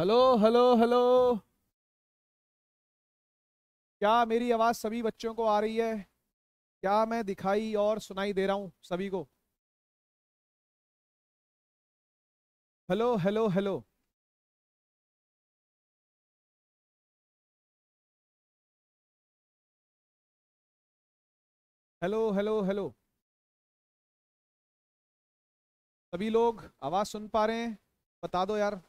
Hello hello hello क्या मेरी आवाज़ सभी बच्चों को आ रही है क्या मैं दिखाई और सुनाई दे रहा हूँ सभी को hello hello hello hello hello hello सभी लोग आवाज़ सुन पा रहे हैं बता दो यार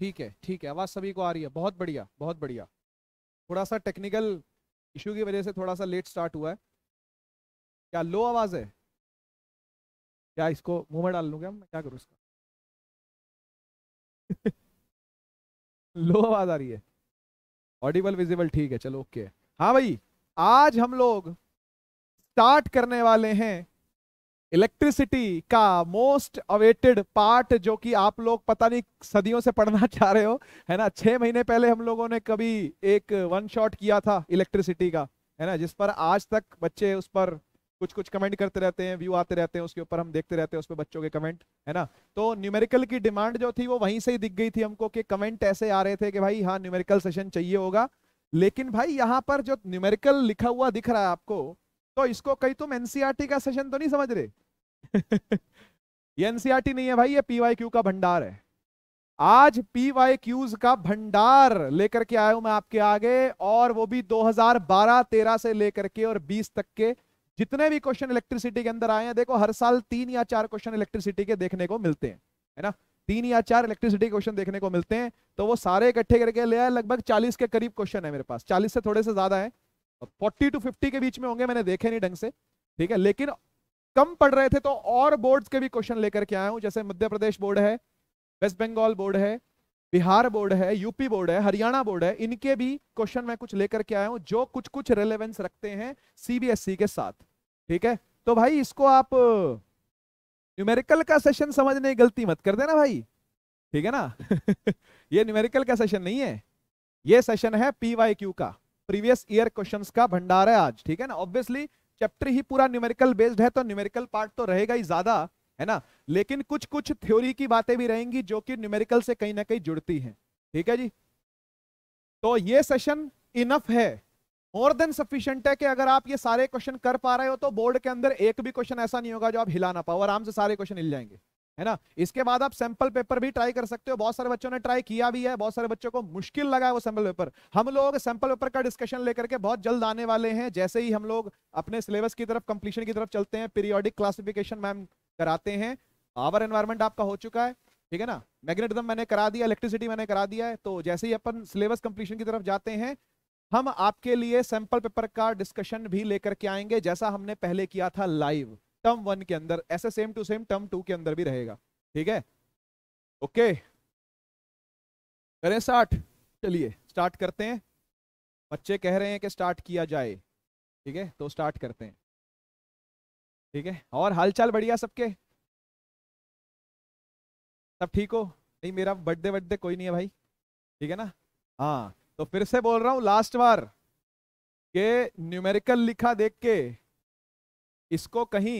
ठीक है ठीक है आवाज़ सभी को आ रही है बहुत बढ़िया बहुत बढ़िया थोड़ा सा टेक्निकल इशू की वजह से थोड़ा सा लेट स्टार्ट हुआ है क्या लो आवाज़ है क्या इसको मुंह में डाल लूंगा क्या मैं क्या करूँ इसका लो आवाज़ आ रही है ऑडिबल विजिबल ठीक है चलो ओके हाँ भाई आज हम लोग स्टार्ट करने वाले हैं इलेक्ट्रिसिटी का मोस्ट अवेटेड पार्ट जो कि आप लोग पता नहीं सदियों से पढ़ना चाह रहे हो है ना छह महीने पहले हम लोगों ने कभी एक वन शॉट किया था इलेक्ट्रिसिटी का है ना जिस पर आज तक बच्चे उस पर कुछ कुछ कमेंट करते रहते हैं व्यू आते रहते हैं उसके ऊपर हम देखते रहते हैं उस पर बच्चों के कमेंट है ना तो न्यूमेरिकल की डिमांड जो थी वो वहीं से ही दिख गई थी हमको कि कमेंट ऐसे आ रहे थे कि भाई हाँ न्यूमेरिकल सेशन चाहिए होगा लेकिन भाई यहाँ पर जो न्यूमेरिकल लिखा हुआ दिख रहा है आपको तो इसको कहीं तुम एनसीआरटी e का सेशन तो नहीं समझ रहे ये एनसीआरटी e नहीं है भाई ये पीवाईक्यू का भंडार है आज पीवाईक्यूज का भंडार लेकर के आया हूं मैं आपके आगे और वो भी 2012-13 से लेकर के और 20 तक के जितने भी क्वेश्चन इलेक्ट्रिसिटी के अंदर आए हैं देखो हर साल तीन या चार क्वेश्चन इलेक्ट्रिसिटी के देखने को मिलते हैं है ना तीन या चार इलेक्ट्रिसिटी क्वेश्चन देखने को मिलते हैं तो वो सारे इकट्ठे करके ले आए लगभग चालीस के करीब क्वेश्चन है मेरे पास चालीस से थोड़े से ज्यादा है फोर्टी टू फिफ्टी के बीच में होंगे मैंने देखे नहीं ढंग से ठीक है लेकिन कम पढ़ रहे थे तो और बोर्ड्स के भी क्वेश्चन लेकर के आया हूँ जैसे मध्य प्रदेश बोर्ड है वेस्ट बंगाल बोर्ड है बिहार बोर्ड है यूपी बोर्ड है हरियाणा बोर्ड है इनके भी क्वेश्चन मैं कुछ लेकर के आया हूँ जो कुछ कुछ रेलेवेंस रखते हैं सीबीएसई e के साथ ठीक है तो भाई इसको आप न्यूमेरिकल का सेशन समझने की गलती मत कर देना भाई ठीक है ना ये न्यूमेरिकल का सेशन नहीं है ये सेशन है पीवाईक्यू का प्रीवियस ईयर क्वेश्चंस का भंडार है आज ठीक है ना ऑब्वियसली चैप्टर ही पूरा न्यूमेरिकल बेस्ड है तो न्यूमेरिकल पार्ट तो रहेगा ही ज्यादा है ना लेकिन कुछ कुछ थ्योरी की बातें भी रहेंगी जो कि न्यूमेरिकल से कहीं ना कहीं जुड़ती हैं ठीक है जी तो ये सेशन इनफ है मोर देन सफिशियंट है कि अगर आप ये सारे क्वेश्चन कर पा रहे हो तो बोर्ड के अंदर एक भी क्वेश्चन ऐसा नहीं होगा जो आप हिला ना पाओ आराम से सारे क्वेश्चन हिल जाएंगे है ना इसके बाद आप सैंपल पेपर भी ट्राई कर सकते हो बहुत सारे बच्चों ने ट्राई किया भी है बहुत सारे बच्चों को मुश्किल लगा है वो सैंपल पेपर हम लोग सैंपल पेपर का डिस्कशन लेकर के बहुत जल्द आने वाले हैं जैसे ही हम लोग अपने सिलेबस की तरफ कंप्लीशन की तरफ चलते हैं पीरियोडिक क्लासिफिकेशन मैम कराते हैं आवर एनवायरमेंट आपका हो चुका है ठीक है ना मैग्नेटिज्म मैंने करा दिया इलेक्ट्रिसिटी मैंने करा दिया है तो जैसे ही अपन सिलेबस कंप्लीशन की तरफ जाते हैं हम आपके लिए सैंपल पेपर का डिस्कशन भी लेकर के आएंगे जैसा हमने पहले किया था लाइव टर्म वन के अंदर ऐसा same to same term two के अंदर भी रहेगा ठीक है ओके करें स्टार्ट चलिए स्टार्ट करते हैं बच्चे कह रहे हैं कि स्टार्ट किया जाए ठीक है तो स्टार्ट करते हैं ठीक है और हालचाल बढ़िया सबके सब ठीक हो नहीं मेरा बर्थडे बर्थडे कोई नहीं है भाई ठीक है ना हाँ तो फिर से बोल रहा हूँ लास्ट बार के न्यूमेरिकल लिखा देख के इसको कहीं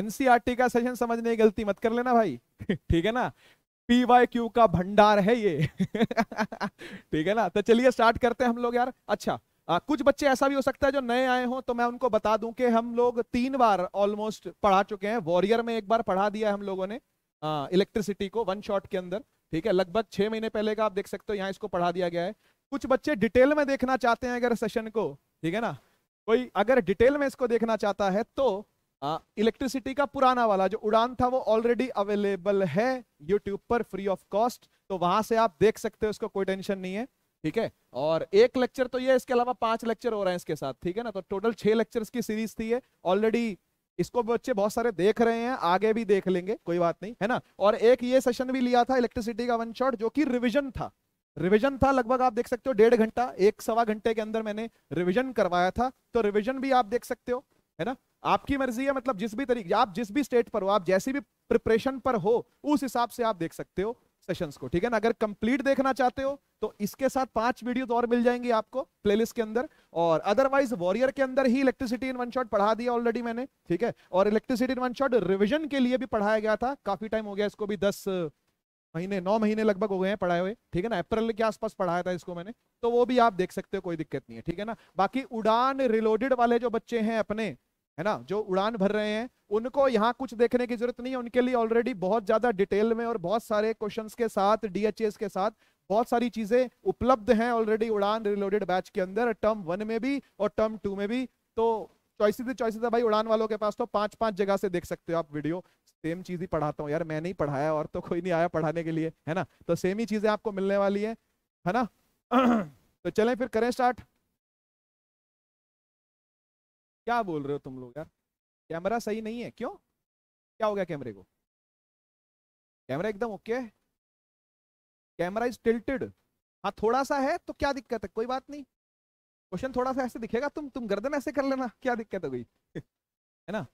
एनसीआरटी e का सेशन समझने की गलती मत कर लेना भाई ठीक है ना पी वाई क्यू का भंडार है ये ठीक है ना तो चलिए स्टार्ट करते हैं हम लोग यार अच्छा आ, कुछ बच्चे ऐसा भी हो सकता है जो नए आए हो तो मैं उनको बता दूं कि हम लोग तीन बार ऑलमोस्ट पढ़ा चुके हैं वॉरियर में एक बार पढ़ा दिया हम लोगों ने इलेक्ट्रिसिटी को वन शॉट के अंदर ठीक है लगभग छह महीने पहले का आप देख सकते हो यहाँ इसको पढ़ा दिया गया है कुछ बच्चे डिटेल में देखना चाहते हैं अगर सेशन को ठीक है ना कोई अगर डिटेल में इसको देखना चाहता है तो इलेक्ट्रिसिटी का पुराना वाला जो उड़ान था वो ऑलरेडी अवेलेबल है यूट्यूब पर फ्री ऑफ कॉस्ट तो वहां से आप देख सकते हो उसको कोई टेंशन नहीं है ठीक है और एक लेक्चर तो ये इसके अलावा पांच लेक्चर हो रहे हैं इसके साथ ठीक है ना तो टोटल छह लेक्चर की सीरीज थी ऑलरेडी इसको बच्चे बहुत सारे देख रहे हैं आगे भी देख लेंगे कोई बात नहीं है ना और एक ये सेशन भी लिया था इलेक्ट्रिसिटी का वन शॉट जो कि रिविजन था रिवीजन था लगभग आप देख सकते हो डेढ़ घंटा एक सवा घंटे के अंदर मैंने रिवीजन करवाया था तो रिवीजन भी आप देख सकते हो है ना आपकी मर्जी है मतलब जिस भी तरीके आप जिस भी स्टेट पर हो आप जैसी भी प्रिपरेशन पर हो उस हिसाब से आप देख सकते हो सेशंस को ठीक है ना अगर कंप्लीट देखना चाहते हो तो इसके साथ पांच वीडियोस और मिल जाएंगी आपको प्लेलिस्ट के अंदर और अदरवाइज वॉरियर के अंदर ही इलेक्ट्रिसिटी इन वन शॉट पढ़ा दिया ऑलरेडी मैंने ठीक है और electricity in one shot revision के लिए भी पढ़ाया गया था काफी टाइम हो गया इसको भी दस महीने नौ महीने लगभग हो गए हैं पढ़ाए हुए ठीक है ना अप्रैल के आसपास पढ़ाया था इसको मैंने तो वो भी आप देख सकते हो कोई दिक्कत नहीं है ठीक है ना बाकी उड़ान रिलोडेड वाले जो बच्चे हैं अपने है ना जो उड़ान भर रहे हैं उनको यहाँ कुछ देखने की जरूरत नहीं है उनके लिए ऑलरेडी बहुत ज्यादा डिटेल में और बहुत सारे क्वेश्चन के साथ डीएचएस के साथ बहुत सारी चीजें उपलब्ध हैं ऑलरेडी उड़ान रिलोडेड बैच के अंदर टर्म वन में भी और टर्म टू में भी तो चॉइसिस चॉइसिस भाई उड़ान वालों के पास तो पांच पांच जगह से देख सकते हो आप वीडियो सेम चीज ही पढ़ाता हूँ यार मैं नहीं पढ़ाया और तो कोई नहीं आया पढ़ाने के लिए है ना तो सेम ही चीजें आपको मिलने वाली है है ना तो चलें फिर करें स्टार्ट क्या बोल रहे हो तुम लोग यार कैमरा सही नहीं है क्यों क्या हो गया कैमरे को कैमरा एकदम ओके है कैमरा इज टिल्टेड हाँ थोड़ा सा है तो क्या दिक्कत है कोई बात नहीं क्वेश्चन थोड़ा सा ऐसे दिखेगा तुम तुम गर्दन ऐसे कर लेना क्या दिक्कत हो गई है ना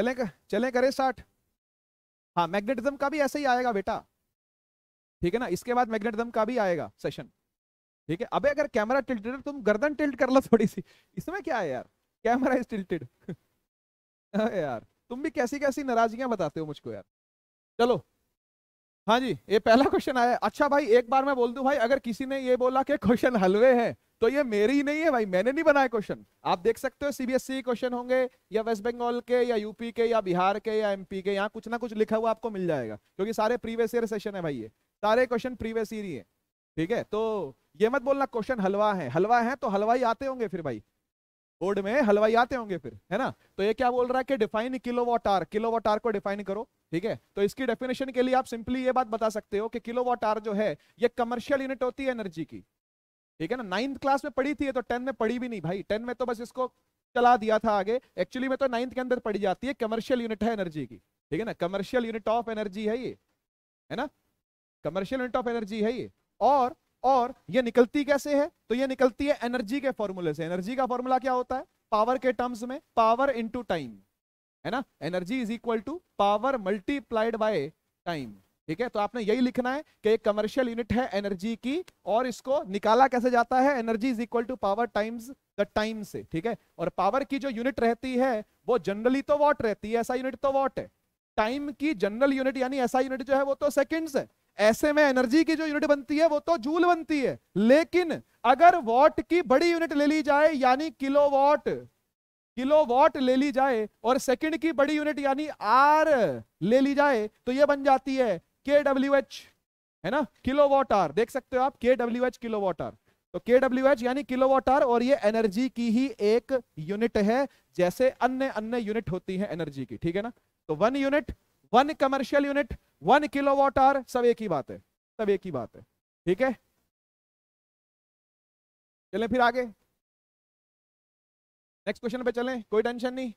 चलें कर, चलें करें स्टार्ट हाँ मैग्नेटिज्म का भी ऐसे ही आएगा बेटा ठीक है ना इसके बाद मैग्नेटिज्म का भी आएगा सेशन ठीक है अबे अगर कैमरा टिल्टेड तुम गर्दन टिल्ट कर लो थोड़ी सी इसमें क्या है यार कैमरा इज टिल्टेड यार तुम भी कैसी कैसी नाराजगियां बताते हो मुझको यार चलो हाँ जी ये पहला क्वेश्चन आया अच्छा भाई एक बार मैं बोल दूं भाई अगर किसी ने ये बोला कि क्वेश्चन हलवे है तो ये मेरी ही नहीं है भाई मैंने नहीं बनाया क्वेश्चन आप देख सकते हो सीबीएसई क्वेश्चन होंगे या वेस्ट बंगाल के या यूपी के या बिहार के या एमपी के यहाँ कुछ ना कुछ लिखा हुआ आपको मिल जाएगा क्योंकि सारे प्रीवियस ईयर सेशन है भाई ये सारे क्वेश्चन प्रीवियस ईयर ही है ठीक है तो ये मत बोलना क्वेश्चन हलवा है हलवा है तो हलवाई आते होंगे फिर भाई बोर्ड में हलवाई आते होंगे फिर है ना तो ये क्या बोल रहा है कि define kilowatt hour kilowatt hour को डिफाइन करो ठीक है तो इसकी डेफिनेशन के लिए आप सिंपली ये बात बता सकते हो कि किलो वॉट आर जो है ये कमर्शियल यूनिट होती है एनर्जी की ठीक है ना नाइन्थ क्लास में पढ़ी थी तो टेन में पढ़ी भी नहीं भाई टेन में तो बस इसको चला दिया था आगे एक्चुअली में तो नाइन्थ के अंदर पढ़ी जाती है कमर्शियल यूनिट है एनर्जी की ठीक है ना कमर्शियल यूनिट ऑफ एनर्जी है ये है ना कमर्शियल यूनिट ऑफ एनर्जी है ये और और ये निकलती कैसे है तो ये निकलती है एनर्जी के फॉर्मूले से एनर्जी का फॉर्मूला क्या होता है पावर के टर्म्स में पावर इंटू टाइम है ना energy is equal to power multiplied by time ठीक है तो आपने यही लिखना है कि एक कमर्शियल यूनिट है एनर्जी की और इसको निकाला कैसे जाता है energy is equal to power times the time से ठीक है और पावर की जो यूनिट रहती है वो जनरली तो वॉट रहती है ऐसा यूनिट तो वॉट है टाइम की जनरल यूनिट यानी ऐसा यूनिट जो है वो तो सेकेंड्स है ऐसे में एनर्जी की जो यूनिट बनती है वो तो जूल बनती है लेकिन अगर वॉट की बड़ी यूनिट ले ली जाए यानी किलो वॉट किलो वॉट ले ली जाए और सेकंड की बड़ी यूनिट यानी आर ले ली जाए तो ये बन जाती है के डब्ल्यू एच है ना किलो वॉट आर देख सकते हो आप K W H kilowatt hour तो के डब्ल्यू एच यानी किलो वॉट आर और ये एनर्जी की ही एक यूनिट है जैसे अन्य अन्य यूनिट होती है एनर्जी की ठीक है ना तो one unit one commercial unit one kilowatt hour सब एक ही बात है सब एक ही बात है ठीक है चलें फिर आगे नेक्स्ट क्वेश्चन पे चलें कोई टेंशन नहीं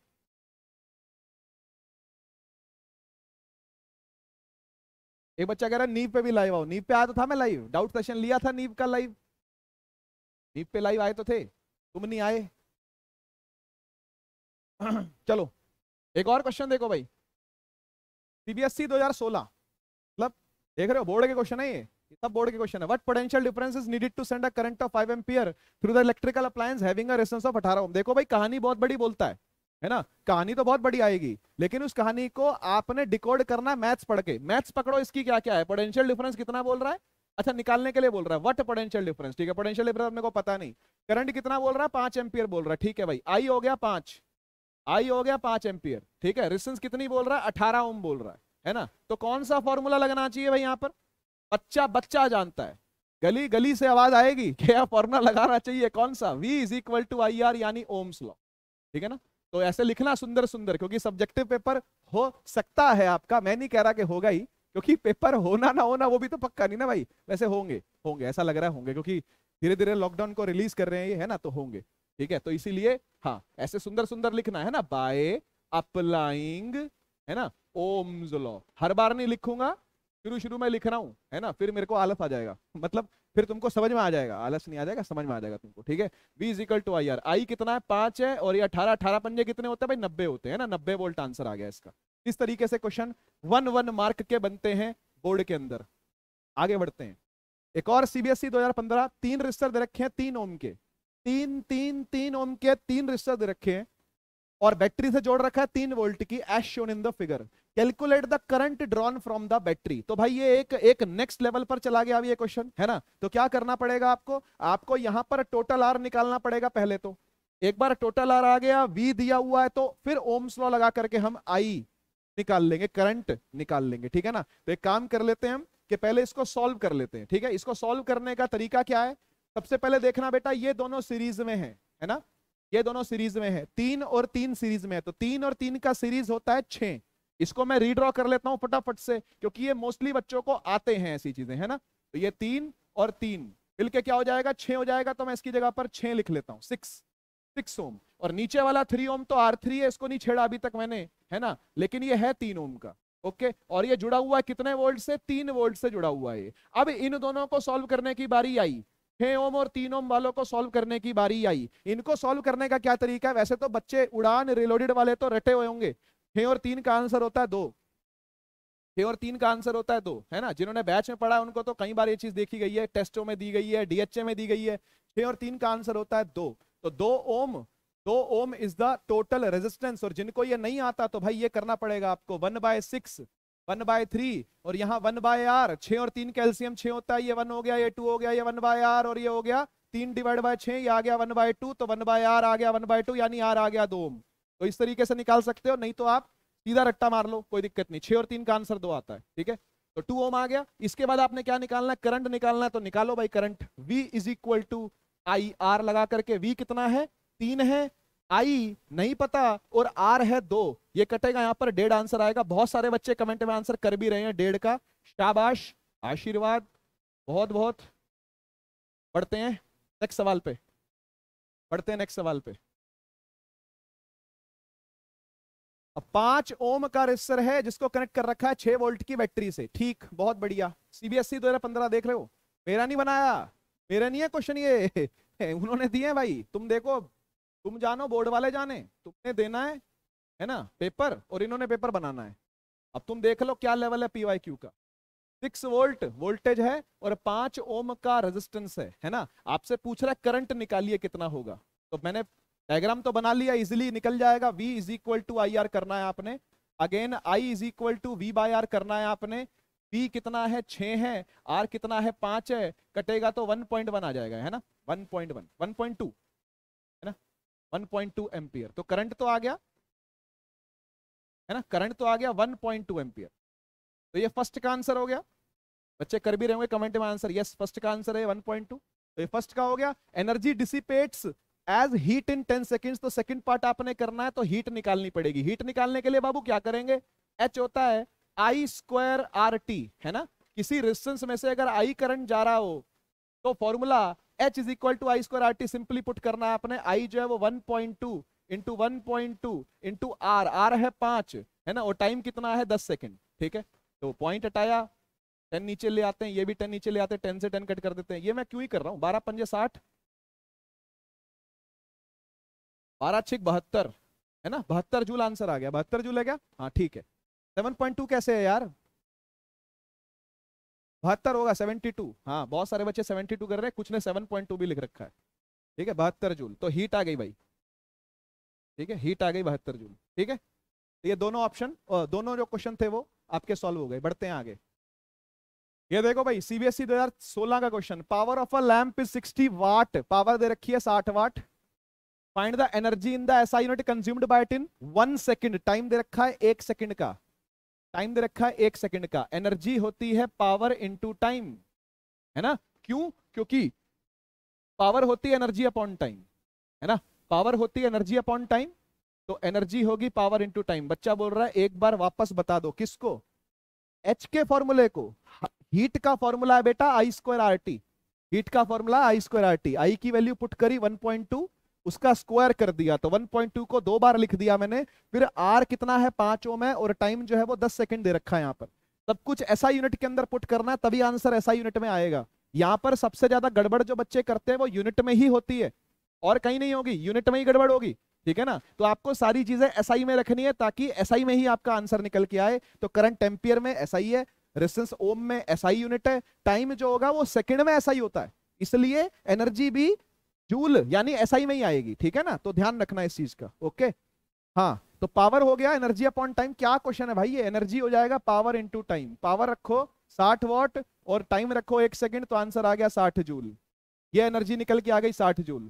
एक बच्चा कह रहा है नीव पे भी लाइव आओ नीव पे आया तो था मैं लाइव डाउट सेशन लिया था नीव का लाइव नीव पे लाइव आए तो थे तुम नहीं आए चलो एक और क्वेश्चन देखो भाई e सीबीएसई 2016 मतलब देख रहे हो बोर्ड के क्वेश्चन है ये सब बोर्ड के क्वेश्चन है what potential difference is needed to send a current of 5 ampere through the electrical appliance having a resistance of 18 ohm देखो भाई कहानी बहुत बड़ी बोलता है है ना कहानी तो बहुत बड़ी आएगी लेकिन उस कहानी को आपने डिकोड करना मैथ्स पढ़ के मैथ्स पकड़ो इसकी क्या क्या है पोटेंशियल डिफरेंस कितना बोल रहा है अच्छा निकालने के लिए बोल रहा है वट पोटेंशियल डिफरेंस ठीक है पोटेंशियल डिफरेंस मेरे को पता नहीं करंट कितना बोल रहा है पांच एम्पियर बोल रहा है ठीक है भाई आई हो गया पांच आई हो गया पांच एम्पियर ठीक है रिस्टेंस कितनी बोल रहा है अठारह ओम बोल रहा है है ना तो कौन सा फॉर्मूला लगना चाहिए भाई यहाँ पर बच्चा बच्चा जानता है गली गली से आवाज आएगी क्या फॉर्मूला लगाना चाहिए कौन सा V is equal to I R यानी ओम्स लॉ ठीक है ना तो ऐसे लिखना सुंदर सुंदर क्योंकि सब्जेक्टिव पेपर हो सकता है आपका मैं नहीं कह रहा कि होगा ही क्योंकि पेपर होना ना होना वो भी तो पक्का नहीं ना भाई वैसे होंगे होंगे ऐसा लग रहा है होंगे क्योंकि धीरे धीरे लॉकडाउन को रिलीज कर रहे हैं ये है ना तो होंगे ठीक है तो इसीलिए हाँ ऐसे सुंदर सुंदर लिखना है ना बाय अप्लाइंग है ना ओम्स लॉ हर बार नहीं लिखूंगा शुरू शुरू में लिख रहा हूँ है ना फिर मेरे को आलस आ जाएगा मतलब फिर तुमको समझ में आ जाएगा आलस नहीं आ जाएगा समझ में आ जाएगा तुमको ठीक है V is equal to I R I कितना है पांच है और ये अठारह अठारह पंजे कितने होते हैं भाई नब्बे होते हैं ना नब्बे वोल्ट आंसर आ गया इसका इस तरीके से क्वेश्चन वन वन मार्क के बनते हैं बोर्ड के अंदर आगे बढ़ते हैं एक और सीबीएसई 2015 e तीन रिश्तर दे रखे हैं तीन ओम के तीन तीन तीन ओम के तीन रिश्तर दे रखे हैं और बैटरी से जोड़ रखा है तीन वोल्ट की as shown in the figure calculate the current drawn from the battery तो भाई ये एक एक नेक्स्ट लेवल पर चला गया अभी ये क्वेश्चन है ना तो क्या करना पड़ेगा आपको आपको यहां पर टोटल आर निकालना पड़ेगा पहले तो एक बार टोटल आर आ गया वी दिया हुआ है तो फिर ओम्स लॉ लगा करके हम आई निकाल लेंगे करंट निकाल लेंगे ठीक है ना तो एक काम कर लेते हैं हम कि पहले इसको सॉल्व कर लेते हैं ठीक है इसको सॉल्व करने का तरीका क्या है सबसे पहले देखना बेटा ये दोनों सीरीज में है है ना ये दोनों सीरीज में है तीन और तीन सीरीज में है तो तीन और तीन का सीरीज होता है छह इसको मैं रीड्रॉ कर लेता हूं फटाफट से क्योंकि ये मोस्टली बच्चों को आते हैं ऐसी चीजें है ना तो ये तीन और तीन मिलके क्या हो जाएगा छह हो जाएगा तो मैं इसकी जगह पर छह लिख लेता हूँ सिक्स सिक्स ओम और नीचे वाला थ्री ओम तो आर थ्री है इसको नहीं छेड़ा अभी तक मैंने है ना लेकिन ये है तीन ओम का ओके okay? और ये जुड़ा हुआ है कितने वोल्ट से तीन वोल्ट से जुड़ा हुआ है अब इन दोनों को सॉल्व करने की बारी आई छह ओम और तीन ओम वालों को सॉल्व करने की बारी आई इनको सॉल्व करने का क्या तरीका है वैसे तो बच्चे उड़ान रिलोडेड वाले तो रटे हुए होंगे छे और तीन का आंसर होता है दो छे और तीन का आंसर होता है दो है ना जिन्होंने बैच में पढ़ा है उनको तो कई बार ये चीज़ देखी गई है टेस्टों में दी गई है डीएचए में दी गई है छे और तीन का आंसर होता है दो तो दो ओम दो ohm is the total resistance और जिनको ये नहीं आता तो भाई ये करना पड़ेगा आपको one by six one by three और यहाँ वन बाय आर छ और तीन कैल्सियम छः होता है ये वन हो गया ये टू हो गया ये वन बाय आर और ये हो गया तीन डिवाइड बाय छ ये आ गया वन बाय टू तो वन बाय आर आ गया वन बाय टू यानी आर आ गया दो ओम तो इस तरीके से निकाल सकते हो नहीं तो आप सीधा रट्टा मार लो कोई दिक्कत नहीं छह और तीन का आंसर दो आता है ठीक है तो टू ओम आ गया इसके बाद आपने क्या निकालना है करंट निकालना है तो निकालो भाई current V is equal to I R लगा करके V कितना है तीन है आई नहीं पता और आर है दो ये कटेगा यहाँ पर डेढ़ आंसर आएगा बहुत सारे बच्चे कमेंट में आंसर कर भी रहे हैं डेढ़ का शाबाश आशीर्वाद बहुत बहुत पढ़ते हैं नेक्स्ट सवाल पे पढ़ते हैं नेक्स्ट सवाल पे अब पांच ओम का रेसर है जिसको कनेक्ट कर रखा है छह वोल्ट की बैटरी से ठीक बहुत बढ़िया सीबीएसई e दो हजार पंद्रह देख रहे हो मेरा नहीं बनाया मेरा नहीं है क्वेश्चन ये उन्होंने दिए भाई तुम देखो तुम जानो बोर्ड वाले जाने तुमने देना है है ना पेपर और इन्होंने पेपर बनाना है अब तुम देख लो क्या लेवल है पीवाई क्यू का सिक्स वोल्ट वोल्टेज है और पांच ओम का रेजिस्टेंस है है ना आपसे पूछ रहा है करंट निकालिए कितना होगा तो मैंने डायग्राम तो बना लिया इजिली निकल जाएगा V is equal to I R करना है आपने again I is equal to V by R करना है आपने पी कितना है छ है आर कितना है पांच है कटेगा तो वन पॉइंट वन आ जाएगा है ना पॉइंट टू है ना टू एम्पियर तो करंट तो आ गया है ना करंट तो आ गया वन पॉइंट टू एम्पियर तो ये फर्स्ट का आंसर हो गया बच्चे कर भी रहे होंगे कमेंट में आंसर यस फर्स्ट का आंसर है टू तो ये फर्स्ट का हो गया energy dissipates as heat in ten second तो सेकेंड पार्ट आपने करना है तो हीट निकालनी पड़ेगी हीट निकालने के लिए बाबू क्या करेंगे एच होता है आई स्क्वायर आर टी है ना किसी रिस्टेंस में से अगर आई करंट जा रहा हो तो formula H is equal to I square R T simply put करना है आपने आई जो है वो one point two into one point two into R R है पांच है ना और टाइम कितना है दस सेकेंड ठीक है तो पॉइंट हटाया टेन नीचे ले आते हैं ये भी टेन नीचे ले आते हैं टेन से टेन कट कर देते हैं ये मैं क्यों ही कर रहा हूँ बारह पंजे साठ बारह छिक बहत्तर है ना बहत्तर जूल आंसर आ गया बहत्तर जूल है क्या हाँ ठीक है सेवन पॉइंट टू कैसे है यार बहत्तर होगा सेवेंटी टू हाँ बहुत सारे बच्चे सेवेंटी टू कर रहे हैं कुछ ने सेवन पॉइंट टू भी लिख रखा है ठीक है बहत्तर जूल तो हीट आ गई भाई ठीक है हीट आ गई बहत्तर जूल ठीक है तो ये दोनों ऑप्शन दोनों जो क्वेश्चन थे वो आपके सॉल्व हो गए बढ़ते हैं आगे ये देखो भाई e सीबीएसई 2016 का question power of a lamp is 60 watt power दे रखी है 60 watt find the energy in the SI unit consumed by it in one second time दे रखा है एक सेकंड का टाइम दे रखा है एक सेकंड का एनर्जी होती है पावर टू टाइम है ना क्यों क्योंकि पावर होती है एनर्जी अपॉन टाइम है ना पावर होती है एनर्जी अपॉन टाइम तो एनर्जी होगी पावर इंटू टाइम बच्चा बोल रहा है एक बार वापस बता दो किसको एच के फॉर्मूले को हीट का फॉर्मूला है बेटा I square R T heat का formula I square R T I की वैल्यू पुट करी वन पॉइंट टू उसका स्क्वायर कर दिया तो 1.2 को दो बार लिख दिया मैंने फिर आर कितना है पांच ओम है और टाइम जो है वो दस सेकंड दे रखा है यहाँ पर सब कुछ ऐसा यूनिट के अंदर पुट करना है तभी आंसर ऐसा यूनिट में आएगा यहाँ पर सबसे ज्यादा गड़बड़ जो बच्चे करते हैं वो यूनिट में ही होती है और कहीं नहीं होगी यूनिट में ही गड़बड़ होगी ठीक है ना तो आपको सारी चीजें एसआई में रखनी है ताकि एसआई में ही आपका आंसर निकल के आए तो करंट टेम्पियर में एसआई है रिस्टेंस ओम में एसआई यूनिट है टाइम जो होगा वो सेकंड में एसआई होता है इसलिए एनर्जी भी जूल यानी एस में ही आएगी ठीक है ना तो ध्यान रखना इस चीज का ओके हाँ तो पावर हो गया एनर्जी अपॉन टाइम क्या क्वेश्चन है भाई ये एनर्जी हो जाएगा पावर इंटू टाइम पावर रखो साठ वॉट और टाइम रखो एक सेकंड तो आंसर आ गया साठ जूल ये एनर्जी निकल के आ गई साठ जूल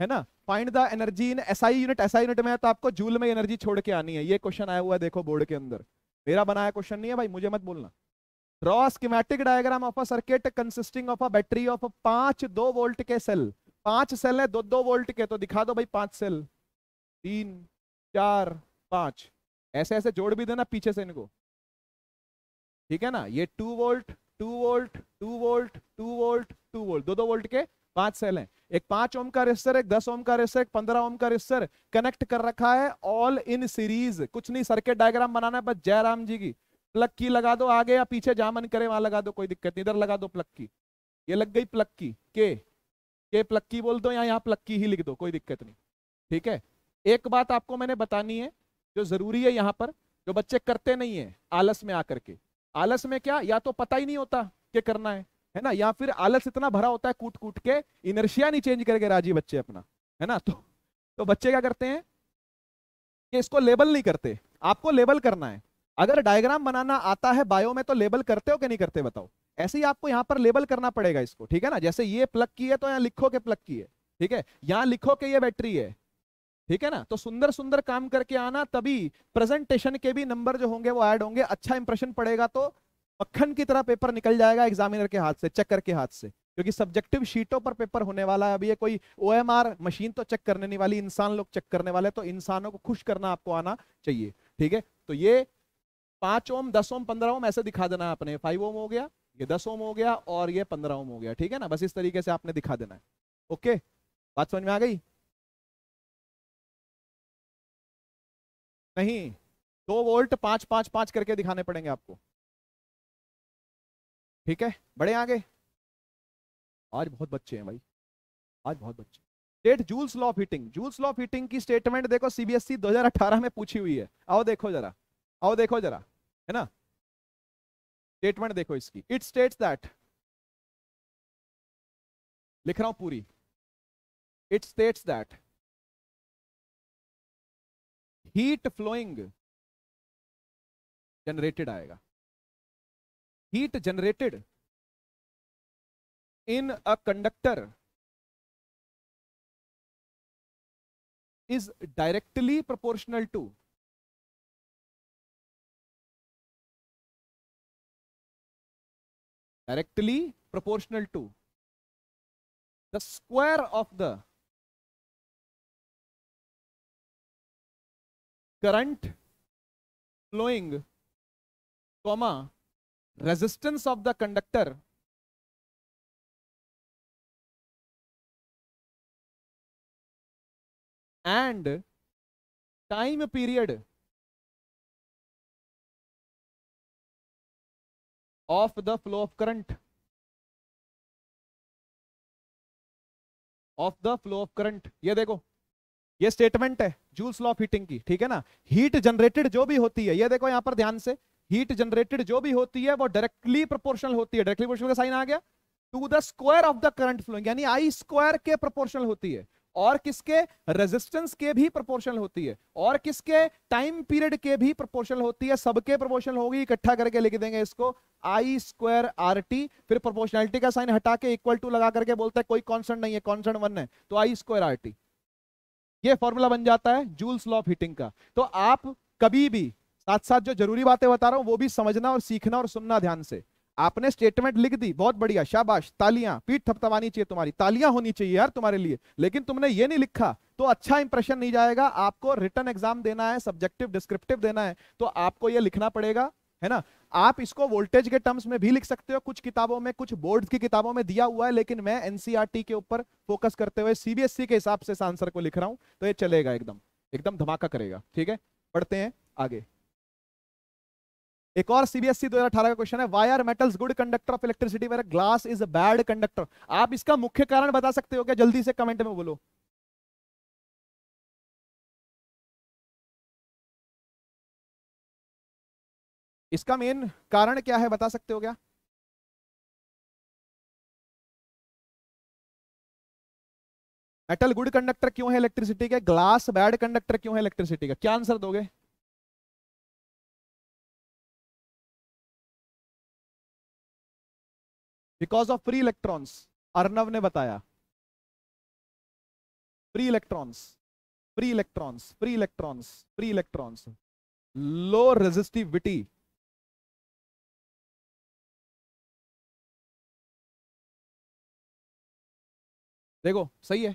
है ना find the energy in S I unit S I unit में है तो आपको जूल में एनर्जी छोड़ के आनी है ये क्वेश्चन आया हुआ है देखो बोर्ड के अंदर मेरा बनाया क्वेश्चन नहीं है भाई मुझे मत बोलना draw schematic diagram of a circuit consisting of a battery of पांच दो वोल्ट के सेल पांच सेल है दो दो वोल्ट के तो दिखा दो भाई पांच सेल तीन चार पांच ऐसे ऐसे जोड़ भी देना पीछे से इनको ठीक है ना ये two volt two volt two volt two volt two volt दो दो वोल्ट के पांच सेल हैं एक पांच ओम का रिस्टर एक दस ओम का रिस्टर एक पंद्रह ओम का रिस्टर कनेक्ट कर रखा है ऑल इन सीरीज कुछ नहीं सर्किट डायग्राम बनाना है बस जयराम जी की प्लग की लगा दो आगे या पीछे जहां मन करे वहां लगा दो कोई दिक्कत नहीं इधर लगा दो प्लग की ये लग गई प्लग की के ये प्लक्की बोल दो या यहाँ प्लक्की ही लिख दो कोई दिक्कत नहीं ठीक है एक बात आपको मैंने बतानी है जो जरूरी है यहाँ पर जो बच्चे करते नहीं है आलस में आकर के आलस में क्या या तो पता ही नहीं होता कि करना है है ना या फिर आलस इतना भरा होता है कूट कूट के इनर्शिया नहीं चेंज करके राजी बच्चे अपना है ना तो तो बच्चे क्या करते हैं कि इसको लेबल नहीं करते आपको लेबल करना है अगर डायग्राम बनाना आता है बायो में तो लेबल करते हो कि नहीं करते बताओ ऐसे ही आपको यहाँ पर लेबल करना पड़ेगा इसको ठीक है ना जैसे ये प्लग की है तो यहाँ लिखो के प्लग की है ठीक है यहाँ लिखो के ये बैटरी है ठीक है ना तो सुंदर सुंदर काम करके आना तभी प्रेजेंटेशन के भी नंबर जो होंगे वो ऐड होंगे अच्छा इंप्रेशन पड़ेगा तो मक्खन की तरह पेपर निकल जाएगा एग्जामिनर के हाथ से चक्कर के हाथ से क्योंकि सब्जेक्टिव शीटों पर पेपर होने वाला है अभी ये कोई ओ मशीन तो चेक करने नहीं वाली इंसान लोग चेक करने वाले तो इंसानों को खुश करना आपको आना चाहिए ठीक है तो ये पांच ओम दस ओम पंद्रह ओम ऐसे दिखा देना आपने फाइव ओम हो गया ये दस ओम हो गया और ये पंद्रह ओम हो गया ठीक है ना बस इस तरीके से आपने दिखा देना है ओके बात समझ में आ गई नहीं दो वोल्ट पांच पांच पांच करके दिखाने पड़ेंगे आपको ठीक है बड़े आगे आज बहुत बच्चे हैं भाई आज बहुत बच्चे state Joule's law of heating Joule's law of heating की स्टेटमेंट देखो सीबीएसई 2018 e में पूछी हुई है आओ देखो जरा आओ देखो जरा है ना स्टेटमेंट देखो इसकी इट स्टेट्स दैट लिख रहा हूं पूरी it states that heat flowing generated आएगा heat generated in a conductor is directly proportional to directly proportional to the square of the current flowing comma resistance of the conductor and time period of the flow of current of the flow of current ये देखो ये statement है joules law of heating की ठीक है ना heat generated जो भी होती है ये देखो यहां पर ध्यान से हीट जनरेटेड जो भी होती है वो डायरेक्टली प्रोपोर्शनल होती है डायरेक्टली प्रोपोर्शनल का साइन आ गया to the square of the current flowing यानी आई स्क्वायर के प्रोपोर्शनल होती है और किसके रेजिस्टेंस के भी प्रोपोर्शनल होती है और किसके टाइम पीरियड के भी प्रोपोर्शनल होती है सबके प्रोपोर्शनल होगी इकट्ठा करके लिख देंगे इसको आई स्क्वायर आर टी फिर प्रोपोर्शनलिटी का साइन हटा के इक्वल टू लगा करके बोलता है कोई कॉन्सर्ट नहीं है कॉन्सर्ट वन है तो आई स्क्वायर आर टी ये फॉर्मूला बन जाता है जूल्स लॉ ऑफ हीटिंग का तो आप कभी भी साथ साथ जो जरूरी बातें बता रहा हूं वो भी समझना और सीखना और सुनना ध्यान से आपने स्टेटमेंट लिख दी बहुत बढ़िया शाबाश तालियां पीठ थपथपानी चाहिए तुम्हारी तालियां होनी चाहिए यार तुम्हारे लिए लेकिन तुमने ये नहीं लिखा तो अच्छा इंप्रेशन नहीं जाएगा आपको रिटर्न एग्जाम देना है सब्जेक्टिव डिस्क्रिप्टिव देना है तो आपको ये लिखना पड़ेगा है ना आप इसको वोल्टेज के टर्म्स में भी लिख सकते हो कुछ किताबों में कुछ बोर्ड की किताबों में दिया हुआ है लेकिन मैं एनसीआरटी e के ऊपर फोकस करते हुए सीबीएसई e के हिसाब से आंसर को लिख रहा हूं तो ये चलेगा एकदम एकदम धमाका करेगा ठीक है पढ़ते हैं आगे एक और सीबीएसई 2018 e का क्वेश्चन है why are metals good conductor of electricity where glass is a bad conductor आप इसका मुख्य कारण बता सकते हो क्या जल्दी से कमेंट में बोलो इसका मेन कारण क्या है बता सकते हो क्या मेटल गुड कंडक्टर क्यों है इलेक्ट्रिसिटी का ग्लास बैड कंडक्टर क्यों है इलेक्ट्रिसिटी का क्या आंसर दोगे because of free electrons Arnav ने बताया free electrons free electrons free electrons free electrons low resistivity देखो सही है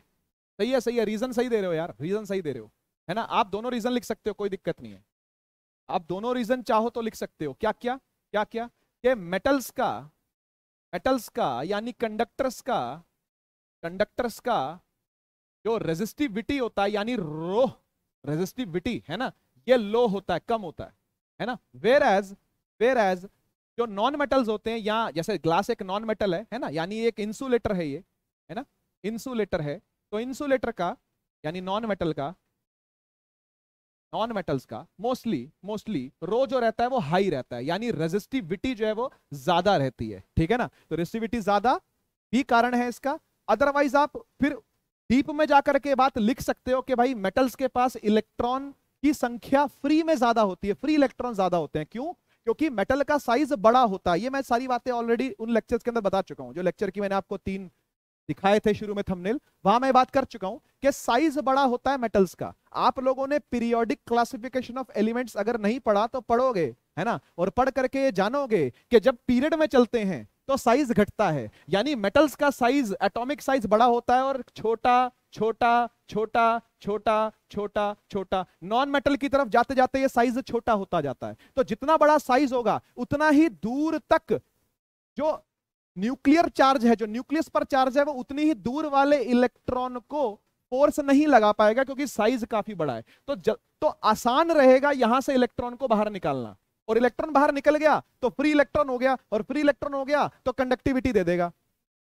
सही है सही है रीजन सही दे रहे हो यार रीजन सही दे रहे हो है ना आप दोनों रीजन लिख सकते हो कोई दिक्कत नहीं है आप दोनों रीजन चाहो तो लिख सकते हो क्या क्या क्या क्या कि मेटल्स का मेटल्स का यानी कंडक्टर्स का कंडक्टर्स का जो रेजिस्टिविटी होता है यानी रो रेजिस्टिविटी है ना ये लो होता है कम होता है है ना वेर एज वेर एज जो नॉन मेटल्स होते हैं या जैसे ग्लास एक नॉन मेटल है है ना यानी एक इंसुलेटर है ये है ना इंसुलेटर है तो इंसुलेटर का यानी नॉन मेटल का नॉन मेटल्स का मोस्टली मोस्टली रो जो रहता है वो हाई रहता है यानी रेजिस्टिविटी जो है वो ज्यादा रहती है ठीक है ना तो रेजिस्टिविटी ज्यादा भी कारण है इसका अदरवाइज आप फिर डीप में जाकर के बात लिख सकते हो कि भाई मेटल्स के पास इलेक्ट्रॉन की संख्या फ्री में ज्यादा होती है फ्री इलेक्ट्रॉन ज्यादा होते हैं क्यों क्योंकि मेटल का साइज बड़ा होता है ये मैं सारी बातें ऑलरेडी उन लेक्चर्स के अंदर बता चुका हूं जो लेक्चर की मैंने आपको तीन दिखाए थे शुरू में थंबनेल वहां मैं बात कर चुका हूं कि साइज बड़ा होता है मेटल्स का आप लोगों ने पीरियोडिक क्लासिफिकेशन ऑफ एलिमेंट्स अगर नहीं पढ़ा तो पढ़ोगे है ना और पढ़ करके ये जानोगे कि जब पीरियड में चलते हैं तो साइज घटता है यानी मेटल्स का साइज एटॉमिक साइज बड़ा होता है और छोटा छोटा छोटा छोटा छोटा छोटा नॉन मेटल की तरफ जाते जाते ये साइज छोटा होता जाता है तो जितना बड़ा साइज होगा उतना ही दूर तक जो न्यूक्लियर चार्ज है जो न्यूक्लियस पर चार्ज है वो उतनी ही दूर वाले इलेक्ट्रॉन को फोर्स नहीं लगा पाएगा क्योंकि साइज काफी बड़ा है तो ज, तो आसान रहेगा यहां से इलेक्ट्रॉन को बाहर निकालना और इलेक्ट्रॉन बाहर निकल गया तो फ्री इलेक्ट्रॉन हो गया और फ्री इलेक्ट्रॉन हो गया तो कंडक्टिविटी दे देगा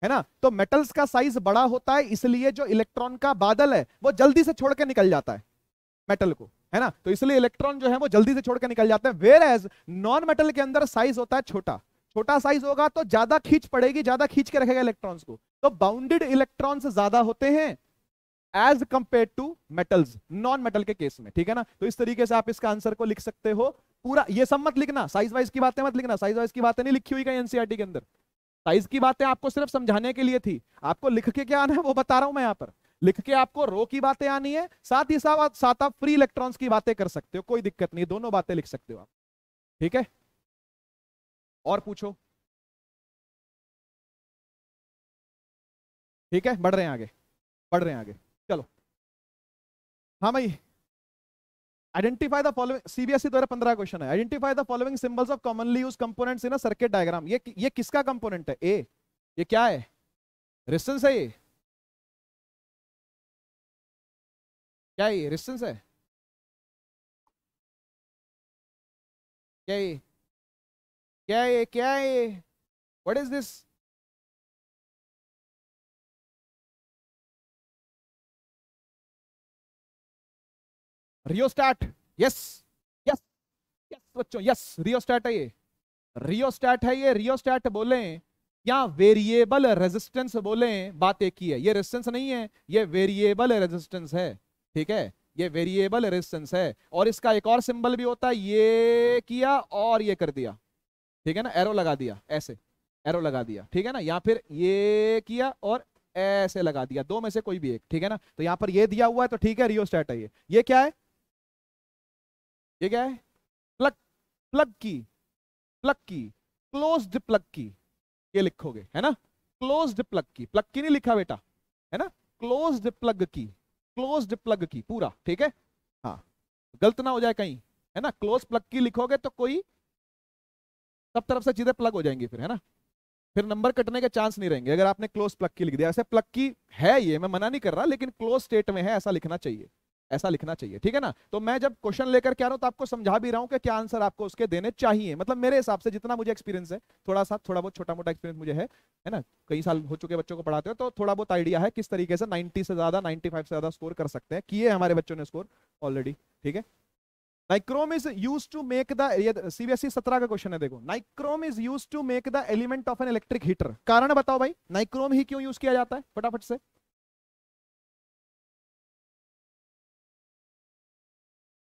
है ना तो मेटल्स का साइज बड़ा होता है इसलिए जो इलेक्ट्रॉन का बादल है वो जल्दी से छोड़ के निकल जाता है मेटल को है ना तो इसलिए इलेक्ट्रॉन जो है वो जल्दी से छोड़ के निकल जाते हैं वेर एज नॉन मेटल के अंदर साइज होता है छोटा छोटा साइज होगा तो ज्यादा खींच पड़ेगी ज्यादा खींच के रखेगा इलेक्ट्रॉन्स को तो बाउंडेड इलेक्ट्रॉन्स ज्यादा होते हैं as compare to metals non metal के केस में ठीक है ना तो इस तरीके से आप इसका आंसर को लिख सकते हो पूरा ये सब मत लिखना साइज वाइज की बातें मत लिखना साइज वाइज की बातें नहीं लिखी हुई कहीं एनसीआरटी के अंदर साइज की बातें आपको सिर्फ समझाने के लिए थी आपको लिख के क्या आना है वो बता रहा हूं मैं यहाँ पर लिख के आपको रो की बातें आनी है साथ ही साथ आप फ्री इलेक्ट्रॉन्स की बातें कर सकते हो कोई दिक्कत नहीं दोनों बातें लिख सकते हो आप ठीक है और पूछो ठीक है बढ़ रहे हैं आगे बढ़ रहे हैं आगे चलो हाँ भाई आइडेंटिफाई द फॉलोइंग सीबीएसई द्वारा पंद्रह क्वेश्चन है identify the following symbols of commonly use components in a circuit diagram ये ये किसका कंपोनेंट है ए ये क्या है रिस्टेंस है ये क्या ये रिस्टेंस है क्या ये क्या है ये क्या है ये what is this rheostat yes yes yes बच्चों यस रियोस्टैट है ये रियोस्टैट है ये रियोस्टैट बोले या वेरिएबल रेजिस्टेंस बोले बात एक ही है ये रेजिस्टेंस नहीं है ये वेरिएबल रेजिस्टेंस है ठीक है ये वेरिएबल रेजिस्टेंस है और इसका एक और सिंबल भी होता है ये किया और ये कर दिया ठीक है ना एरो लगा दिया ऐसे एरो लगा दिया ठीक है ना या फिर ये किया और ऐसे लगा दिया दो में से कोई भी एक ठीक है ना तो यहां पर ये दिया हुआ है तो ठीक है रियोस्टेट है ये ये क्या है ये क्या है plug plug key plug key close plug key ये लिखोगे है ना क्लोज प्लग की प्लग की नहीं लिखा बेटा है ना close plug key close plug key पूरा ठीक है हाँ गलत ना हो जाए कहीं है ना क्लोज प्लग की लिखोगे तो कोई सब तरफ से चीज़ें प्लग हो जाएंगी फिर है ना फिर नंबर कटने के चांस नहीं रहेंगे अगर आपने क्लोज प्लग की लिख दिया ऐसे प्लग की है ये मैं मना नहीं कर रहा लेकिन क्लोज स्टेट में है ऐसा लिखना चाहिए ऐसा लिखना चाहिए ठीक है ना तो मैं जब क्वेश्चन लेकर के आ रहा हूँ तो आपको समझा भी रहा हूँ कि क्या आंसर आपको उसके देने चाहिए मतलब मेरे हिसाब से जितना मुझे एक्सपीरियंस है थोड़ा सा थोड़ा बहुत छोटा मोटा एक्सपीरियंस मुझे है है ना कई साल हो चुके बच्चों को पढ़ाते हो तो थोड़ा बहुत आइडिया है किस तरीके से नाइन्टी से ज्यादा नाइन्टी से ज्यादा स्कोर कर सकते हैं किए हमारे बच्चों ने स्कोर ऑलरेडी ठीक है nichrome is use to make the CBSE सत्रह का क्वेश्चन है देखो nichrome is use to make the element of an electric heater कारण बताओ भाई नाइक्रोम ही क्यों यूज किया जाता है फटाफट से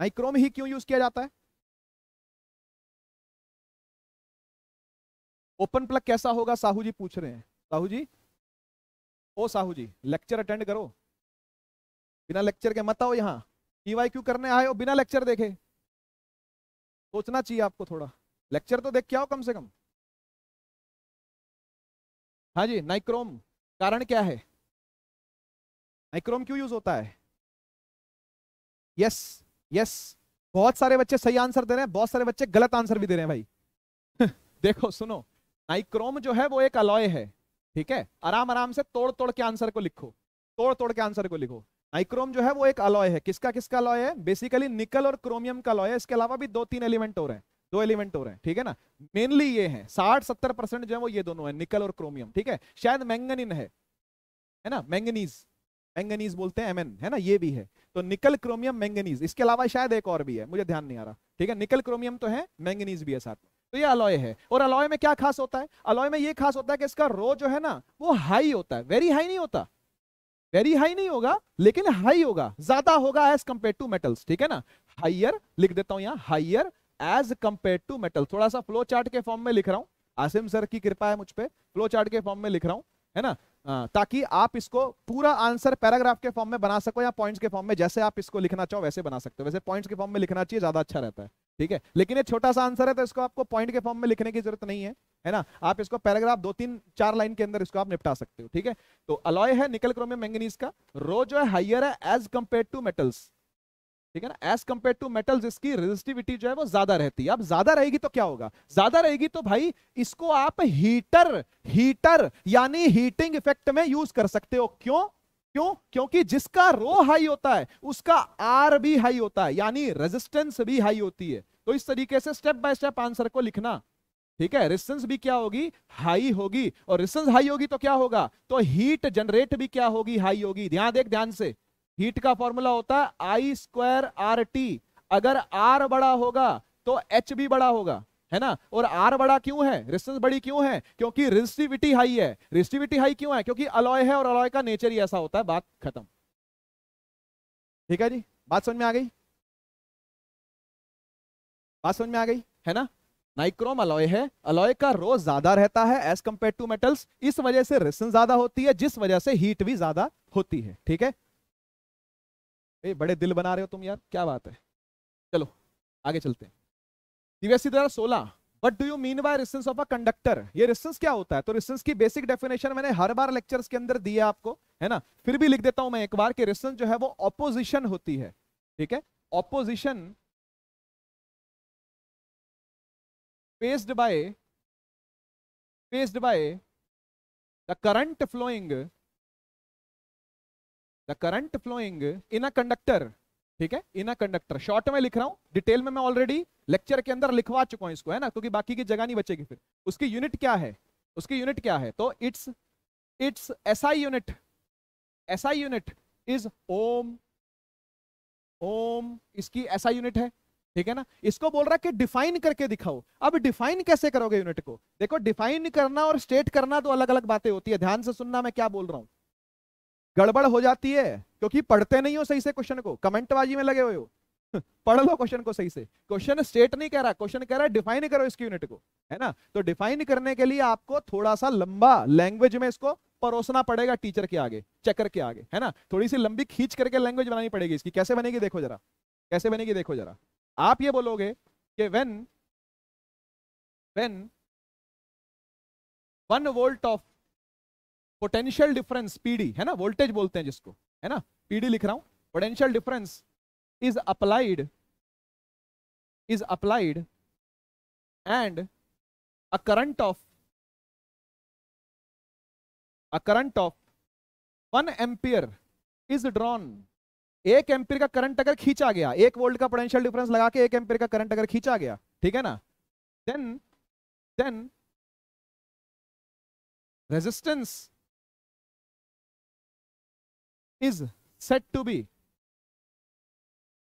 नाइक्रोम ही क्यों यूज किया जाता है ओपन प्लग कैसा होगा साहू जी पूछ रहे हैं साहू जी ओ साहू जी लेक्चर अटेंड करो बिना लेक्चर के मत आओ यहाँ ई क्यों करने आए हो बिना लेक्चर देखे सोचना चाहिए आपको थोड़ा लेक्चर तो देख के आओ कम से कम हाँ जी नाइक्रोम कारण क्या है नाइक्रोम क्यों यूज होता है यस यस बहुत सारे बच्चे सही आंसर दे रहे हैं बहुत सारे बच्चे गलत आंसर भी दे रहे हैं भाई देखो सुनो नाइक्रोम जो है वो एक अलॉय है ठीक है आराम आराम से तोड़ तोड़ के आंसर को लिखो तोड़ तोड़ के आंसर को लिखो नाइक्रोम जो है वो एक अलॉय है किसका किसका अलॉय है बेसिकली निकल और क्रोमियम का अलॉय है इसके अलावा भी दो तीन एलिमेंट हो रहे हैं दो एलिमेंट हो रहे हैं ठीक है ना मेनली ये है साठ सत्तर परसेंट जो है वो ये दोनों है निकल और क्रोमियम ठीक है शायद मैंगनिन है है ना मैंगनीज मैंगनीज बोलते हैं एमएन है ना ये भी है तो निकल क्रोमियम मैंगनीज इसके अलावा शायद एक और भी है मुझे ध्यान नहीं आ रहा ठीक है निकल क्रोमियम तो है मैंगनीज भी है साथ में तो ये अलॉय है और अलॉय में क्या खास होता है अलॉय में ये खास होता है कि इसका रो जो है ना वो हाई होता है वेरी हाई नहीं होता वेरी हाई नहीं होगा लेकिन हाई होगा ज्यादा होगा एज कंपेयर टू मेटल्स ठीक है ना हाइयर लिख देता हूं यहाँ higher as compare to metal थोड़ा सा फ्लो चार्ट के फॉर्म में लिख रहा हूँ आसिम सर की कृपा है मुझ पर फ्लो चार्ट के फॉर्म में लिख रहा हूँ है ना आ, हाँ, ताकि आप इसको पूरा आंसर पैराग्राफ के फॉर्म में बना सको या पॉइंट्स के फॉर्म में जैसे आप इसको लिखना चाहो वैसे बना सकते हो वैसे पॉइंट्स के फॉर्म में लिखना चाहिए ज्यादा अच्छा रहता है ठीक है लेकिन ये छोटा सा आंसर है तो इसको आपको पॉइंट के फॉर्म में लिखने की जरूरत नहीं है है ना आप इसको पैराग्राफ दो तीन चार लाइन के अंदर इसको आप निपटा सकते हो ठीक है तो अलॉय है निकल क्रोमियम मैंगनीज का रो जो है हाइयर है एज कंपेयर टू मेटल्स ठीक है ना एज कंपेयर टू मेटल्स इसकी रेजिस्टिविटी जो है वो ज्यादा रहती है अब ज्यादा रहेगी तो क्या होगा ज्यादा रहेगी तो भाई इसको आप हीटर हीटर यानी हीटिंग इफेक्ट में यूज कर सकते हो क्यों क्यों क्योंकि जिसका रो हाई होता है उसका आर भी हाई होता है यानी रेजिस्टेंस भी हाई होती है तो इस तरीके से स्टेप बाय स्टेप आंसर को लिखना ठीक है रेजिस्टेंस भी क्या होगी हाई होगी और रेजिस्टेंस हाई होगी तो क्या होगा तो हीट जनरेट भी क्या होगी हाई होगी ध्यान देख ध्यान से हीट का फॉर्मूला होता है आई स्क्वायर आर टी अगर आर बड़ा होगा तो एच भी बड़ा होगा है ना और आर बड़ा क्यों है रिस्टेंस बड़ी क्यों है क्योंकि रिस्टिविटी हाई है रिस्टिविटी हाई क्यों है क्योंकि अलॉय है और अलॉय का नेचर ही ऐसा होता है बात खत्म ठीक है जी बात समझ में आ गई बात समझ में आ गई है ना नाइक्रोम अलॉय है अलॉय का रोज ज्यादा रहता है एज कंपेयर टू मेटल्स इस वजह से रिस्टेंस ज्यादा होती है जिस वजह से हीट भी ज्यादा होती है ठीक है ए, बड़े दिल बना रहे हो तुम यार क्या बात है चलो आगे चलते हैं सीबीएसई सोलह what do you mean by resistance of a conductor ये रिस्टेंस क्या होता है तो रिस्टेंस की बेसिक डेफिनेशन मैंने हर बार लेक्चर्स के अंदर दी है आपको है ना फिर भी लिख देता हूं मैं एक बार कि रिस्टेंस जो है वो ऑपोजिशन होती है ठीक है opposition faced by faced by the current flowing the current flowing in a conductor ठीक है इन अ कंडक्टर शॉर्ट में लिख रहा हूं डिटेल में मैं ऑलरेडी लेक्चर के अंदर लिखवा चुका हूं इसको है ना क्योंकि बाकी की जगह नहीं बचेगी फिर उसकी यूनिट क्या है उसकी यूनिट क्या है तो it's it's SI unit SI unit is ohm ohm इसकी एसआई यूनिट है ठीक है ना इसको बोल रहा है कि डिफाइन करके दिखाओ अब डिफाइन कैसे करोगे यूनिट को देखो डिफाइन करना और स्टेट करना तो अलग अलग बातें होती है ध्यान से सुनना मैं क्या बोल रहा हूं गड़बड़ हो जाती है क्योंकि पढ़ते नहीं हो सही से क्वेश्चन को कमेंटबाजी में लगे हुए हो पढ़ लो क्वेश्चन को सही से क्वेश्चन स्टेट नहीं कह रहा क्वेश्चन कह रहा है डिफाइन करो इसकी यूनिट को है ना तो डिफाइन करने के लिए आपको थोड़ा सा लंबा लैंग्वेज में इसको परोसना पड़ेगा टीचर के आगे चेकर के आगे है ना थोड़ी सी लंबी खींच करके लैंग्वेज बनानी पड़ेगी इसकी कैसे बनेगी देखो जरा कैसे बनेगी देखो जरा आप ये बोलोगे कि when when one volt of potential difference PD है ना वोल्टेज बोलते हैं जिसको है ना पीडी लिख रहा हूं potential difference is applied is applied and a current of a current of one ampere is drawn एक एम्पियर का करंट अगर खींचा गया एक वोल्ट का पोटेंशियल डिफरेंस लगा के एक एम्पियर का करंट अगर खींचा गया ठीक है ना then then resistance is said to be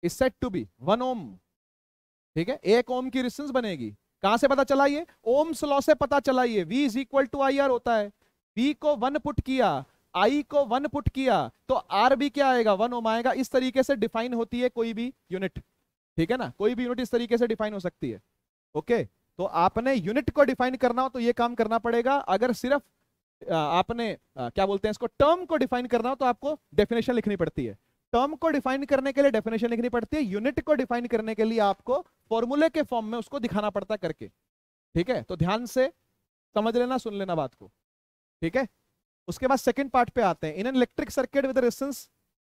is said to be one ohm ठीक है एक ओम की रिस्टेंस बनेगी कहां से पता चला ये ओम्स से पता चला ये v is equal to I R होता है v को वन पुट किया आई को वन पुट किया तो आर भी क्या आएगा वन ओम आएगा इस तरीके से डिफाइन होती है कोई भी यूनिट ठीक है ना कोई भी यूनिट इस तरीके से डिफाइन हो सकती है ओके तो आपने यूनिट को डिफाइन करना हो तो ये काम करना पड़ेगा अगर सिर्फ आपने क्या बोलते हैं इसको टर्म को डिफाइन करना हो तो आपको डेफिनेशन लिखनी पड़ती है टर्म को डिफाइन करने के लिए डेफिनेशन लिखनी पड़ती है यूनिट को डिफाइन करने के लिए आपको फॉर्मूले के फॉर्म में उसको दिखाना पड़ता करके ठीक है तो ध्यान से समझ लेना सुन लेना बात को ठीक है उसके बाद सेकेंड पार्ट पे आते हैं in an electric circuit with resistance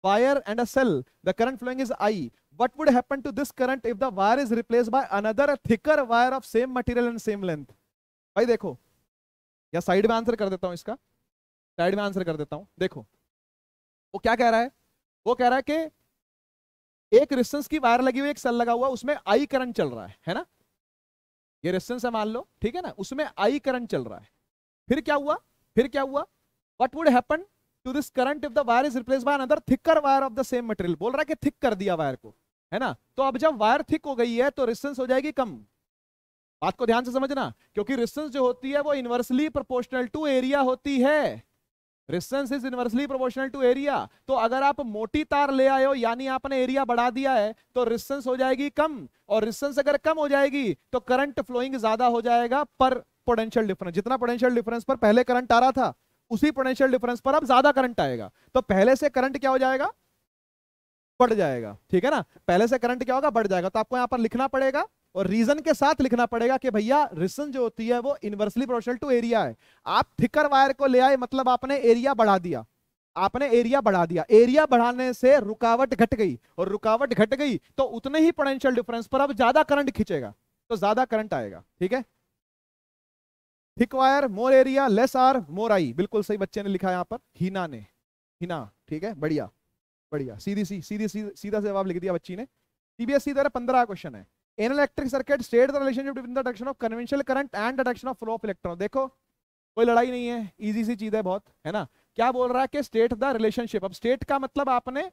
wire and a cell the current flowing is I what would happen to this current if the wire is replace by another thicker wire of same material and same length भाई देखो या side में answer कर देता हूं इसका side में answer कर देता हूं देखो वो क्या कह रहा है वो कह रहा है कि एक रिस्टेंस की वायर लगी हुई एक सेल लगा हुआ उसमें आई करंट चल रहा है है ना ये रिस्टेंस है मान लो ठीक है ना उसमें आई करंट चल रहा है फिर क्या हुआ फिर क्या हुआ what would happen to this current if the wire is replace by another thicker wire of the same material बोल रहा है कि थिक कर दिया वायर को है ना तो अब जब वायर थिक हो गई है तो रिस्टेंस हो जाएगी कम बात को ध्यान से समझना क्योंकि रिस्टेंस जो होती है वो इनवर्सली प्रोपोर्शनल टू एरिया होती है resistance is inversely proportional to area तो अगर आप मोटी तार ले आए हो यानी आपने एरिया बढ़ा दिया है तो रिस्टेंस हो जाएगी कम और रिस्टेंस अगर कम हो जाएगी तो करंट फ्लोइंग ज्यादा हो जाएगा पर पोटेंशियल डिफरेंस जितना पोटेंशियल डिफरेंस पर पहले करंट आ रहा था उसी पोटेंशियल डिफरेंस पर अब ज्यादा करंट आएगा तो पहले से करंट क्या हो जाएगा बढ़ जाएगा ठीक है ना पहले से करंट क्या होगा बढ़ जाएगा तो आपको यहां पर लिखना पड़ेगा और रीजन के साथ लिखना पड़ेगा कि भैया रिसन जो होती है वो इनवर्सली प्रोपोर्शनल टू एरिया है आप थिकर वायर को ले आए मतलब आपने एरिया बढ़ा दिया आपने एरिया बढ़ा दिया एरिया बढ़ाने से रुकावट घट गई और रुकावट घट गई तो उतने ही पोटेंशियल डिफरेंस पर अब ज्यादा करंट खींचेगा तो ज्यादा करंट आएगा ठीक है thick wire more area less R more I बिल्कुल सही बच्चे ने लिखा यहां पर हीना ने हीना ठीक है बढ़िया बढ़िया सीधी सी सीधी सीधा जवाब लिख दिया बच्ची ने सीबीएसई द्वारा पंद्रह क्वेश्चन है in electric circuit state the relationship between the attraction of conventional current and attraction of flow of electron देखो कोई लड़ाई नहीं है इजी सी चीज है बहुत है ना क्या बोल रहा है कि स्टेट द रिलेशनशिप अब स्टेट का मतलब आपने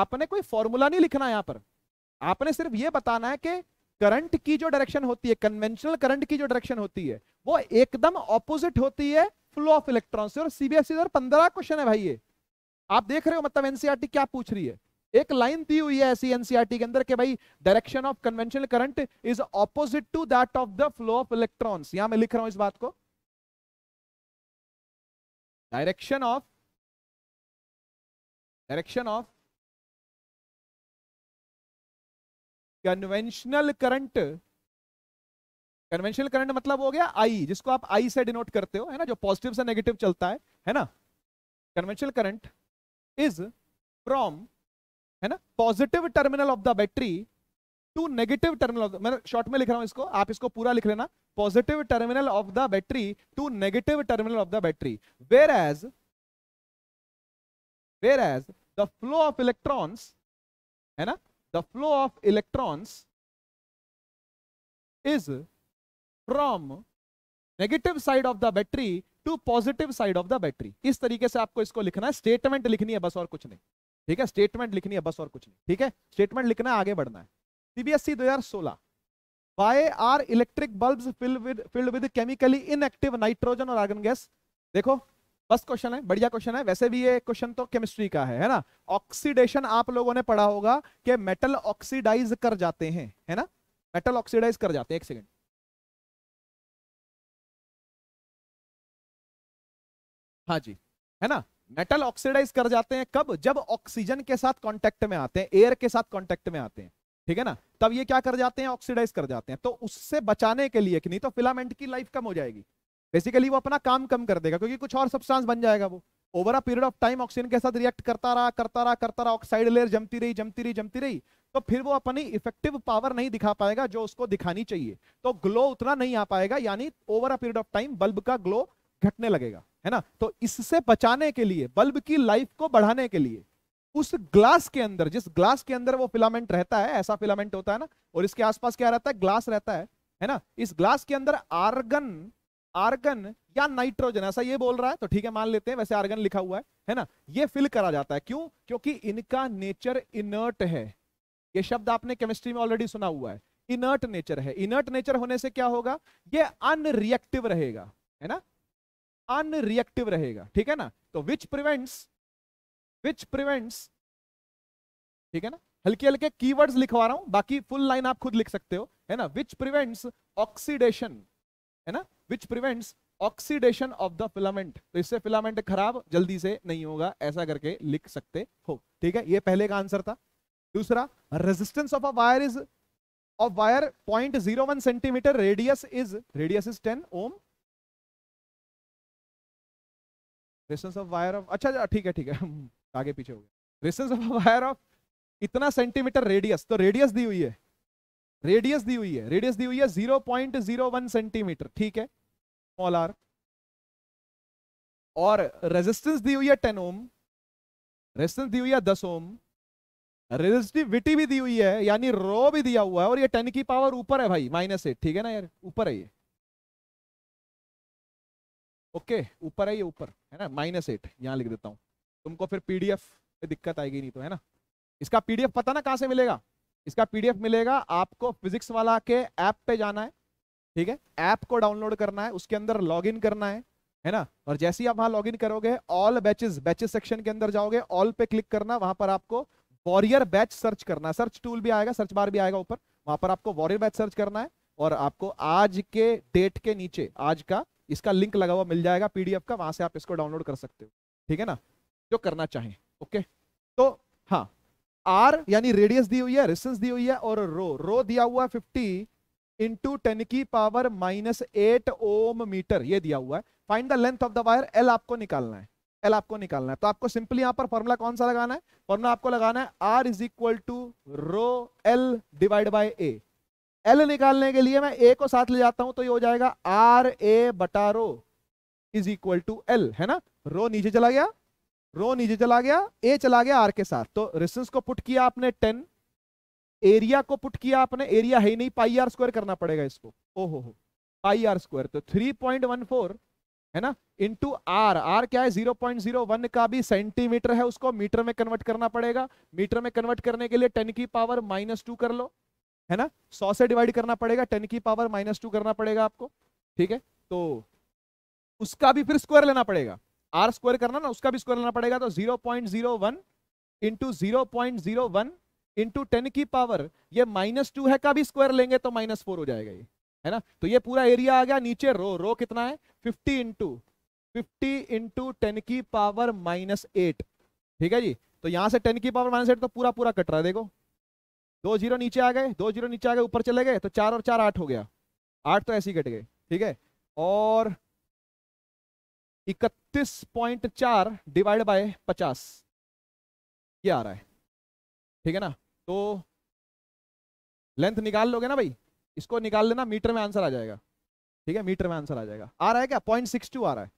आपने कोई फॉर्मूला नहीं लिखना यहाँ पर आपने सिर्फ ये बताना है कि करंट की जो डायरेक्शन होती है कन्वेंशनल करंट की जो डायरेक्शन होती है वो एकदम ऑपोजिट होती है फ्लो ऑफ इलेक्ट्रॉन से और सीबीएसई सर e तो पंद्रह क्वेश्चन है भाई ये आप देख रहे हो मतलब एनसीआरटी e क्या पूछ रही है एक लाइन दी हुई है ऐसी एनसीईआरटी e के अंदर कि भाई direction of conventional current is opposite to that of the flow of electrons यहां मैं लिख रहा हूं इस बात को direction of direction of conventional current conventional current मतलब हो गया आई जिसको आप आई से डिनोट करते हो है ना जो पॉजिटिव से नेगेटिव चलता है है ना कन्वेंशनल करंट इज फ्रॉम है ना positive terminal of the battery to negative terminal of मैं शॉर्ट में लिख रहा हूं इसको आप इसको पूरा लिख लेना positive terminal of the battery to negative terminal of the battery whereas whereas the flow of electrons है ना the flow of electrons is from negative side of the battery to positive side of the battery इस तरीके से आपको इसको लिखना है statement लिखनी है बस और कुछ नहीं ठीक है स्टेटमेंट लिखनी है बस और कुछ नहीं ठीक है स्टेटमेंट लिखना है आगे बढ़ना है CBSE 2016 why are electric bulb filled with filled with chemically inactive nitrogen और आर्गन गैस देखो बस क्वेश्चन है बढ़िया क्वेश्चन है वैसे भी ये क्वेश्चन तो केमिस्ट्री का है है ना ऑक्सीडेशन आप लोगों ने पढ़ा होगा कि मेटल ऑक्सीडाइज कर जाते हैं है ना मेटल ऑक्सीडाइज कर जाते हैं एक सेकेंड हाँ जी है ना मेटल ऑक्सीडाइज कर जाते हैं कब जब ऑक्सीजन के साथ कॉन्टेक्ट में आते हैं एयर के साथ कॉन्टेक्ट में आते हैं ठीक है ना तब ये क्या कर जाते हैं ऑक्सीडाइज कर जाते हैं तो उससे बचाने के लिए नहीं तो फिलामेंट की लाइफ कम हो जाएगी बेसिकली वो अपना काम कम कर देगा क्योंकि कुछ और सब्सटेंस बन जाएगा वो over a period of time oxygen के साथ रिएक्ट करता रहा करता रहा करता रहा ऑक्साइड लेयर जमती रही जमती रही जमती रही तो फिर वो अपनी इफेक्टिव पावर नहीं दिखा पाएगा जो उसको दिखानी चाहिए तो ग्लो उतना नहीं आ पाएगा यानी over a period of time bulb का ग्लो घटने लगेगा है ना तो इससे बचाने के लिए बल्ब की लाइफ को बढ़ाने के लिए उस ग्लास के अंदर जिस ग्लास के अंदर वो फिलामेंट रहता है ऐसा फिलामेंट होता है ना और इसके आसपास क्या रहता है ग्लास रहता है है ना इस ग्लास के अंदर आर्गन आर्गन या नाइट्रोजन ऐसा ये बोल रहा है तो ठीक है मान लेते हैं वैसे आर्गन लिखा हुआ है है ना ये फिल करा जाता है क्यों क्योंकि इनका नेचर इनर्ट है ये शब्द आपने केमिस्ट्री में ऑलरेडी सुना हुआ है इनर्ट नेचर है इनर्ट नेचर होने से क्या होगा ये अनरिएक्टिव रहेगा है ना अनरिएक्टिव रहेगा ठीक है ना तो विच प्रिवेंट्स विच प्रिवेंट्स ठीक है ना हल्के हल्के कीवर्ड्स लिखवा रहा हूं बाकी फुल लाइन आप खुद लिख सकते हो है ना विच प्रिवेंट्स ऑक्सीडेशन है ना which prevents oxidation of the filament तो इससे फिलामेंट खराब जल्दी से नहीं होगा ऐसा करके लिख सकते हो ठीक है ये पहले का आंसर था दूसरा resistance of a wire is of wire point zero one centimetre radius is radius is ten ohm resistance of wire of अच्छा ठीक है ठीक है आगे पीछे हो गया रेसेंस ऑफ वायर ऑफ इतना सेंटीमीटर रेडियस तो रेडियस दी हुई है रेडियस दी हुई है रेडियस दी हुई है zero point zero one centimetre ठीक है स्मॉल आर और रेजिस्टेंस दी हुई है टेन ओम रेजिस्टेंस दी हुई है दस ओम रेजिस्टिविटी भी दी हुई है यानी रो भी दिया हुआ है और ये टेन की पावर ऊपर है भाई माइनस एट ठीक है ना यार ऊपर है ये ओके ऊपर है ये ऊपर है ना माइनस एट यहाँ लिख देता हूँ तुमको फिर पी डी एफ में दिक्कत आएगी नहीं तो है ना इसका पी डी एफ पता ना कहाँ से मिलेगा इसका पी डी एफ मिलेगा आपको फिजिक्स वाला के ऐप पे जाना है ठीक है ऐप को डाउनलोड करना है उसके अंदर लॉग इन करना है है ना और जैसे ही आप वहाँ लॉग इन करोगे ऑल बैचेस बैचेस सेक्शन के अंदर जाओगे ऑल पे क्लिक करना वहाँ पर आपको वॉरियर बैच सर्च करना सर्च टूल भी आएगा सर्च बार भी आएगा ऊपर वहाँ पर आपको वॉरियर बैच सर्च करना है और आपको आज के डेट के नीचे आज का इसका लिंक लगा हुआ मिल जाएगा पीडीएफ का वहां से आप इसको डाउनलोड कर सकते हो ठीक है ना जो करना चाहें ओके तो हाँ आर यानी रेडियस दी हुई है रिस्टेंस दी हुई है और रो रो दिया हुआ है फिफ्टी इंटू टेन की power minus eight ohm metre ये दिया हुआ है find the length of the wire L आपको निकालना है एल आपको निकालना है तो आपको सिंपली यहां पर फॉर्मूला कौन सा लगाना है फॉर्मूला आपको लगाना है R is equal to rho L divide by A L निकालने के लिए मैं ए को साथ ले जाता हूं तो ये हो जाएगा आर ए बटा rho is equal to L है ना रो नीचे चला गया रो नीचे चला गया ए चला गया आर के साथ तो रिस्टेंस को पुट किया आपने टेन एरिया को पुट किया आपने एरिया है ही नहीं पाई आर स्क्वायर करना पड़ेगा इसको ओहो हो पाई आर स्क्वायर तो थ्री पॉइंट वन फोर है ना इंटू आर आर क्या है जीरो पॉइंट जीरो वन का भी सेंटीमीटर है उसको मीटर में कन्वर्ट करना पड़ेगा मीटर में कन्वर्ट करने के लिए टेन की पावर माइनस टू कर लो है ना सौ से डिवाइड करना पड़ेगा टेन की पावर माइनस टू करना पड़ेगा आपको ठीक है तो उसका भी फिर स्क्वायर लेना पड़ेगा आर स्क्वायर करना ना उसका भी स्क्वायर लेना पड़ेगा तो zero point zero one into zero point zero one into ten की पावर ये माइनस टू है का भी स्क्वायर लेंगे तो माइनस फोर हो जाएगा ये है ना तो ये पूरा एरिया आ गया नीचे रो रो कितना है fifty into fifty into ten की पावर माइनस एट ठीक है जी तो यहां से टेन की पावर माइनस एट तो पूरा पूरा कट रहा है देखो दो जीरो नीचे आ गए दो जीरो नीचे आ गए ऊपर चले गए तो चार और चार आठ हो गया आठ तो ऐसे ही कट गए ठीक है और इकतीस पॉइंट चार डिवाइड बाय पचास ये आ रहा है ठीक है ना तो लेंथ निकाल लोगे ना भाई इसको निकाल लेना मीटर में आंसर आ जाएगा ठीक है मीटर में आंसर आ जाएगा आ रहा है क्या पॉइंट सिक्स टू आ रहा है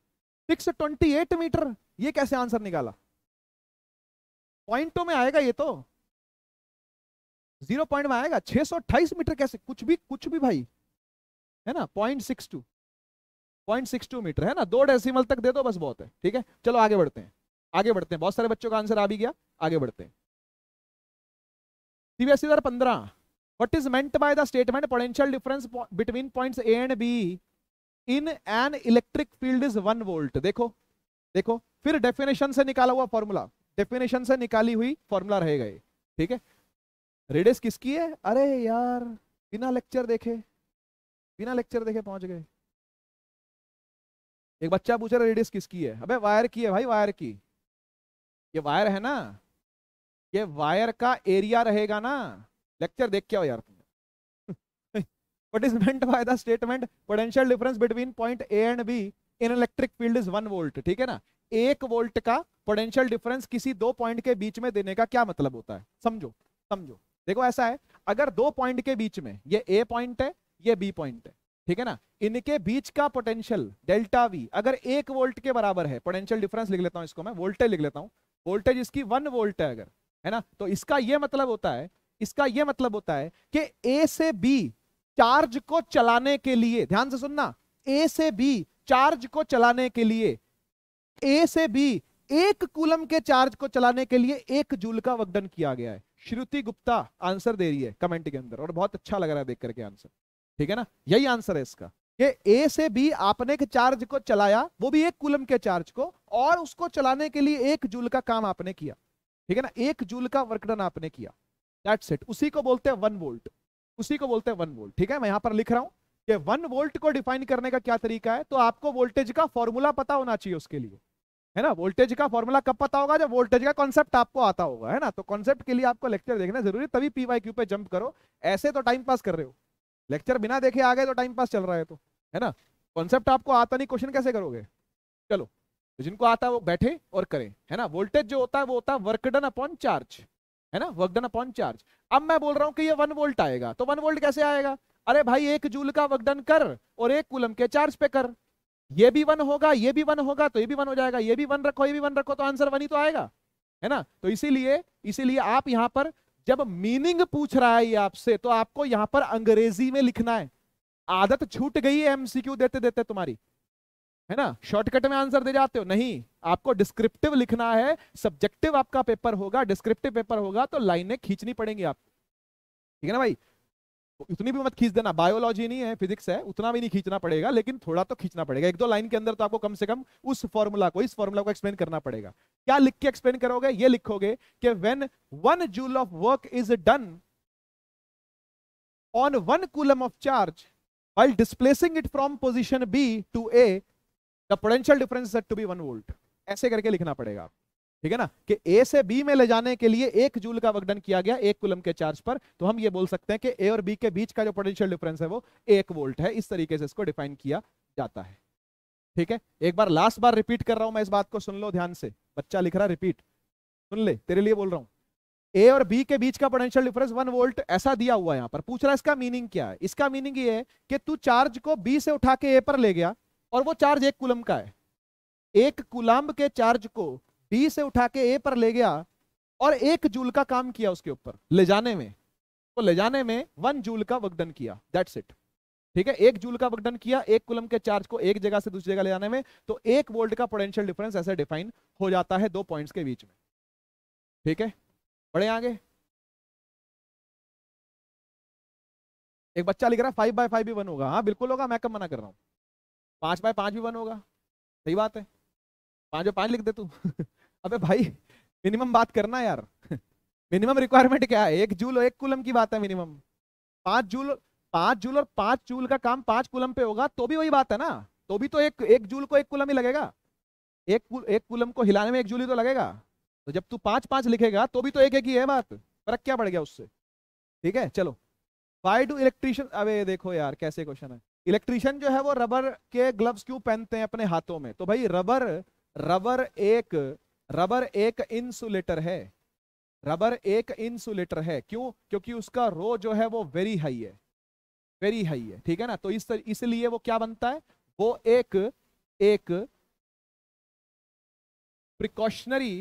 सिक्स ट्वेंटी एट मीटर ये कैसे आंसर निकाला पॉइंटों में आएगा ये तो जीरो पॉइंट में आएगा छह सौ अट्ठाईस मीटर कैसे कुछ भी कुछ भी भाई है ना point six two point six two metre है ना दो डेसिमल तक दे दो बस बहुत है ठीक है चलो आगे बढ़ते हैं आगे बढ़ते हैं बहुत सारे बच्चों का आंसर आ भी गया आगे बढ़ते हैं सीबीएसई दर पंद्रह what is meant by the statement potential difference between point A and B in an electric field is one volt देखो देखो फिर डेफिनेशन से निकाला हुआ फॉर्मूला डेफिनेशन से निकाली हुई फॉर्मूला रहेगा ये ठीक है रेडेस किसकी है अरे यार बिना लेक्चर देखे बिना लेक्चर देखे पहुंच गए एक बच्चा पूछ रहा रेडियस किसकी है अबे वायर की है भाई वायर की ये वायर है ना ये वायर का एरिया रहेगा ना लेक्चर देख के आओ यार तुम what is meant by the statement potential difference between point A and B in electric field is one volt ठीक है ना एक वोल्ट का पोटेंशियल डिफरेंस किसी दो पॉइंट के बीच में देने का क्या मतलब होता है समझो समझो देखो ऐसा है अगर दो पॉइंट के बीच में ये ए पॉइंट है ये बी पॉइंट है ठीक है ना इनके बीच का पोटेंशियल डेल्टा वी अगर एक वोल्ट के बराबर है पोटेंशियल डिफरेंस लिख लेता हूं इसको मैं वोल्टेज लिख लेता हूं वोल्टेज इसकी वन वोल्ट है अगर है ना तो इसका यह मतलब होता है इसका यह मतलब होता है कि ए से बी चार्ज को चलाने के लिए ध्यान से सुनना ए से बी चार्ज को चलाने के लिए ए से बी एक कूलम के चार्ज को चलाने के लिए एक जूल का वगदन किया गया है श्रुति गुप्ता आंसर दे रही है कमेंट के अंदर और बहुत अच्छा लग रहा है देख करके आंसर ठीक है ना यही आंसर है इसका कि ए से बी आपने एक चार्ज को चलाया वो भी एक कुलम के चार्ज को और उसको चलाने के लिए एक जूल का काम आपने किया ठीक है ना एक जूल का वर्कडन आपने किया दैट्स इट उसी को बोलते हैं वन वोल्ट उसी को बोलते हैं वन वोल्ट ठीक है मैं यहां पर लिख रहा हूं कि वन वोल्ट को डिफाइन करने का क्या तरीका है तो आपको वोल्टेज का फॉर्मूला पता होना चाहिए उसके लिए है ना वोल्टेज का फॉर्मूला कब पता होगा जब वोल्टेज का कॉन्सेप्ट आपको आता होगा है ना तो कॉन्सेप्ट के लिए आपको लेक्चर देखना जरूरी तभी पी वाई क्यू पे जंप करो ऐसे तो टाइम पास कर रहे हो लेक्चर बिना देखे आ गए तो टाइम पास चल रहा है तो है ना कॉन्सेप्ट आपको आता नहीं क्वेश्चन कैसे करोगे चलो तो जिनको आता है वो बैठे और करें है ना वोल्टेज जो होता है वो होता है वर्क डन अपॉन चार्ज है ना वर्क डन अपॉन चार्ज अब मैं बोल रहा हूँ कि ये वन वोल्ट आएगा तो वन वोल्ट कैसे आएगा अरे भाई एक जूल का वर्कडन कर और एक कुलम के चार्ज पे कर ये भी वन होगा ये भी वन होगा तो ये भी वन हो जाएगा ये भी वन रखो ये भी वन रखो तो आंसर वन ही तो आएगा है ना तो इसीलिए इसीलिए आप यहां पर जब मीनिंग पूछ रहा है ये आपसे तो आपको यहां पर अंग्रेजी में लिखना है आदत छूट गई है एमसीक्यू देते देते तुम्हारी है ना शॉर्टकट में आंसर दे जाते हो नहीं आपको डिस्क्रिप्टिव लिखना है सब्जेक्टिव आपका पेपर होगा डिस्क्रिप्टिव पेपर होगा तो लाइनें खींचनी पड़ेंगी आपको ठीक है ना भाई उतनी भी मत खींच देना बायोलॉजी नहीं है फिजिक्स है उतना भी नहीं खींचना पड़ेगा लेकिन थोड़ा तो खींचना पड़ेगा एक दो लाइन के अंदर तो आपको कम से कम उस फॉर्मूला को इस फॉर्मूला को एक्सप्लेन करना पड़ेगा क्या लिख के एक्सप्लेन करोगे ये लिखोगे कि when one joule of work is done on one coulomb of charge while displacing it from position B to A the potential difference to be one volt ऐसे करके लिखना पड़ेगा आपको ठीक है ना कि ए से बी में ले जाने के लिए एक जूल का वर्गन किया गया एक कुलम के चार्ज पर तो हम ये बोल सकते हैं कि ए और बी के बीच का जो पोटेंशियल डिफरेंस है वो एक वोल्ट है इस तरीके से इसको डिफाइन किया जाता है ठीक है एक बार लास्ट बार रिपीट कर रहा हूं मैं इस बात को सुन लो ध्यान से बच्चा लिख रहा रिपीट सुन ले तेरे लिए बोल रहा हूं ए और बी के बीच का पोटेंशियल डिफरेंस वन वोल्ट ऐसा दिया हुआ है यहां पर पूछ रहा है इसका मीनिंग क्या है इसका मीनिंग ये है कि तू चार्ज को बी से उठा के ए पर ले गया और वो चार्ज एक कुलम का है एक कुलम के चार्ज को बी से उठा के ए पर ले गया और एक जूल का काम किया उसके ऊपर ले जाने में तो ले जाने में वन जूल का वर्कडन किया दैट्स इट ठीक है एक जूल का वर्कडन किया एक कुलम के चार्ज को एक जगह से दूसरी जगह ले जाने में तो एक वोल्ट का पोटेंशियल डिफरेंस ऐसे डिफाइन हो जाता है दो पॉइंट्स के बीच में ठीक है बड़े आगे एक बच्चा लिख रहा है फाइव बाय फाइव भी वन होगा हाँ बिल्कुल होगा मैं कब मना कर रहा हूँ पांच बाय पांच भी वन होगा सही बात है पांच बाय पांच लिख दे तू अबे भाई मिनिमम बात करना यार मिनिमम रिक्वायरमेंट क्या है एक जूल और एक कुलम की बात है मिनिमम पांच जूल पांच जूल और पांच जूल का काम पांच कुलम पे होगा तो भी वही बात है ना तो भी तो एक एक जूल को एक कुलम ही लगेगा एक कुल, एक कुलम को हिलाने में एक जूल ही तो लगेगा तो जब तू पांच पांच लिखेगा तो भी तो एक एक ही है बात फर्क क्या पड़ गया उससे ठीक है चलो वाई डू इलेक्ट्रीशियन अबे देखो यार कैसे क्वेश्चन है इलेक्ट्रीशियन जो है वो रबर के ग्लव्स क्यों पहनते हैं अपने हाथों में तो भाई रबर रबर एक रबर एक इंसुलेटर है रबर एक इंसुलेटर है क्यों क्योंकि उसका रो जो है वो वेरी हाई है वेरी हाई है ठीक है ना तो इस इसलिए वो क्या बनता है वो एक एक प्रिकॉशनरी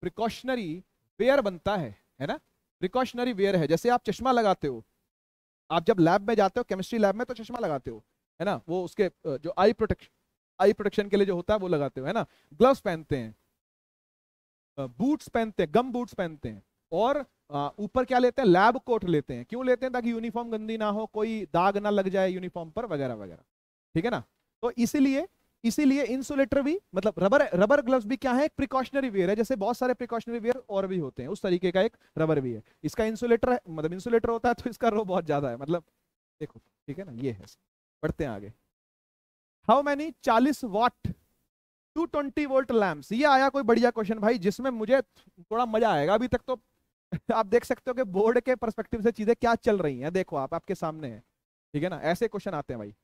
प्रिकॉशनरी वेयर बनता है है ना प्रिकॉशनरी वेयर है जैसे आप चश्मा लगाते हो आप जब लैब में जाते हो केमिस्ट्री लैब में तो चश्मा लगाते हो है ना वो उसके जो आई प्रोटेक्शन आई प्रोटेक्शन के लिए जो होता है वो लगाते हो है ना ग्लव्स पहनते हैं बूट्स पहनते हैं गम बूट्स पहनते हैं और ऊपर क्या लेते हैं लैब कोट लेते हैं क्यों लेते हैं ताकि यूनिफॉर्म गंदी ना हो कोई दाग ना लग जाए यूनिफॉर्म पर वगैरह वगैरह ठीक है ना तो इसीलिए इसीलिए इंसुलेटर भी मतलब रबर रबर ग्लव्स भी क्या है एक प्रिकॉशनरी वेयर है जैसे बहुत सारे प्रिकॉशनरी वेयर और भी होते हैं उस तरीके का एक रबर भी है इसका इंसुलेटर मतलब इंसुलेटर होता है तो इसका रो बहुत ज्यादा है मतलब देखो ठीक है ना ये है बढ़ते हैं आगे हाउ मैनी चालीस वाट ट्वेंटी वोल्ट लैम्प ये आया कोई बढ़िया क्वेश्चन भाई जिसमें मुझे थोड़ा मजा आएगा अभी तक तो आप देख सकते हो कि बोर्ड के परस्पेक्टिव से चीजें क्या चल रही हैं देखो आप आपके सामने है ठीक है ना ऐसे क्वेश्चन आते हैं भाई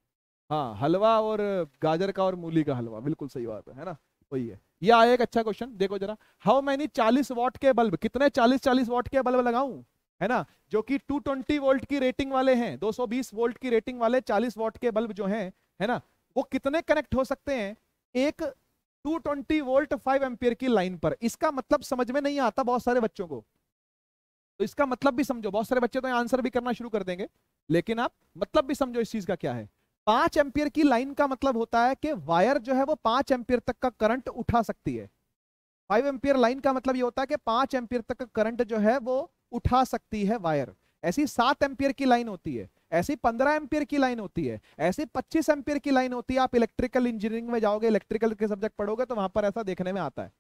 हाँ हलवा और गाजर का और मूली का हलवा बिल्कुल सही बात है ना वही है ये आया एक अच्छा क्वेश्चन देखो जरा हाउ मैनी चालीस वॉट के बल्ब कितने चालीस चालीस वॉट के बल्ब लगाऊं है ना जो कि 220 वोल्ट की रेटिंग वाले हैं 220 वोल्ट की रेटिंग वाले 40 वोल्ट के बल्ब जो हैं है ना वो कितने कनेक्ट हो सकते हैं एक 220 वोल्ट 5 एम्पियर की लाइन पर इसका मतलब समझ में नहीं आता बहुत सारे बच्चों को तो इसका मतलब भी समझो बहुत सारे बच्चे तो आंसर भी करना शुरू कर देंगे लेकिन आप मतलब भी समझो इस चीज का क्या है पांच एम्पियर की लाइन का मतलब होता है कि वायर जो है वो पांच एम्पियर तक का करंट उठा सकती है फाइव एम्पियर लाइन का मतलब ये होता है कि पांच एम्पियर तक का करंट जो है वो उठा सकती है वायर ऐसी सात एम्पियर की लाइन होती है ऐसी पंद्रह एम्पियर की लाइन होती है ऐसी पच्चीस एम्पियर की लाइन होती है आप इलेक्ट्रिकल इंजीनियरिंग में जाओगे इलेक्ट्रिकल के सब्जेक्ट पढ़ोगे तो वहां पर ऐसा देखने में आता है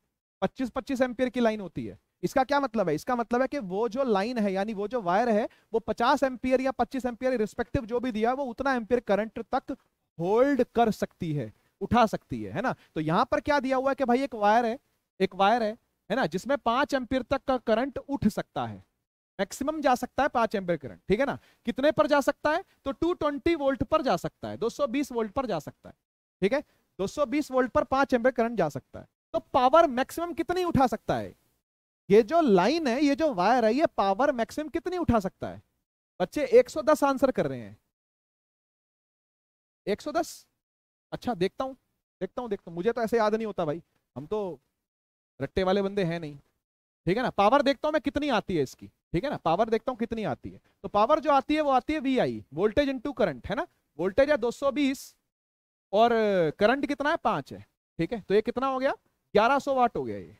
पच्चीस पच्चीस एम्पियर की लाइन होती है इसका क्या मतलब है इसका मतलब है कि वो जो लाइन है यानी वो जो वायर है वो पचास एम्पियर या पच्चीस एम्पियर रिस्पेक्टिव जो भी दिया वो उतना एम्पियर करंट तक होल्ड कर सकती है उठा सकती है है ना तो यहाँ पर क्या दिया हुआ है कि भाई एक वायर है एक वायर है है ना जिसमें पांच एम्पियर तक का करंट उठ सकता है मैक्सिमम जा सकता है पांच एम्पियर करंट ठीक है ना कितने पर जा सकता है तो 220 वोल्ट पर जा सकता है 220 वोल्ट पर जा सकता है ठीक है 220 वोल्ट पर पांच एम्पियर करंट जा सकता है तो पावर मैक्सिमम कितनी उठा सकता है ये जो लाइन है ये जो वायर है ये पावर मैक्सिमम कितनी उठा सकता है बच्चे 110 आंसर कर रहे हैं 110 अच्छा देखता हूँ देखता हूँ देखता हूँ मुझे तो ऐसे याद नहीं होता भाई हम तो रट्टे वाले बंदे हैं नहीं ठीक है ना पावर देखता हूँ मैं कितनी आती है इसकी ठीक है ना पावर देखता हूँ कितनी आती है तो पावर जो आती है वो आती है V I voltage in current है ना वोल्टेज है दो और करंट कितना है पाँच है ठीक है तो ये कितना हो गया ग्यारह वाट हो गया ये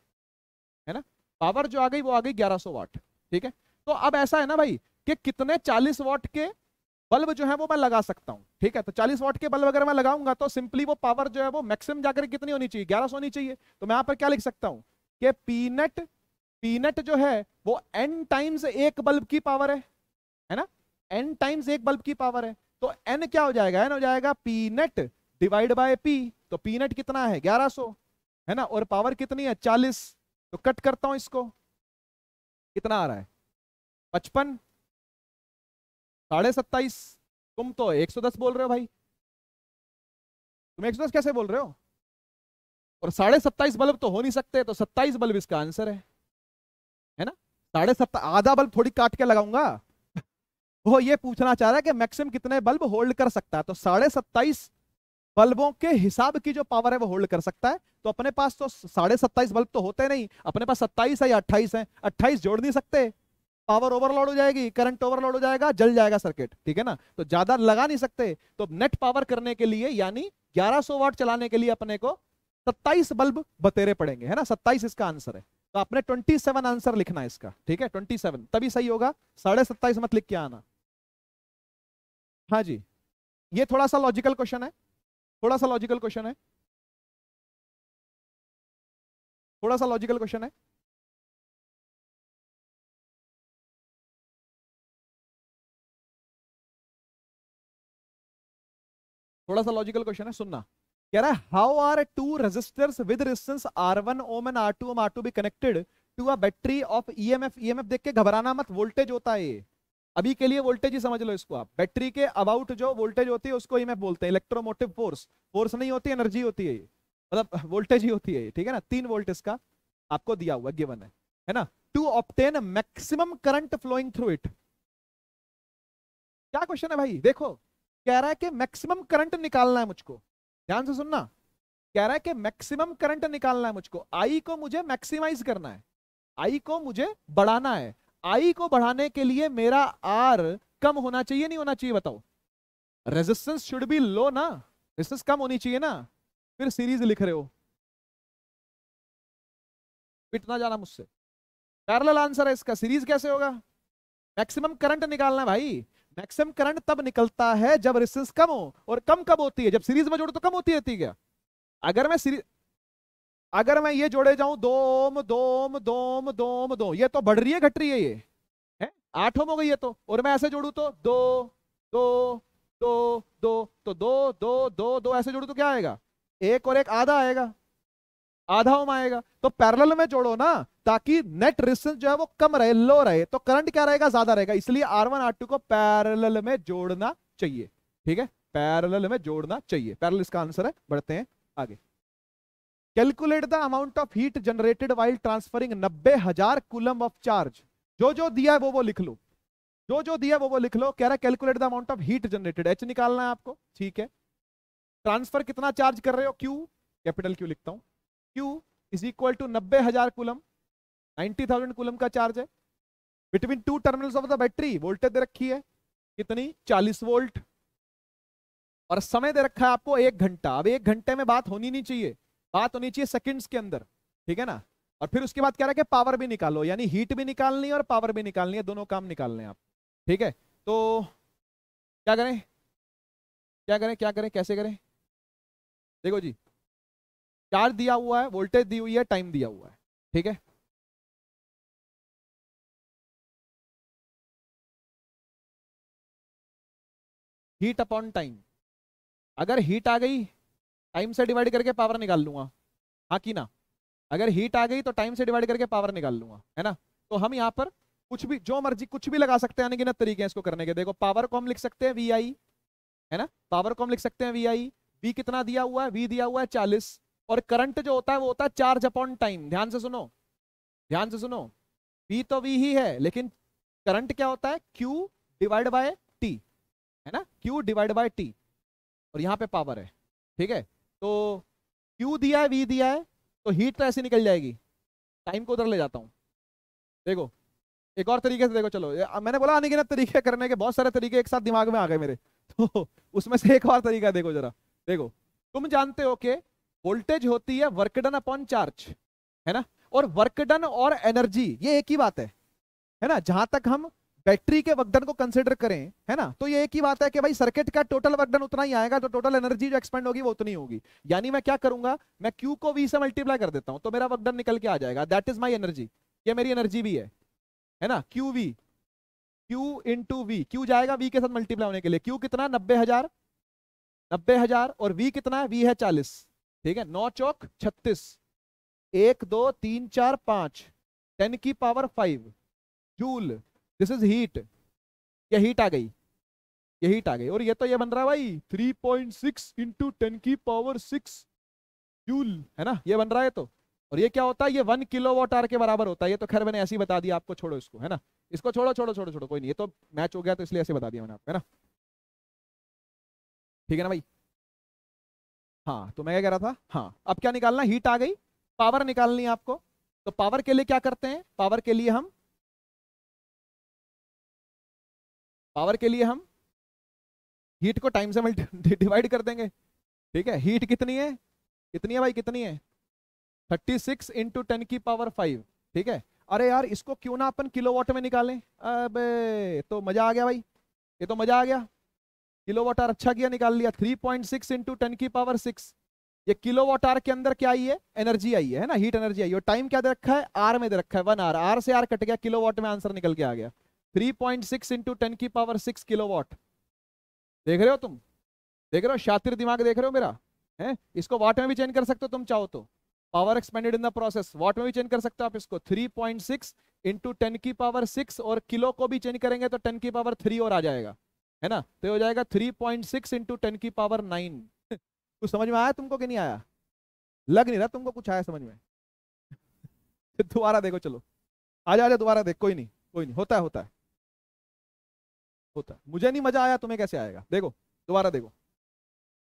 है ना पावर जो आ गई वो आ गई ग्यारह वाट ठीक है तो अब ऐसा है ना भाई कि कितने 40 वाट के बल्ब जो है वो मैं लगा सकता हूँ ठीक है तो 40 वॉट के बल्ब अगर मैं लगाऊंगा तो सिंपली वो पावर जो है वो मैक्सिमम जाकर कितनी होनी चाहिए ग्यारह होनी चाहिए तो मैं यहाँ पर क्या लिख सकता हूँ कि पीनट पीनट जो है वो एन टाइम्स एक बल्ब की पावर है है ना एन टाइम्स एक बल्ब की पावर है तो एन क्या हो जाएगा एन हो जाएगा पीनट डिवाइड बाय पी तो पीनट कितना है 1100 है ना और पावर कितनी है 40 तो कट करता हूं इसको कितना आ रहा है पचपन साढ़े सत्ताईस तुम तो एक सौ दस बोल रहे हो भाई तुम एक सौ दस कैसे बोल रहे हो और साढ़े सत्ताईस बल्ब तो हो नहीं सकते तो सत्ताईस बल्ब इसका आंसर है है ना साढ़े सत्ता आधा बल्ब थोड़ी काट के लगाऊंगा वो ये पूछना चाह रहा है कि मैक्सिमम कितने बल्ब होल्ड कर सकता है तो साढ़े सत्ताईस बल्बों के हिसाब की जो पावर है वो होल्ड कर सकता है तो अपने पास तो साढ़े सत्ताईस बल्ब तो होते नहीं अपने पास सत्ताईस है या अट्ठाईस है अट्ठाईस जोड़ नहीं सकते पावर ओवरलोड हो जाएगी करंट ओवरलोड हो जाएगा जल जाएगा सर्किट ठीक है ना तो ज्यादा लगा नहीं सकते तो नेट पावर करने के लिए यानी 1100 वाट चलाने के लिए अपने को 27 बल्ब बतेरे पड़ेंगे है ना 27 इसका आंसर है तो आपने 27 आंसर लिखना है इसका ठीक है 27 तभी सही होगा साढ़े सत्ताईस मत लिख के आना हाँ जी ये थोड़ा सा लॉजिकल क्वेश्चन है थोड़ा सा लॉजिकल क्वेश्चन है थोड़ा सा लॉजिकल क्वेश्चन है थोड़ा सा लॉजिकल क्वेश्चन है सुनना कह रहा है how are two resistors with resistance R one ohm and M R two be connected to a battery of EMF EMF देख के घबराना मत वोल्टेज होता है अभी के लिए वोल्टेज ही समझ लो इसको आप बैटरी के अबाउट जो वोल्टेज होती है उसको ईएमएफ e बोलते हैं इलेक्ट्रोमोटिव फोर्स फोर्स नहीं होती एनर्जी होती है मतलब वोल्टेज ही होती है ठीक है ना तीन वोल्ट इसका आपको दिया हुआ गिवन है है ना to obtain maximum current flowing through it क्या क्वेश्चन है भाई देखो कह रहा है कि मैक्सिमम करंट निकालना है मुझको ध्यान से सुनना कह रहा है कि मैक्सिमम करंट निकालना है मुझको आई को मुझे मैक्सिमाइज करना है आई को मुझे बढ़ाना है आई को बढ़ाने के लिए मेरा आर कम होना चाहिए नहीं होना चाहिए बताओ रेजिस्टेंस शुड बी लो ना रेजिस्टेंस कम होनी चाहिए ना फिर सीरीज लिख रहे हो पिटना जाना मुझसे पैरल आंसर है इसका सीरीज कैसे होगा मैक्सिमम करंट निकालना है भाई मैक्सिमम करंट तब निकलता है जब रेसिस्टेंस कम हो और कम कब होती है जब सीरीज में जोड़ो तो कम होती रहती क्या अगर मैं सीरीज अगर मैं ये जोड़े जाऊं दोम दोम दोम दोम दो ये तो बढ़ रही है घट रही है ये है आठ ओम हो गई है तो और मैं ऐसे जोड़ू तो दो दो दो दो तो दो दो दो दो ऐसे जोड़ू तो क्या आएगा एक और एक आधा आएगा आधा ओम आएगा तो पैरेलल में जोड़ो ना ताकि नेट रेजिस्टेंस जो है वो कम रहे लो रहे तो करंट क्या रहेगा ज्यादा रहेगा इसलिए आर वन को पैरल में जोड़ना चाहिए ठीक है पैरल में जोड़ना चाहिए पैरल इसका आंसर है बढ़ते हैं आगे calculate the amount of heat generated while transferring नब्बे हजार कुलम ऑफ चार्ज जो जो दिया है वो वो लिख लो जो जो दिया वो वो लिख लो कह रहा है calculate the amount of heat generated H निकालना है आपको ठीक है ट्रांसफर कितना चार्ज कर रहे हो क्यू कैपिटल क्यू लिखता हूं क्यू इज इक्वल टू नब्बे हजार कुलम नाइनटी थाउजेंड कुलम का चार्ज है between two terminals of the battery voltage दे रखी है कितनी चालीस वोल्ट और समय दे रखा है आपको एक घंटा अब एक घंटे में बात होनी नहीं चाहिए बात होनी चाहिए सेकंड्स के अंदर ठीक है ना और फिर उसके बाद कह रहा है कि पावर भी निकालो यानी हीट भी निकालनी है और पावर भी निकालनी है दोनों काम निकालने आप ठीक है तो क्या करें क्या करें क्या करें कैसे करें देखो जी चार्ज दिया हुआ है वोल्टेज दी हुई है टाइम दिया हुआ है ठीक है हीट अपॉन टाइम अगर हीट आ गई टाइम से डिवाइड करके पावर निकाल लूंगा हाँ कि ना अगर हीट आ गई तो टाइम से डिवाइड करके पावर निकाल लूंगा है ना तो हम यहाँ पर कुछ भी जो मर्जी कुछ भी लगा सकते हैं अनगिनत तरीके हैं इसको करने के देखो पावर को हम लिख सकते हैं वी आई है ना पावर को हम लिख सकते हैं वी आई वी कितना दिया हुआ है वी दिया हुआ है चालीस और करंट जो होता है वो होता है चार्ज अपॉन टाइम ध्यान से सुनो ध्यान से सुनो वी तो वी ही है लेकिन करंट क्या होता है क्यू डिवाइड बाय है ना q डिवाइड बाय t और यहाँ पे पावर है ठीक है तो q दिया है v दिया है तो हीट तो ऐसी निकल जाएगी टाइम को उधर ले जाता हूँ देखो एक और तरीके से देखो चलो मैंने बोला आने के ना तरीके करने के बहुत सारे तरीके एक साथ दिमाग में आ गए मेरे तो उसमें से एक और तरीका देखो जरा देखो तुम जानते हो कि वोल्टेज होती है वर्कडन अपॉन चार्ज है ना और वर्कडन और एनर्जी ये एक ही बात है है ना जहां तक हम बैटरी के वर्कडन को कंसिडर करें है ना तो ये एक ही बात है कि भाई सर्किट का टोटल वर्कडन उतना ही आएगा तो टोटल एनर्जी जो एक्सपेंड होगी वो उतनी होगी यानी मैं क्या करूंगा मैं क्यू को वी से मल्टीप्लाई कर देता हूं तो मेरा वर्कडन निकल के आ जाएगा दैट इज माई एनर्जी ये मेरी एनर्जी भी है है ना Q V Q into V Q जाएगा वी के साथ मल्टीप्लाई होने के लिए क्यू कितना नब्बे हजार नब्बे हजार और वी कितना है वी है चालीस ठीक है नौ चौक छत्तीस एक दो तीन चार पांच टेन की power five joule this is heat ये हीट आ गई ये हीट आ गई और ये तो ये बन रहा है भाई three point six into ten की पावर सिक्स जूल है ना ये बन रहा है तो और ये क्या होता है ये वन किलो वॉट आर के बराबर होता है ये तो खैर मैंने ऐसे ही बता दिया आपको छोड़ो इसको है ना इसको छोड़ो छोड़ो छोड़ो छोड़ो कोई नहीं ये तो मैच हो गया तो इसलिए ऐसे बता दिया मैंने आपको है ना ठीक है ना भाई हाँ तो मैं क्या कह रहा था हाँ अब क्या निकालना हीट आ गई पावर निकालनी है आपको तो पावर के लिए क्या करते हैं पावर के लिए हम पावर के लिए हम हीट को टाइम से डिवाइड कर देंगे ठीक है हीट कितनी है कितनी है भाई कितनी है 36 सिक्स इंटू टेन की पावर फाइव ठीक है अरे यार इसको क्यों ना अपन किलोवाट में निकालें अबे तो मजा आ गया भाई ये तो मजा आ गया किलो वाटर आर अच्छा किया निकाल लिया 3.6 पॉइंट सिक्स इंटू टेन की पावर सिक्स ये किलो वॉट आर के अंदर क्या आई है एनर्जी आई है ना हीट एनर्जी आई है टाइम क्या दे रखा है आर में दे रखा है वन आर आर से आर कट गया किलो वॉट में आंसर निकल के आ गया three point six into ten की पावर सिक्स किलो वॉट देख रहे हो तुम देख रहे हो शातिर दिमाग देख रहे हो मेरा है इसको वाट में भी चेंज कर सकते हो तुम चाहो तो power expended in the process watt में भी चेंज कर सकते हो आप इसको three point six into ten की पावर सिक्स और किलो को भी चेंज करेंगे तो टेन की पावर थ्री और आ जाएगा है ना तो हो जाएगा three point six into ten की पावर नाइन कुछ समझ में आया तुमको कि नहीं आया लग नहीं रहा तुमको कुछ आया समझ में दोबारा देखो चलो आ जा दोबारा देख कोई नहीं कोई नहीं होता है होता है होता मुझे नहीं मजा आया तुम्हें कैसे आएगा देखो दोबारा देखो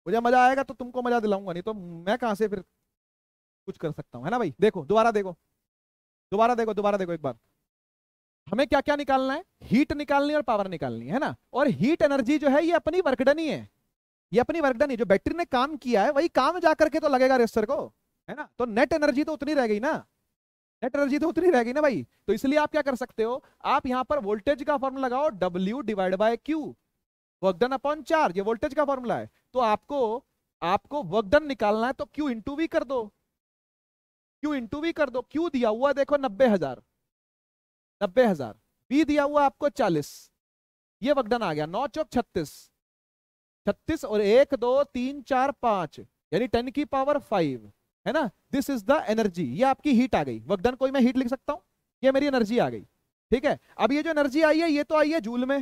मुझे मजा आएगा तो तुमको मजा दिलाऊंगा नहीं तो मैं कहाँ से फिर कुछ कर सकता हूँ है ना भाई देखो दोबारा देखो दोबारा देखो दोबारा देखो एक बार हमें क्या क्या निकालना है हीट निकालनी और पावर निकालनी है ना और हीट एनर्जी जो है ये अपनी वर्कडन ही है ये अपनी वर्कडन ही जो बैटरी ने काम किया है वही काम जा करके तो लगेगा रेस्टर को है ना तो नेट एनर्जी तो उतनी रह गई ना नेट एनर्जी तो उतनी रहेगी ना भाई तो इसलिए आप क्या कर सकते हो आप यहाँ पर वोल्टेज का फॉर्मूला लगाओ W divide by Q work done upon charge ये वोल्टेज का फॉर्मूला है तो आपको आपको वर्क डन निकालना है तो Q इंटू वी कर दो Q इंटू वी कर दो Q दिया हुआ देखो नब्बे हजार नब्बे हजार वी दिया हुआ आपको चालीस ये वर्कडन आ गया नौ चौक छत्तीस छत्तीस और एक दो तीन चार पांच यानी टेन की पावर फाइव है ना दिस इज द एनर्जी ये आपकी हीट आ गई वकदन कोई मैं हीट लिख सकता हूँ ये मेरी एनर्जी आ गई ठीक है अब ये जो एनर्जी आई है ये तो आई है जूल में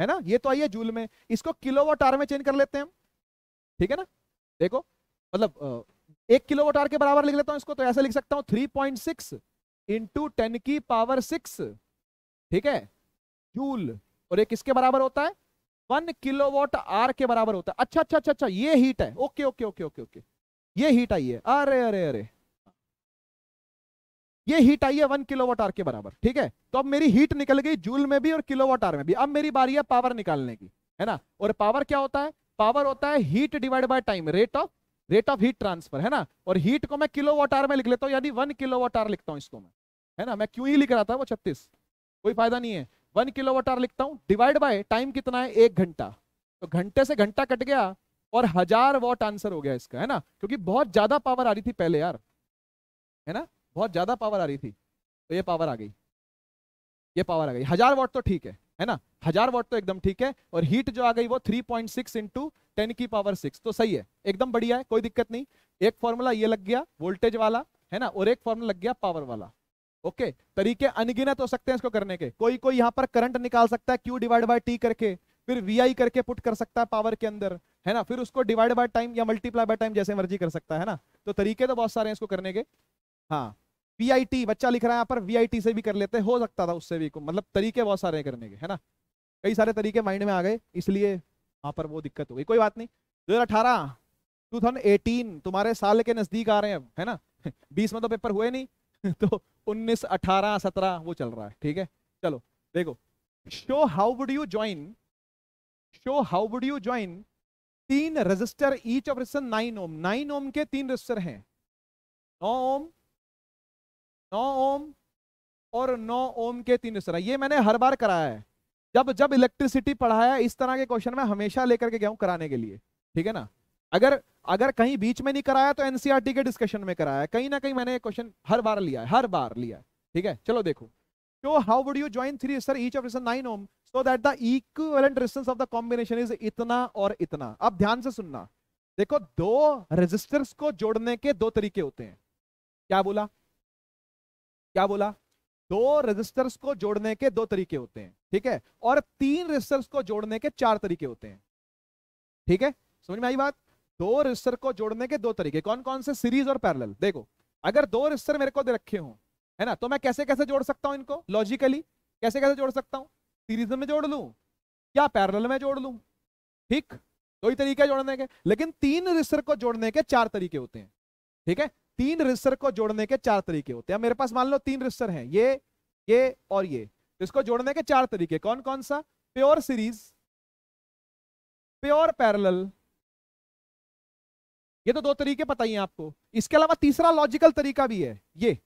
है ना ये तो आई है जूल में इसको किलोवाट आर में चेंज कर लेते हैं हम ठीक है ना देखो मतलब एक किलोवाट आर के बराबर लिख लेता हूँ इसको तो ऐसे लिख सकता हूँ three point six into ten की पावर सिक्स ठीक है जूल और एक किसके बराबर होता है वन किलोवाट आर के बराबर होता है अच्छा अच्छा अच्छा अच्छा ये हीट है okay okay okay okay okay okay ये हीट आई है अरे अरे अरे ये हीट आई है वन किलोवाट आर के बराबर ठीक है तो अब मेरी हीट निकल गई जूल में भी और किलोवाट आर में भी अब मेरी बारी है पावर निकालने की है ना और पावर क्या होता है पावर होता है heat divide by time rate of rate of heat transfer है ना और हीट को मैं किलो आर में लिख लेता हूँ यानी वन किलो आर लिखता हूँ इसको मैं है ना मैं क्यों ही e लिख रहा था वो छत्तीस कोई फायदा नहीं है वन किलो आर लिखता हूँ डिवाइड बाय टाइम कितना है एक घंटा तो घंटे से घंटा कट गया और हजार वॉट आंसर हो गया इसका है ना क्योंकि बहुत ज्यादा पावर आ रही थी पहले यार है ना बहुत ज्यादा पावर आ रही थी तो ये पावर आ गई ये पावर आ गई हजार वॉट तो ठीक है है ना हजार वॉट तो एकदम ठीक है और हीट जो आ गई वो 3.6 पॉइंट सिक्स इंटू टेन की पावर सिक्स तो सही है एकदम बढ़िया है कोई दिक्कत नहीं एक फॉर्मूला ये लग गया वोल्टेज वाला है ना और एक फॉर्मूला लग गया पावर वाला ओके तरीके अनगिनत हो सकते हैं इसको करने के कोई कोई यहाँ पर करंट निकाल सकता है क्यू डिवाइड बाई टी करके फिर वी करके पुट कर सकता है पावर के अंदर है ना फिर उसको डिवाइड बाय टाइम या मल्टीप्लाई बाय टाइम जैसे मर्जी कर सकता है ना तो तरीके तो बहुत सारे हैं इसको करने के हाँ वी बच्चा लिख रहा है यहाँ पर वी से भी कर लेते हो सकता था उससे भी मतलब तरीके बहुत सारे हैं करने के है ना कई सारे तरीके माइंड में आ गए इसलिए वहाँ पर वो दिक्कत हो गई कोई बात नहीं दो हज़ार अठारह टू थाउजेंड एटीन तुम्हारे साल के नज़दीक आ रहे हैं है ना बीस में तो पेपर हुए नहीं तो उन्नीस अठारह सत्रह वो चल रहा है ठीक है चलो देखो show how would you join show how would you join तीन resistor each of resistor nine ohm nine ohm के तीन रजिस्टर हैं नौ ओम नौ ओम और नौ ओम के तीन रजिस्टर ये मैंने हर बार कराया है जब जब इलेक्ट्रिसिटी पढ़ाया इस तरह के क्वेश्चन में हमेशा लेकर के गया हूं कराने के लिए ठीक है ना अगर अगर कहीं बीच में नहीं कराया तो एनसीआरटी e के डिस्कशन में कराया कहीं ना कहीं मैंने क्वेश्चन हर बार लिया है हर बार लिया है ठीक है चलो देखो So how would you join three resistors, each of resistance 9 ohm, so that the equivalent resistance of the combination is itna और itna ab dhyan se sunna देखो दो रेजिस्टर्स को जोड़ने के दो तरीके होते हैं क्या बोला क्या बोला दो रेजिस्टर्स को जोड़ने के दो तरीके होते हैं ठीक है और तीन रेजिस्टर्स को जोड़ने के चार तरीके होते हैं ठीक है समझ में आई बात दो रेजिस्टर को जोड़ने के दो तरीके कौन कौन से सीरीज और पैरेलल देखो अगर दो रेजिस्टर मेरे को दे रखे हों है ना तो मैं कैसे कैसे जोड़ सकता हूं इनको लॉजिकली कैसे कैसे जोड़ सकता हूं सीरीज में जोड़ लू या पैरल में जोड़ लू ठीक दो ही तरीके जोड़ने के लेकिन तीन रिसर को जोड़ने के चार तरीके होते हैं ठीक है तीन रिसर को जोड़ने के चार तरीके होते हैं मेरे पास मान लो तीन रिसर हैं ये ये और ये तो इसको जोड़ने के चार तरीके कौन कौन सा प्योर सीरीज प्योर पैरल ये तो दो तरीके पता ही हैं आपको इसके अलावा तीसरा लॉजिकल तरीका भी है ये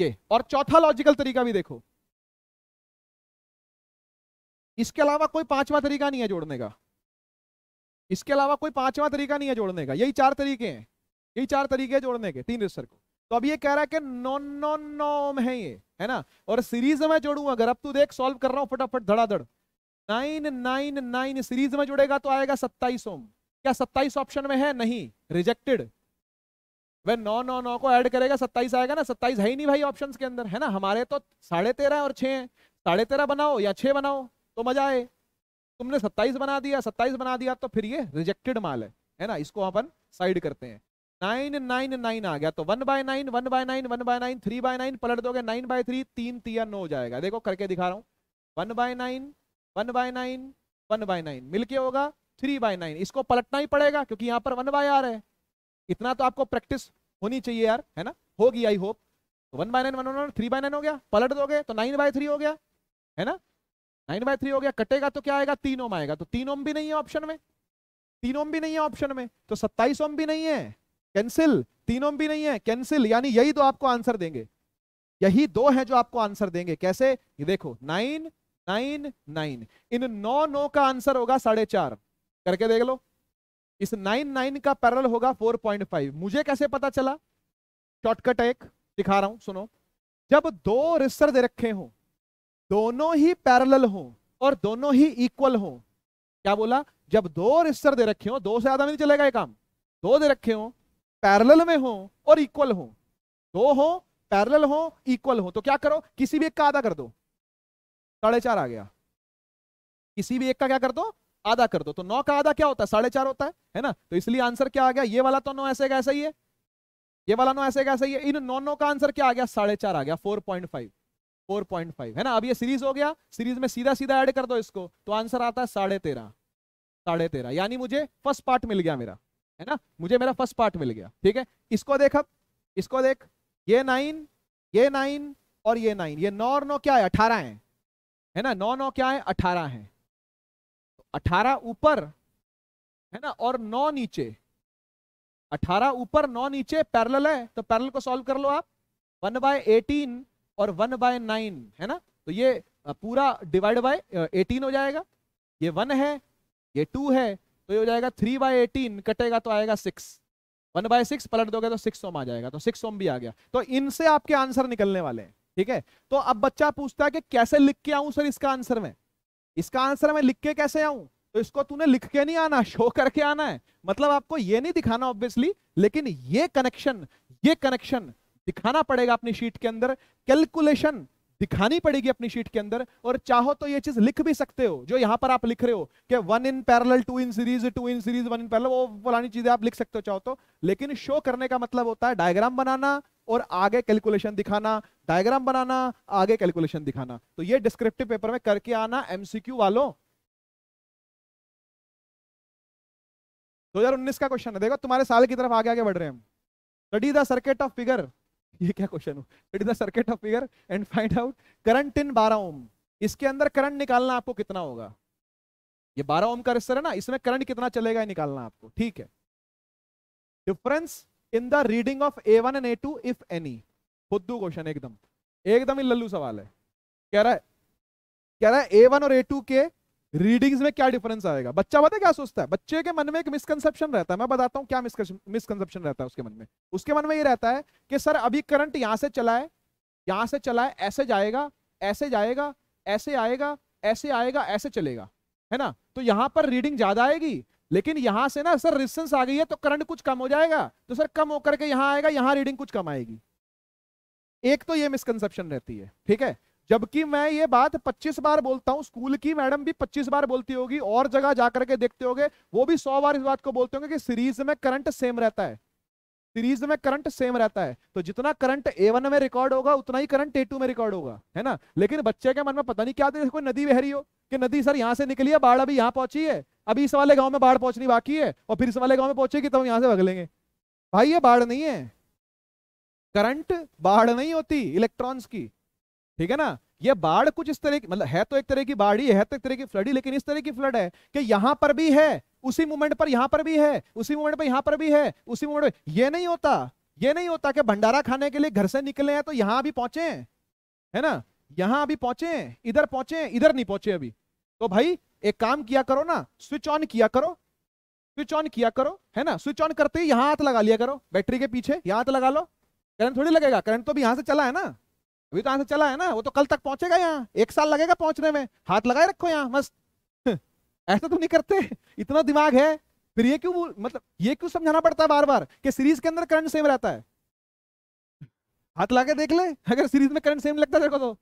ये और चौथा लॉजिकल तरीका भी देखो इसके अलावा कोई पांचवा तरीका नहीं है जोड़ने का इसके अलावा कोई पांचवा तरीका नहीं है जोड़ने का यही चार तरीके हैं यही चार तरीके हैं जोड़ने के तीन रजिस्टर को तो अब ये कह रहा है कि नॉन नॉन नॉम है ये है ना और सीरीज में जोड़ू अगर अब तू देख सॉल्व कर रहा हूं फटाफट धड़ाधड़ नाइन नाइन नाइन सीरीज में जुड़ेगा तो आएगा सत्ताईस ओम क्या सत्ताईस ऑप्शन में है नहीं रिजेक्टेड वह नौ नौ नौ को ऐड करेगा सत्ताईस आएगा ना सत्ताईस है ही नहीं भाई ऑप्शन के अंदर है ना हमारे तो साढ़े तेरह और छः हैं साढ़े तेरह बनाओ या छः बनाओ तो मजा आए तुमने सत्ताईस बना दिया सत्ताईस बना दिया तो फिर ये रिजेक्टेड माल है है ना इसको अपन साइड करते हैं नाइन नाइन नाइन आ गया तो one by nine one by nine one by nine three by nine पलट दोगे नाइन बाय थ्री तीन तीन नौ हो जाएगा देखो करके दिखा रहा हूँ one by nine one by nine one by nine मिलके होगा थ्री बाय नाइन इसको पलटना ही पड़ेगा क्योंकि यहाँ पर वन बाय आ रहा है इतना तो आपको प्रैक्टिस होनी चाहिए यार है ना होगी आई होप तो one by nine one one three by nine हो गया पलट दोगे तो नाइन बाय थ्री हो गया है ना नाइन बाय थ्री हो गया कटेगा तो क्या आएगा तीन ओम आएगा तो तीन ओम भी नहीं है ऑप्शन में तीन ओम भी नहीं है ऑप्शन में तो सत्ताईस ओम भी नहीं है कैंसिल तीन ओम भी नहीं है कैंसिल यानी यही दो तो आपको आंसर देंगे यही दो है जो आपको आंसर देंगे कैसे ये देखो नाइन नाइन नाइन इन नौ नौ का आंसर होगा साढ़े चार करके देख लो इस नाइन नाइन का पैरल होगा फोर पॉइंट फाइव मुझे कैसे पता चला शॉर्टकट एक दिखा रहा हूं सुनो जब दो रिसर दे रखे हो दोनों ही पैरल हो और दोनों ही इक्वल हो क्या बोला जब दो रिस्टर दे रखे हो दो से ज्यादा नहीं चलेगा ये काम दो दे रखे हो पैरल में हो और इक्वल हो दो हो पैरल हो इक्वल हो तो क्या करो किसी भी एक का आधा कर दो साढ़े चार आ गया किसी भी एक का क्या कर दो आधा कर दो तो नौ का आधा क्या होता है साढ़े चार होता है है ना तो इसलिए आंसर क्या आ गया ये वाला तो नौ ऐसे का ऐसा ही है ये वाला नौ ऐसे का ऐसा ही है इन नौ नौ का आंसर क्या आ गया साढ़े चार आ गया four point five four point five है ना अब ये सीरीज हो गया सीरीज में सीधा सीधा ऐड कर दो इसको तो आंसर आता है साढ़े तेरह साढ़े तेरह यानी मुझे फर्स्ट पार्ट मिल गया मेरा है ना मुझे मेरा फर्स्ट पार्ट मिल गया ठीक है इसको देख अब इसको देख ये नाइन ये नाइन और ये नाइन ये नौ और नौ क्या है अठारह है है ना नौ नौ क्या है अठारह है अठारह ऊपर है ना और नौ नीचे अठारह ऊपर नौ नीचे पैरल है तो पैरल को सॉल्व कर लो आप वन बाय एटीन और वन बाय नाइन है ना तो ये पूरा डिवाइड बाय एटीन हो जाएगा ये वन है ये टू है तो ये हो जाएगा थ्री बाय एटीन कटेगा तो आएगा सिक्स वन बाय सिक्स पलट दोगे तो सिक्स ओम आ जाएगा तो सिक्स ओम भी आ गया तो इनसे आपके आंसर निकलने वाले हैं ठीक है तो अब बच्चा पूछता है कि कैसे लिख के आऊं सर इसका आंसर में इसका आंसर मैं लिख के कैसे आऊं तो इसको तूने लिख के नहीं आना शो करके आना है मतलब आपको ये नहीं दिखाना ऑब्वियसली लेकिन ये कनेक्शन ये कनेक्शन दिखाना पड़ेगा अपनी शीट के अंदर कैलकुलेशन दिखानी पड़ेगी अपनी शीट के अंदर और चाहो तो ये चीज लिख भी सकते हो जो यहां पर आप लिख रहे हो कि one in parallel two in series two in series one in parallel वो फलानी चीजें आप लिख सकते हो चाहो तो लेकिन शो करने का मतलब होता है डायग्राम बनाना और आगे कैलकुलेशन दिखाना डायग्राम बनाना आगे कैलकुलेशन दिखाना तो ये डिस्क्रिप्टिव पेपर में करके आना एमसीक्यू वालों 2019 का क्वेश्चन है देखो तुम्हारे साल की तरफ आगे आगे बढ़ रहे हैं study the circuit of figure ये क्या question it is the circuit of figure and find out current in बारह ओम इसके अंदर करंट निकालना आपको कितना होगा ये बारह ओम का रिस्टर है ना इसमें करंट कितना चलेगा ये निकालना आपको ठीक है difference in the reading of A one and A two if any खुदू क्वेश्चन एकदम एकदम ही लल्लू सवाल है कह रहा है कह रहा है ए वन और ए टू के रीडिंग्स में क्या डिफरेंस आएगा बच्चा पता क्या सोचता है बच्चे के मन में एक मिसकनसेप्शन रहता है मैं बताता हूँ क्या मिसकनसेप्शन रहता है उसके मन में उसके मन में ये रहता है कि सर अभी करंट यहाँ से चला है यहाँ से चला है ऐसे जाएगा ऐसे जाएगा ऐसे आएगा ऐसे आएगा ऐसे चलेगा है ना तो यहाँ पर रीडिंग ज्यादा आएगी लेकिन यहाँ से ना सर रिस्टेंस आ गई है तो करंट कुछ कम हो जाएगा तो सर कम होकर के यहाँ आएगा यहाँ रीडिंग कुछ कम आएगी एक तो ये मिसकनसेप्शन रहती है ठीक है जबकि मैं ये बात 25 बार बोलता हूँ स्कूल की मैडम भी 25 बार बोलती होगी और जगह जाकर के देखते होगे वो भी 100 बार इस बात को बोलते होंगे कि सीरीज में करंट सेम रहता है सीरीज में करंट सेम रहता है तो जितना करंट ए वन में रिकॉर्ड होगा उतना ही करंट ए टू में रिकॉर्ड होगा है ना लेकिन बच्चे के मन में पता नहीं क्या दे कोई नदी बह रही हो कि नदी सर यहाँ से निकली है बाढ़ अभी यहाँ पहुंची है अभी इस वाले गाँव में बाढ़ पहुंचनी बाकी है और फिर इस वाले गाँव में पहुंचेगी तो हम यहाँ से भग लेंगे भाई ये बाढ़ नहीं है करंट बाढ़ नहीं होती इलेक्ट्रॉन्स की ठीक है ना ये बाढ़ कुछ इस तरह की मतलब है तो एक तरह की बाढ़ ही है तो एक तरह की फ्लड ही लेकिन इस तरह की फ्लड है कि यहां पर भी है उसी मूवमेंट पर यहां पर भी है उसी मूवमेंट पर यहां पर भी है उसी मोमेंट ये नहीं होता ये नहीं होता कि भंडारा खाने के लिए घर से निकले हैं तो यहां भी पहुंचे है ना यहां अभी पहुंचे इधर पहुंचे इधर नहीं पहुंचे अभी तो भाई एक काम किया करो ना स्विच ऑन किया करो स्विच ऑन किया करो है ना स्विच ऑन करते ही यहां हाथ लगा लिया करो बैटरी के पीछे यहां हाथ लगा लो करंट थोड़ी लगेगा करंट तो भी यहां से चला है ना अभी कहां से चला है ना वो तो कल तक पहुंचेगा यहाँ एक साल लगेगा पहुंचने में हाथ लगाए रखो यहाँ मस्त ऐसा तो नहीं करते इतना दिमाग है फिर ये क्यों मतलब ये क्यों समझाना पड़ता है बार बार कि सीरीज के अंदर करंट सेम रहता है हाथ लगा के देख ले अगर सीरीज में करंट सेम लगता है तो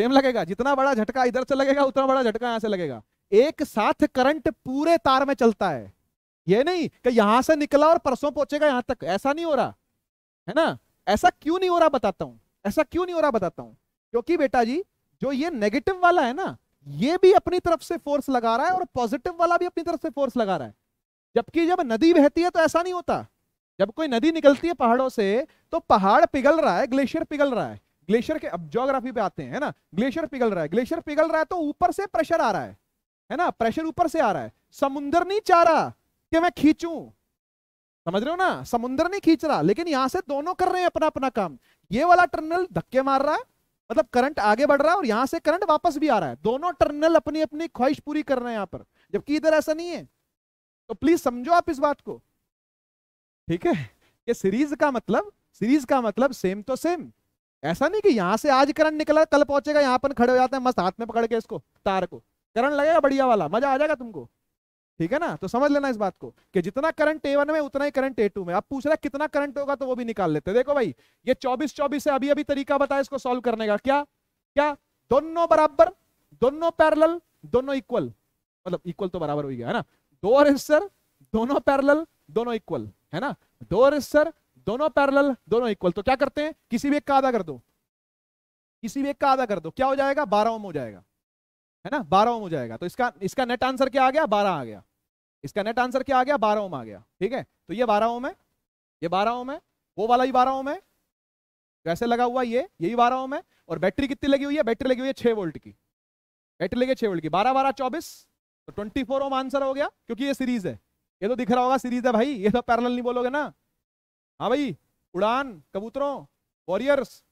सेम लगेगा जितना बड़ा झटका इधर से लगेगा उतना बड़ा झटका यहाँ से लगेगा एक साथ करंट पूरे तार में चलता है ये नहीं कि यहां से निकला और परसों पहुंचेगा यहां तक ऐसा नहीं हो रहा है ना ऐसा क्यों नहीं हो रहा बताता हूं ऐसा क्यों नहीं हो रहा बताता हूं क्योंकि बेटा जी जो ये नेगेटिव वाला है ना ये भी अपनी तरफ से फोर्स लगा रहा है और पॉजिटिव वाला भी अपनी तरफ से फोर्स लगा रहा है जबकि जब नदी बहती है तो ऐसा नहीं होता जब कोई नदी निकलती है पहाड़ों से तो पहाड़ पिघल रहा है ग्लेशियर पिघल रहा है ग्लेशियर के अब जोग्राफी पे आते हैं ना ग्लेशियर पिघल रहा है ग्लेशियर पिघल रहा है तो ऊपर से प्रेशर आ रहा है है ना प्रेशर ऊपर से आ रहा है समुंदर नहीं चाह रहा कि मैं खींचू समझ रहे हो ना समुंदर नहीं खींच रहा लेकिन यहां से दोनों कर रहे हैं अपना अपना काम ये वाला टर्मिनल धक्के मार रहा है मतलब करंट आगे बढ़ रहा है और यहां से करंट वापस भी आ रहा है दोनों टर्मिनल अपनी अपनी ख्वाहिश पूरी कर रहे हैं यहां पर जबकि इधर ऐसा नहीं है तो प्लीज समझो आप इस बात को ठीक है ये सीरीज का मतलब सीरीज का मतलब सेम तो सेम ऐसा नहीं कि यहां से आज करंट निकला कल पहुंचेगा यहां पर खड़े हो जाते हैं मस्त हाथ में पकड़ के इसको तार को करंट लगेगा बढ़िया वाला मजा आ जाएगा तुमको ठीक है ना तो समझ लेना इस बात को कि जितना करंट ए वन में उतना ही करंट ए टू में अब पूछ रहा है कितना करंट होगा तो वो भी निकाल लेते देखो भाई ये चौबीस चौबीस है अभी अभी तरीका बताया इसको सोल्व करने का क्या क्या दोनों बराबर दोनों पैरल दोनों इक्वल मतलब इक्वल तो बराबर हो गया है ना दो रेजिस्टर दोनों पैरल दोनों इक्वल है ना दो रेजिस्टर दोनों पैरल दोनों इक्वल तो क्या करते हैं किसी भी एक का आधा कर दो किसी भी एक का आधा कर दो क्या हो जाएगा बारह ओम हो जाएगा है ना बारह ओम हो जाएगा तो इसका इसका नेट आंसर क्या आ गया बारह आ गया इसका नेट आंसर क्या आ गया बारह ओम आ गया ठीक है तो ये बारह ओम है ये बारह ओम है वो वाला भी बारह ओम है वैसे तो लगा हुआ ये यही बारह ओम है और बैटरी कितनी लगी हुई है बैटरी लगी हुई है छह वोल्ट की बैटरी लगी छह वोल्ट की बारह बारह चौबीस तो ट्वेंटी फोर ओम आंसर हो गया क्योंकि ये सीरीज है ये तो दिख रहा होगा सीरीज है भाई ये तो पैरल नहीं बोलोगे ना हाँ भाई उड़ान कबूतरों वॉरियर्स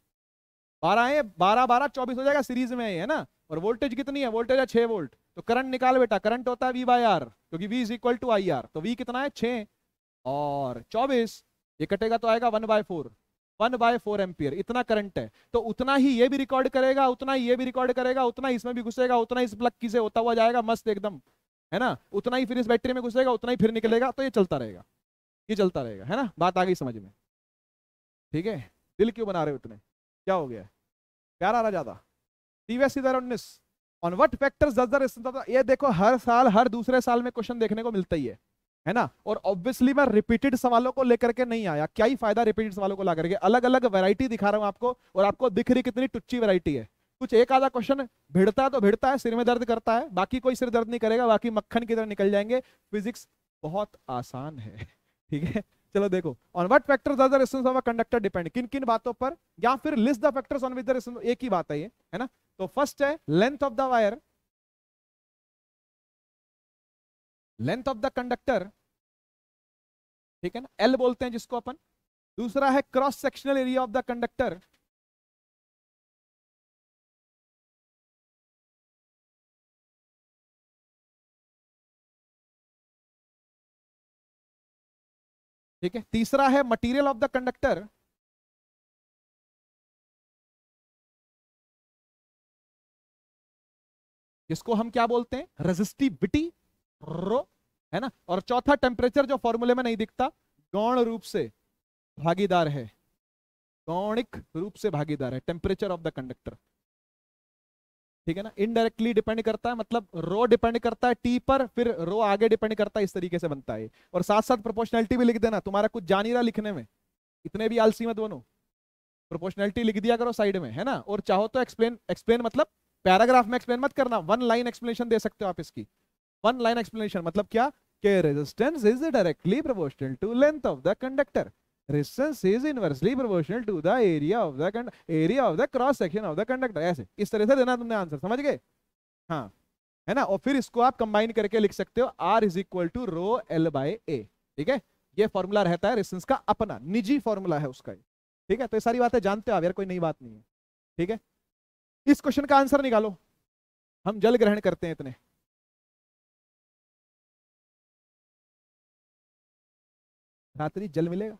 बारह है बारह बारह चौबीस हो जाएगा सीरीज में है ना और वोल्टेज कितनी है वोल्टेज है छह वोल्ट तो करंट निकाल बेटा करंट होता है वी बाई आर क्योंकि V is equal to I R तो वी कितना है छे और चौबीस ये कटेगा तो आएगा one by four one by four ampere इतना करंट है तो उतना ही ये भी रिकॉर्ड करेगा उतना ही ये भी रिकॉर्ड करेगा उतना इसमें भी घुसेगा उतना इस प्लग की से होता हुआ जाएगा मस्त एकदम है ना उतना ही फिर इस बैटरी में घुसेगा उतना ही फिर निकलेगा तो ये चलता रहेगा ये चलता रहेगा है ना बात आ गई समझ में ठीक है दिल क्यों बना रहे हो इतने क्या हो गया प्यार आ रहा ज़्यादा सीवे सीधा उन्नीस on what factors does the ये देखो हर साल हर दूसरे साल में क्वेश्चन देखने को मिलता ही है है ना और ऑब्वियसली मैं रिपीटेड सवालों को लेकर के नहीं आया क्या ही फायदा रिपीटेड सवालों को ला करके अलग अलग वैरायटी दिखा रहा हूं आपको और आपको दिख रही कितनी टुच्ची वैरायटी है कुछ एक आधा क्वेश्चन भिड़ता है तो भिड़ता है सिर में दर्द करता है बाकी कोई सिर दर्द नहीं करेगा बाकी मक्खन की तरह निकल जाएंगे फिजिक्स बहुत आसान है ठीक है चलो देखो on what factor conductor depend किन किन बातों पर या फिर list the factors on with एक ही बात है ये है ना तो फर्स्ट है length of the wire length of the conductor ठीक है ना एल बोलते हैं जिसको अपन दूसरा है cross sectional area of the conductor ठीक है तीसरा है मटेरियल ऑफ द कंडक्टर इसको हम क्या बोलते हैं रेजिस्टिविटी रो है ना और चौथा टेम्परेचर जो फॉर्मूले में नहीं दिखता गौण रूप से भागीदार है गौणिक रूप से भागीदार है टेम्परेचर ऑफ द कंडक्टर ठीक है ना इनडायरेक्टली डिपेंड करता है मतलब रो डिपेंड करता है टी पर फिर रो आगे डिपेंड करता है इस तरीके से बनता है और साथ साथ प्रोपोर्शनैलिटी भी लिख देना तुम्हारा कुछ जान ही रहा लिखने में इतने भी आलसी मत बनो प्रोपोर्शनैलिटी लिख दिया करो साइड में है ना और चाहो तो एक्सप्लेन एक्सप्लेन मतलब पैराग्राफ में एक्सप्लेन मत करना वन लाइन एक्सप्लेनेशन दे सकते हो आप इसकी वन लाइन एक्सप्लेनेशन मतलब क्या के resistance is directly proportional to length of the conductor resistance is inversely proportional to the area of the area of the cross section of the conductor ऐसे इस तरह से देना तुमने आंसर समझ गए हाँ है ना और फिर इसको आप कंबाइन करके लिख सकते हो r is equal to rho L by A ठीक है ये फॉर्मूला रहता है रेजिस्टेंस का अपना निजी फॉर्मूला है उसका ठीक है तो ये सारी बातें जानते हो आप यार कोई नई बात नहीं है ठीक है इस क्वेश्चन का आंसर निकालो हम जल ग्रहण करते हैं इतने रात्रि जल मिलेगा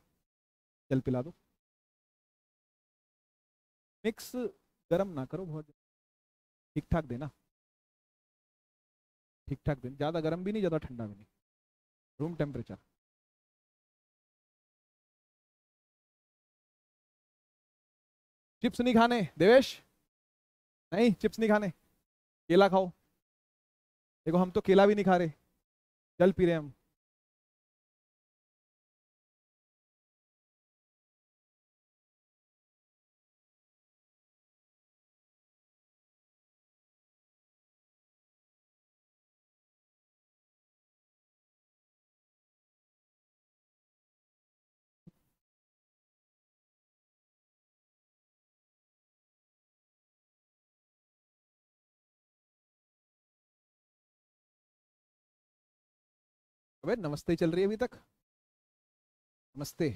जल पिला दो मिक्स गरम ना करो बहुत ठीक ठाक देना ठीक ठाक देना ज़्यादा गर्म भी नहीं ज़्यादा ठंडा भी नहीं रूम टेम्परेचर चिप्स नहीं खाने देवेश नहीं चिप्स नहीं खाने केला खाओ देखो हम तो केला भी नहीं खा रहे जल पी रहे हम वे नमस्ते चल रही है अभी तक नमस्ते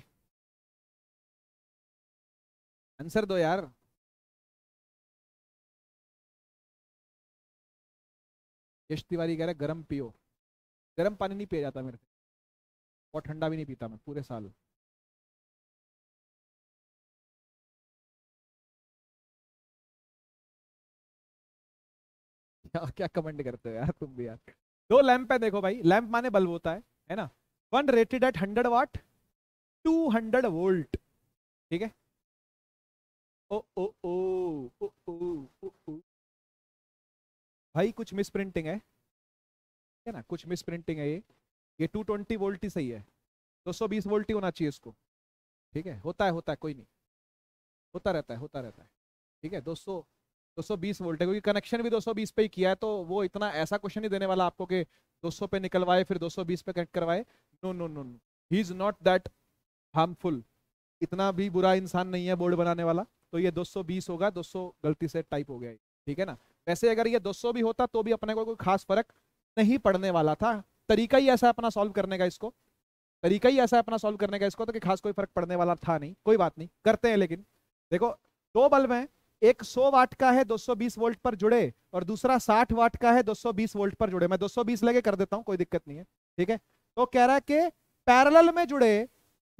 आंसर दो यार यश तिवारी कह रहे गरम गर्म पियो गर्म पानी नहीं पिया जाता मेरे से और ठंडा भी नहीं पीता मैं पूरे साल क्या क्या कमेंट करते हो यार तुम भी यार दो लैंप है देखो भाई लैंप माने बल्ब होता है है ना one rated at hundred watt two hundred volt ठीक है ओ ओ ओ ओ ओ ओ ओ भाई कुछ मिस प्रिंटिंग है है ना कुछ मिस प्रिंटिंग है ये ये टू ट्वेंटी वोल्ट ही सही है दो बीस वोल्ट ही होना चाहिए इसको ठीक है होता है होता है कोई नहीं होता रहता है होता रहता है ठीक है दो सौ 220 वोल्ट है क्योंकि कनेक्शन भी 220 पे ही किया है तो वो इतना ऐसा क्वेश्चन नहीं देने वाला आपको कि 200 पे निकलवाए फिर 220 पे कनेक्ट करवाए no no no no he is not that harmful इतना भी बुरा इंसान नहीं है बोर्ड बनाने वाला तो ये 220 होगा 200 गलती से टाइप हो गया ठीक है ना वैसे अगर ये 200 भी होता तो भी अपने को कोई खास फर्क नहीं पड़ने वाला था तरीका ही ऐसा अपना सॉल्व करने का इसको तरीका ही ऐसा अपना सॉल्व करने का इसको तो कि खास कोई फर्क पड़ने वाला था नहीं कोई बात नहीं करते हैं लेकिन देखो दो बल्ब हैं एक 100 वाट का है 220 वोल्ट पर जुड़े और दूसरा 60 वाट का है 220 वोल्ट पर जुड़े मैं 220 लेके कर देता हूं कोई दिक्कत नहीं है ठीक है तो कह रहा है कि पैरेलल में जुड़े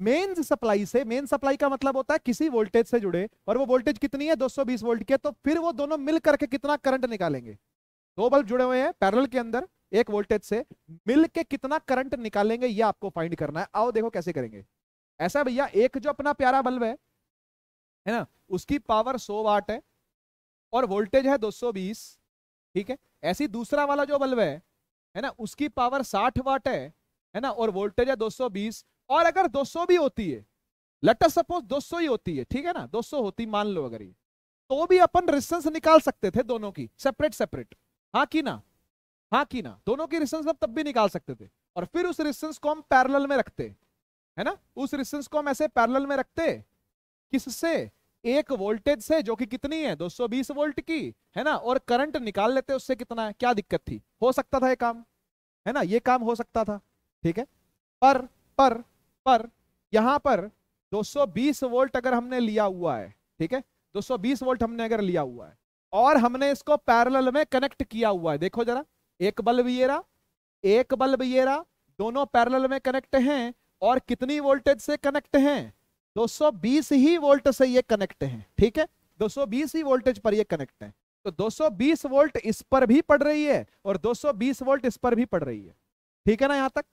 मेन सप्लाई से मेन सप्लाई का मतलब होता है किसी वोल्टेज से जुड़े और वो वोल्टेज कितनी है 220 वोल्ट की तो फिर वो दोनों मिल करके कितना करंट निकालेंगे दो बल्ब जुड़े हुए हैं पैरल के अंदर एक वोल्टेज से मिल के कितना करंट निकालेंगे ये आपको फाइंड करना है आओ देखो कैसे करेंगे ऐसा भैया एक जो अपना प्यारा बल्ब है है ना उसकी पावर 100 वाट है और वोल्टेज है 220 ठीक है ऐसी दूसरा वाला जो बल्ब है है ना उसकी पावर 60 वाट है है ना और वोल्टेज है 220 और अगर 200 भी होती है लेटर सपोज 200 ही होती है ठीक है ना 200 होती मान लो अगर ये तो भी अपन रिस्टेंस निकाल सकते थे दोनों की सेपरेट सेपरेट हाँ की ना हाँ की ना दोनों की रिस्टेंस तब भी निकाल सकते थे और फिर उस रिस्टेंस को हम पैरेलल में रखते है ना उस रिस्टेंस को हम ऐसे पैरेलल में रखते किससे एक वोल्टेज से जो कि कितनी है 220 वोल्ट की है ना और करंट निकाल लेते उससे कितना है क्या दिक्कत थी हो सकता था ये काम है ना ये काम हो सकता था ठीक है पर पर पर यहां पर 220 वोल्ट अगर हमने लिया हुआ है ठीक है 220 वोल्ट हमने अगर लिया हुआ है और हमने इसको पैरेलल में कनेक्ट किया हुआ है देखो जरा एक बल्ब ये रहा एक बल्ब ये रहा दोनों पैरेलल में कनेक्ट हैं और कितनी वोल्टेज से कनेक्ट हैं 220 ही वोल्ट से ये कनेक्ट है ठीक है 220 ही वोल्टेज पर ये कनेक्ट है तो 220 वोल्ट इस पर भी पड़ रही है और 220 वोल्ट इस पर भी पड़ रही है ठीक है ना यहां तक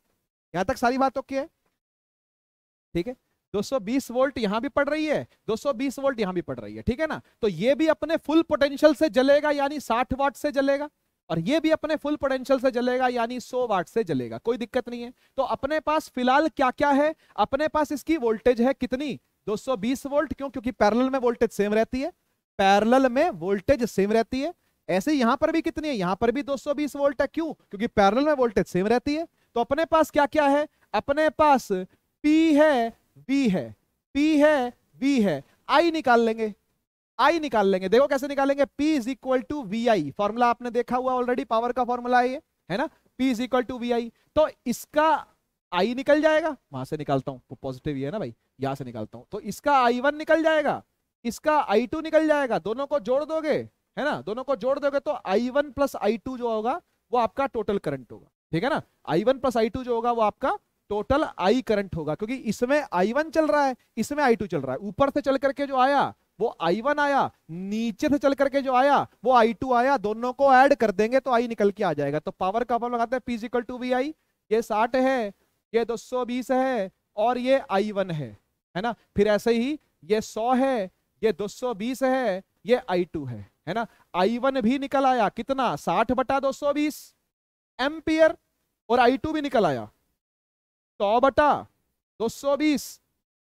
यहां तक सारी बात ओके है ठीक है 220 वोल्ट यहां भी पड़ रही है 220 वोल्ट यहां भी पड़ रही है ठीक है ना तो ये भी अपने फुल पोटेंशियल से जलेगा यानी 60 वाट से जलेगा और ये भी अपने फुल पोटेंशियल से जलेगा यानी 100 वाट से जलेगा कोई दिक्कत नहीं है तो अपने पास फिलहाल क्या क्या है अपने पास इसकी वोल्टेज है कितनी 220 वोल्ट क्यों क्योंकि पैरल में वोल्टेज सेम रहती है पैरल में वोल्टेज सेम रहती है ऐसे यहां पर भी कितनी है यहां पर भी दो वोल्ट है क्यों क्योंकि पैरल में वोल्टेज सेम रहती है तो अपने पास क्या क्या है अपने पास पी है वी है पी है वी है आई निकाल लेंगे आई निकाल लेंगे देखो कैसे निकालेंगे P is equal to V I formula आपने देखा हुआ ऑलरेडी पावर का फॉर्मूला है है ना P is equal to V I तो इसका आई निकल जाएगा वहां से निकालता हूँ पॉजिटिव ही है ना भाई यहां से निकालता हूँ तो इसका आई वन निकल जाएगा इसका आई टू निकल जाएगा दोनों को जोड़ दोगे है ना दोनों को जोड़ दोगे तो I one plus I two जो होगा वो आपका टोटल करंट होगा ठीक है ना I one plus I two जो होगा वो आपका टोटल आई करंट होगा क्योंकि इसमें आई वन चल रहा है इसमें आई टू चल रहा है ऊपर से चल करके जो आया वो I1 आया नीचे से चल करके जो आया वो I2 आया दोनों को ऐड कर देंगे तो I निकल के आ जाएगा तो पावर का अपन लगाते हैं फिजिकल टू वी आई ये साठ है ये दो सौ बीस है और ये I1 है है ना फिर ऐसे ही ये सौ है ये दो सौ बीस है ये I2 है है ना I1 भी निकल आया कितना साठ बटा दो सौ बीस एम्पियर और I2 भी निकल आया सौ बटा दो सौ बीस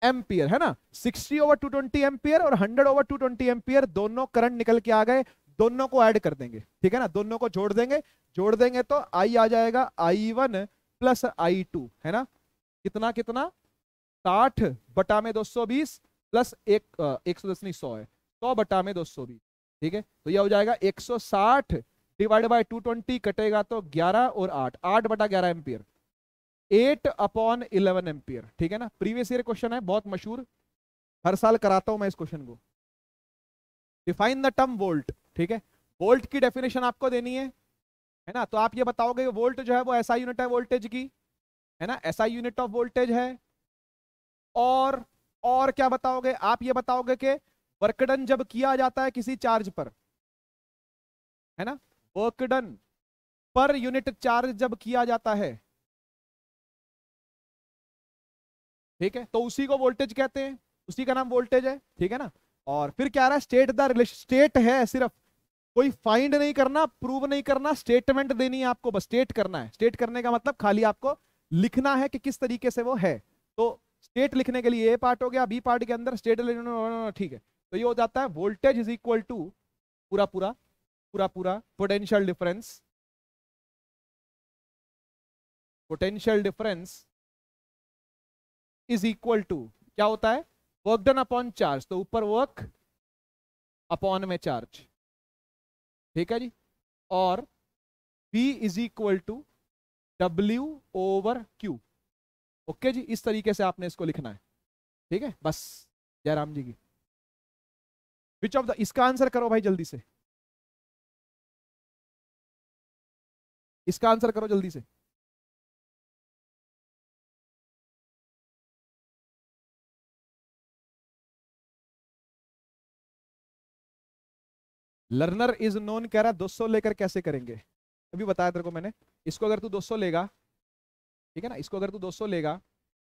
एम्पियर है ना 60 ओवर 220 ट्वेंटी एम्पियर और 100 ओवर 220 ट्वेंटी एम्पियर दोनों करंट निकल के आ गए दोनों को ऐड कर देंगे ठीक है ना दोनों को जोड़ देंगे जोड़ देंगे तो आई आ जाएगा I one plus I two है ना कितना कितना साठ बटा में दो सौ बीस प्लस एक एक सौ दस नहीं सौ है सौ बटा में दो सौ बीस ठीक है तो यह हो जाएगा एक सौ साठ डिवाइड बाई टू ट्वेंटी कटेगा तो ग्यारह और आठ आठ बटा ग्यारह ampere eight upon eleven ampere ठीक है ना प्रीवियस ईयर क्वेश्चन है बहुत मशहूर हर साल कराता हूं मैं इस क्वेश्चन को डिफाइन द टर्म वोल्ट ठीक है वोल्ट की डेफिनेशन आपको देनी है है ना तो आप ये बताओगे वोल्ट जो है वो ऐसा यूनिट है वोल्टेज की है ना ऐसा यूनिट ऑफ वोल्टेज है और और क्या बताओगे आप ये बताओगे कि वर्कडन जब किया जाता है किसी चार्ज पर है ना वर्कडन पर यूनिट चार्ज जब किया जाता है ठीक है तो उसी को वोल्टेज कहते हैं उसी का नाम वोल्टेज है ठीक है ना और फिर क्या रहा है स्टेट द रिलेशन स्टेट है सिर्फ कोई फाइंड नहीं करना प्रूव नहीं करना स्टेटमेंट देनी है आपको बस स्टेट करना है स्टेट करने का मतलब खाली आपको लिखना है कि किस तरीके से वो है तो स्टेट लिखने के लिए ए पार्ट हो गया बी पार्ट के अंदर स्टेट ठीक है तो ये हो जाता है वोल्टेज इज इक्वल टू पूरा पूरा पूरा पूरा potential difference potential difference is equal to क्या होता है वर्क डन अपॉन चार्ज तो ऊपर वर्क अपॉन में चार्ज ठीक है जी और P is equal to W over Q okay जी इस तरीके से आपने इसको लिखना है ठीक है बस जयराम जी की विच ऑफ द इसका आंसर करो भाई जल्दी से इसका आंसर करो जल्दी से लर्नर इज नोन कह रहा दो लेकर कैसे करेंगे अभी बताया तेरे को मैंने इसको अगर तू 200 लेगा ठीक है ना इसको अगर तू 200 लेगा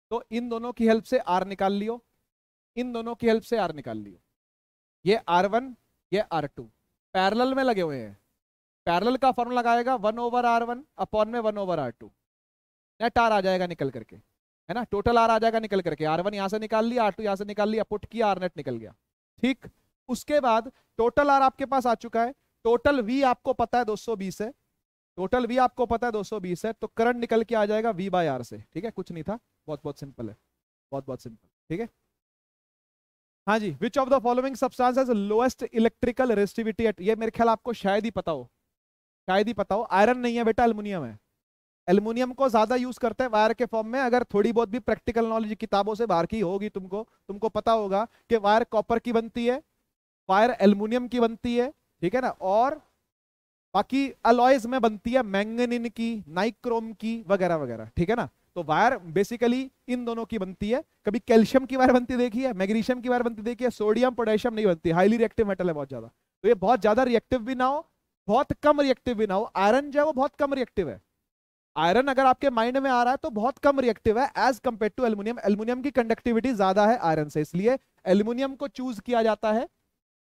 तो इन दोनों की हेल्प से आर निकाल लियो इन दोनों की हेल्प से आर निकाल लियो ये आर वन ये आर टू पैरल में लगे हुए हैं पैरल का फॉर्म लगाएगा one over R one upon में one over R two net R आ जाएगा निकल करके है ना टोटल आर आ जाएगा निकल करके आर वन यहाँ से निकाल लिया आर टू यहाँ से निकाल लिया पुट किया आर नेट निकल गया ठीक उसके बाद टोटल आर आपके पास आ चुका है टोटल वी आपको पता है 220 है टोटल वी आपको पता है 220 है तो करंट निकल के आ जाएगा वी बाय आर से ठीक है कुछ नहीं था बहुत बहुत सिंपल है बहुत बहुत सिंपल ठीक है हाँ जी which of the following substance has lowest electrical resistivity at ये मेरे ख्याल आपको शायद ही पता हो शायद ही पता हो आयरन नहीं है बेटा अल्मोनियम है एल्यूमिनियम को ज़्यादा यूज़ करते हैं वायर के फॉर्म में अगर थोड़ी बहुत भी प्रैक्टिकल नॉलेज किताबों से बाहर की होगी तुमको तुमको पता होगा कि वायर कॉपर की बनती है फायर एल्यूमिनियम की बनती है ठीक है ना और बाकी अलॉयज में बनती है मैंगनिन की नाइक्रोम की वगैरह वगैरह ठीक है ना तो वायर बेसिकली इन दोनों की बनती है कभी कैल्शियम की वायर बनती देखी है मैग्नीशियम की वायर बनती देखी है सोडियम पोटेशियम नहीं बनती हाईली रिएक्टिव मेटल है बहुत ज्यादा तो ये बहुत ज्यादा रिएक्टिव भी ना हो बहुत कम रिएक्टिव भी ना हो आयरन जो है वो बहुत कम रिएक्टिव है आयरन अगर आपके माइंड में आ रहा है तो बहुत कम रिएक्टिव है as compare to aluminium aluminium की कंडक्टिविटी ज्यादा है आयरन से इसलिए एल्यूमिनियम को चूज किया जाता है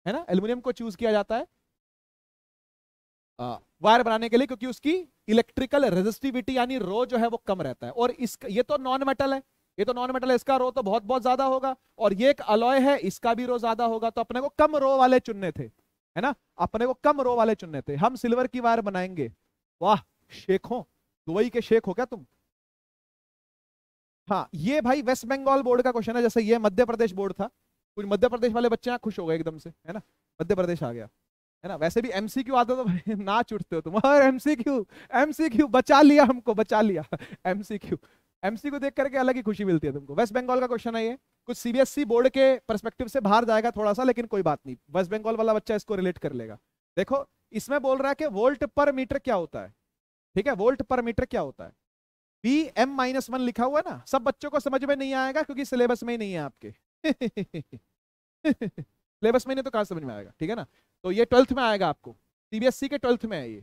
है ना एल्यूमिनियम को चूज किया जाता है वायर बनाने के लिए क्योंकि उसकी इलेक्ट्रिकल रेजिस्टिविटी यानी रो जो है वो कम रहता है और इसका ये तो नॉन मेटल है ये तो नॉन मेटल है इसका रो तो बहुत बहुत ज्यादा होगा और ये एक अलॉय है इसका भी रो ज्यादा होगा तो अपने को कम रो वाले चुनने थे है ना अपने को कम रो वाले चुनने थे हम सिल्वर की वायर बनाएंगे वाह शेख हो दुबई के शेख हो क्या तुम हाँ ये भाई वेस्ट बंगाल बोर्ड का क्वेश्चन है जैसे ये मध्य प्रदेश बोर्ड था कुछ मध्य प्रदेश वाले बच्चे यहाँ खुश हो गए एकदम से है ना मध्य प्रदेश आ गया है ना वैसे भी एम सी क्यू आता तो ना चुटते हो तुम और M C Q M C Q बचा लिया हमको बचा लिया M C Q M C को देख करके अलग ही खुशी मिलती है तुमको वेस्ट बंगाल का क्वेश्चन है ये कुछ सीबीएसई बोर्ड e के परस्पेक्टिव से बाहर जाएगा थोड़ा सा लेकिन कोई बात नहीं वेस्ट बंगाल वाला बच्चा इसको रिलेट कर लेगा देखो इसमें बोल रहा है कि वोल्ट पर मीटर क्या होता है ठीक है वोल्ट पर मीटर क्या होता है बी एम माइनस वन लिखा हुआ है ना सब बच्चों को समझ में नहीं आएगा क्योंकि सिलेबस में ही नहीं है आपके सिलेबस में नहीं तो कहाँ समझ में आएगा ठीक है ना तो ये ट्वेल्थ में आएगा आपको सीबीएसई के ट्वेल्थ में है ये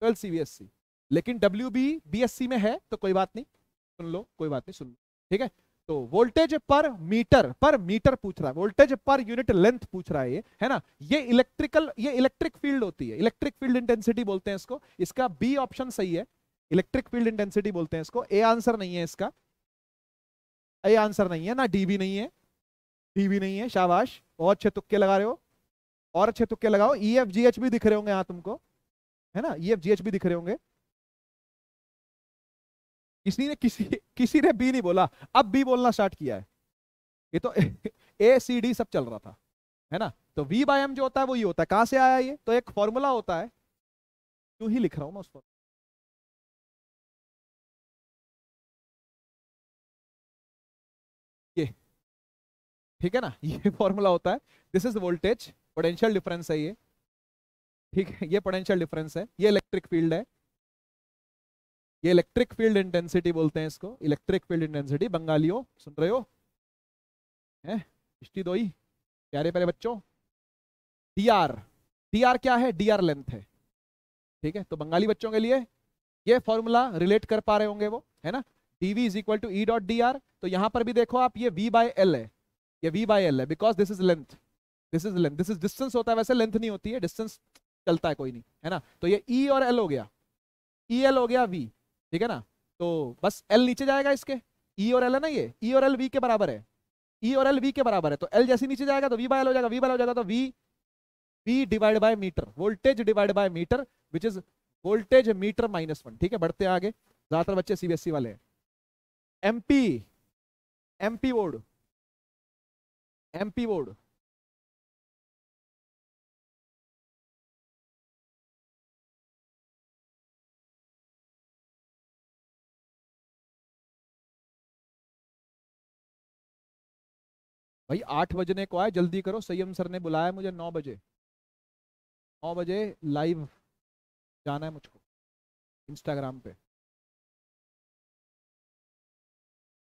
ट्वेल्थ सीबीएसई लेकिन W B B S C में है तो कोई बात नहीं सुन लो कोई बात नहीं सुन लो ठीक है तो वोल्टेज पर मीटर पर मीटर पूछ रहा है वोल्टेज पर यूनिट लेंथ पूछ रहा है ये है ना ये इलेक्ट्रिकल ये इलेक्ट्रिक फील्ड होती है इलेक्ट्रिक फील्ड इंटेंसिटी बोलते हैं इसको इसका बी ऑप्शन सही है इलेक्ट्रिक फील्ड इंटेंसिटी बोलते हैं इसको ए आंसर नहीं है इसका ए आंसर नहीं है ना डी भी नहीं है टीवी नहीं है शाबाश और अच्छे तुक्के लगा रहे हो और अच्छे तुक्के लगाओ ई एफ जी एच भी दिख रहे होंगे यहाँ तुमको है ना ई एफ जी एच भी दिख रहे होंगे किसी ने किसी किसी ने बी नहीं बोला अब बी बोलना स्टार्ट किया है ये तो ए सी डी सब चल रहा था है ना तो वी बाय एम जो होता है वो ये होता है कहाँ से आया ये तो एक फॉर्मूला होता है क्यों ही लिख रहा हूँ मैं उस पर ठीक है ना ये फॉर्मूला होता है this is voltage potential difference है ये ठीक है ये पोटेंशियल डिफरेंस है ये इलेक्ट्रिक फील्ड है ये इलेक्ट्रिक फील्ड इंटेंसिटी बोलते हैं इसको इलेक्ट्रिक फील्ड इंटेंसिटी हो सुन रहे हो है दो ही प्यारे प्यारे बच्चों डी आर डी आर क्या है डी आर लेंथ है ठीक है तो बंगाली बच्चों के लिए ये फॉर्मूला रिलेट कर पा रहे होंगे वो है ना D V is equal to E dot D R तो यहां पर भी देखो आप ये वी बाय एल है ये वी बाई एल है because this is length this is length this is distance होता है वैसे लेंथ नहीं होती है डिस्टेंस चलता है कोई नहीं है ना तो ये ई e और एल हो गया ई e एल हो गया वी ठीक है ना तो बस एल नीचे जाएगा इसके ई e और एल है ना ये ई e और एल वी के बराबर है ई e और एल वी के बराबर है तो एल जैसे नीचे जाएगा तो वी बाय एल हो जाएगा वी बाय हो जाएगा तो V V divide by metre voltage divide by metre which is voltage metre minus one ठीक है बढ़ते आगे ज्यादातर बच्चे सीबीएसई e वाले हैं एम पी एम पी वोड एमपी बोर्ड भाई आठ बजने को आए जल्दी करो संयम सर ने बुलाया मुझे नौ बजे नौ बजे लाइव जाना है मुझको इंस्टाग्राम पे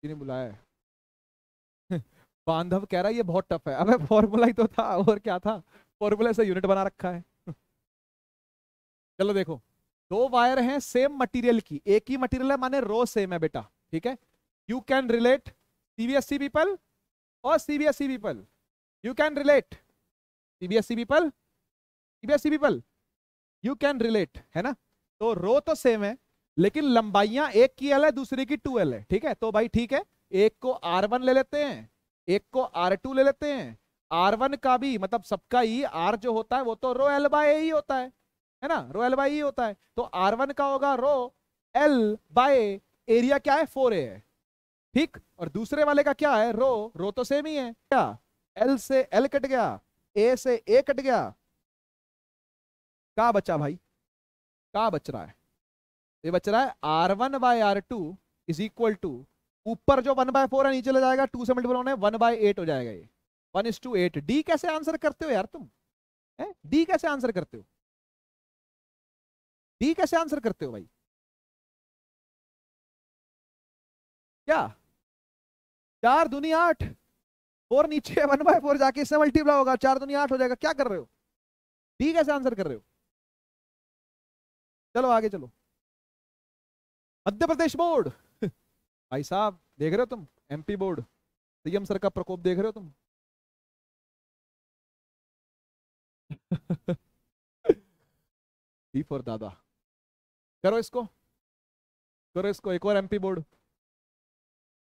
ने बुलाया है बांधव कह रहा है ये बहुत टफ है अबे फॉर्मूला ही तो था और क्या था फॉर्मूला से यूनिट बना रखा है चलो देखो दो वायर हैं सेम मटेरियल की एक ही मटेरियल है माने रो सेम है बेटा ठीक है you can relate CBSE people और CBSE people you can relate CBSE people CBSE people you can relate है ना तो रो तो सेम है लेकिन लंबाइयां एक की एल है दूसरे की टू एल है ठीक है तो भाई ठीक है एक को आर वन ले लेते हैं एक को आर टू ले लेते हैं आर वन का भी मतलब सबका ई e, आर जो होता है वो तो रो एल बाय ए ही होता है है ना रो एल बाई होता है तो आर वन का होगा रो एल बाय एरिया क्या है फोर ए है ठीक और दूसरे वाले का क्या है रो रो तो सेम ही है क्या एल से एल कट गया ए से ए कट गया का बचा भाई का बच रहा है ये बच रहा है R one by R two is equal to ऊपर जो वन बाय फोर है नीचे ले जाएगा टू से मल्टीपल होने वन बाय एट हो जाएगा ये one is two eight D कैसे आंसर करते हो यार तुम है डी कैसे आंसर करते हो डी कैसे आंसर करते हो भाई क्या चार दुनी आठ फोर नीचे वन बाय फोर जाके इससे मल्टीप्लाई होगा चार दुनिया आठ हो जाएगा क्या कर रहे हो डी कैसे आंसर कर रहे हो चलो आगे चलो मध्य प्रदेश बोर्ड भाई साहब देख रहे हो तुम एमपी बोर्ड सीएम सर का प्रकोप देख रहे हो तुम फॉर दादा करो इसको करो इसको एक और एमपी बोर्ड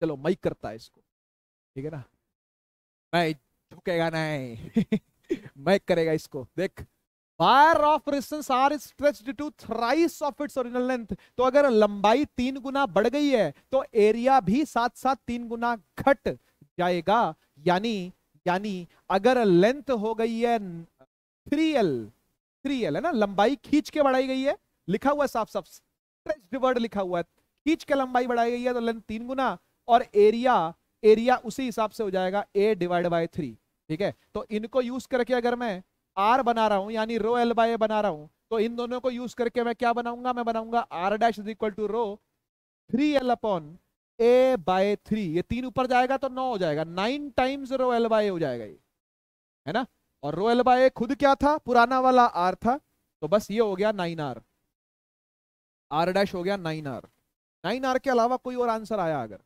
चलो माइक करता है इसको ठीक है ना मैं झुकेगा नहीं मैक करेगा इसको देख wire of resistance R stretched to thrice of its original length तो अगर लंबाई तीन गुना बढ़ गई है तो एरिया भी साथ साथ तीन गुना घट जाएगा यानी यानी अगर लेंथ हो गई है थ्री एल थ्री एल है ना लंबाई खींच के बढ़ाई गई है लिखा हुआ साफ साफ स्ट्रेच्ड वर्ड लिखा हुआ है खींच के लंबाई बढ़ाई गई है तो लेंथ तीन गुना और एरिया एरिया उसी हिसाब से हो जाएगा ए डिवाइड बाय थ्री ठीक है तो इनको यूज करके अगर मैं आर बना रहा हूं यानी रो एल बाय बना रहा हूं तो इन दोनों को यूज करके मैं क्या बनाऊंगा मैं बनाऊंगा R dash is equal to rho three L upon A by three ये तीन ऊपर जाएगा तो नौ हो जाएगा nine times rho L by हो जाएगा ये है ना और रो एल बाय खुद क्या था पुराना वाला आर था तो बस ये हो गया नाइन आर आर डैश हो गया नाइन आर नाइन आर के अलावा कोई और आंसर आया अगर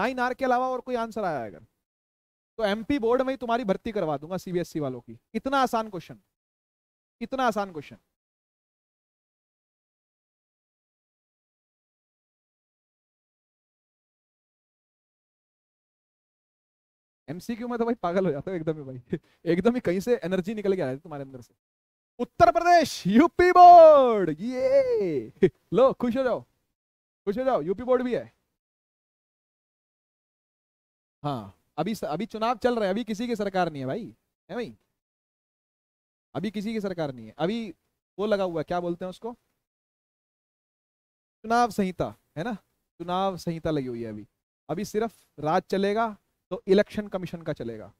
नाइन आर के अलावा और कोई आंसर आया अगर तो एमपी बोर्ड में ही तुम्हारी भर्ती करवा दूंगा सीबीएसई e वालों की इतना आसान क्वेश्चन इतना आसान क्वेश्चन एमसीक्यू में तो भाई पागल हो जाता एकदम ही भाई एकदम ही कहीं से एनर्जी निकल के आ रही तुम्हारे अंदर से उत्तर प्रदेश यूपी बोर्ड ये लो खुश हो जाओ खुश हो जाओ यूपी बोर्ड भी है हाँ अभी अभी चुनाव चल रहे हैं अभी किसी की सरकार नहीं है भाई है भाई अभी किसी की सरकार नहीं है अभी वो लगा हुआ है क्या बोलते हैं उसको चुनाव संहिता है ना चुनाव संहिता लगी हुई है अभी अभी सिर्फ राज चलेगा तो इलेक्शन कमीशन का चलेगा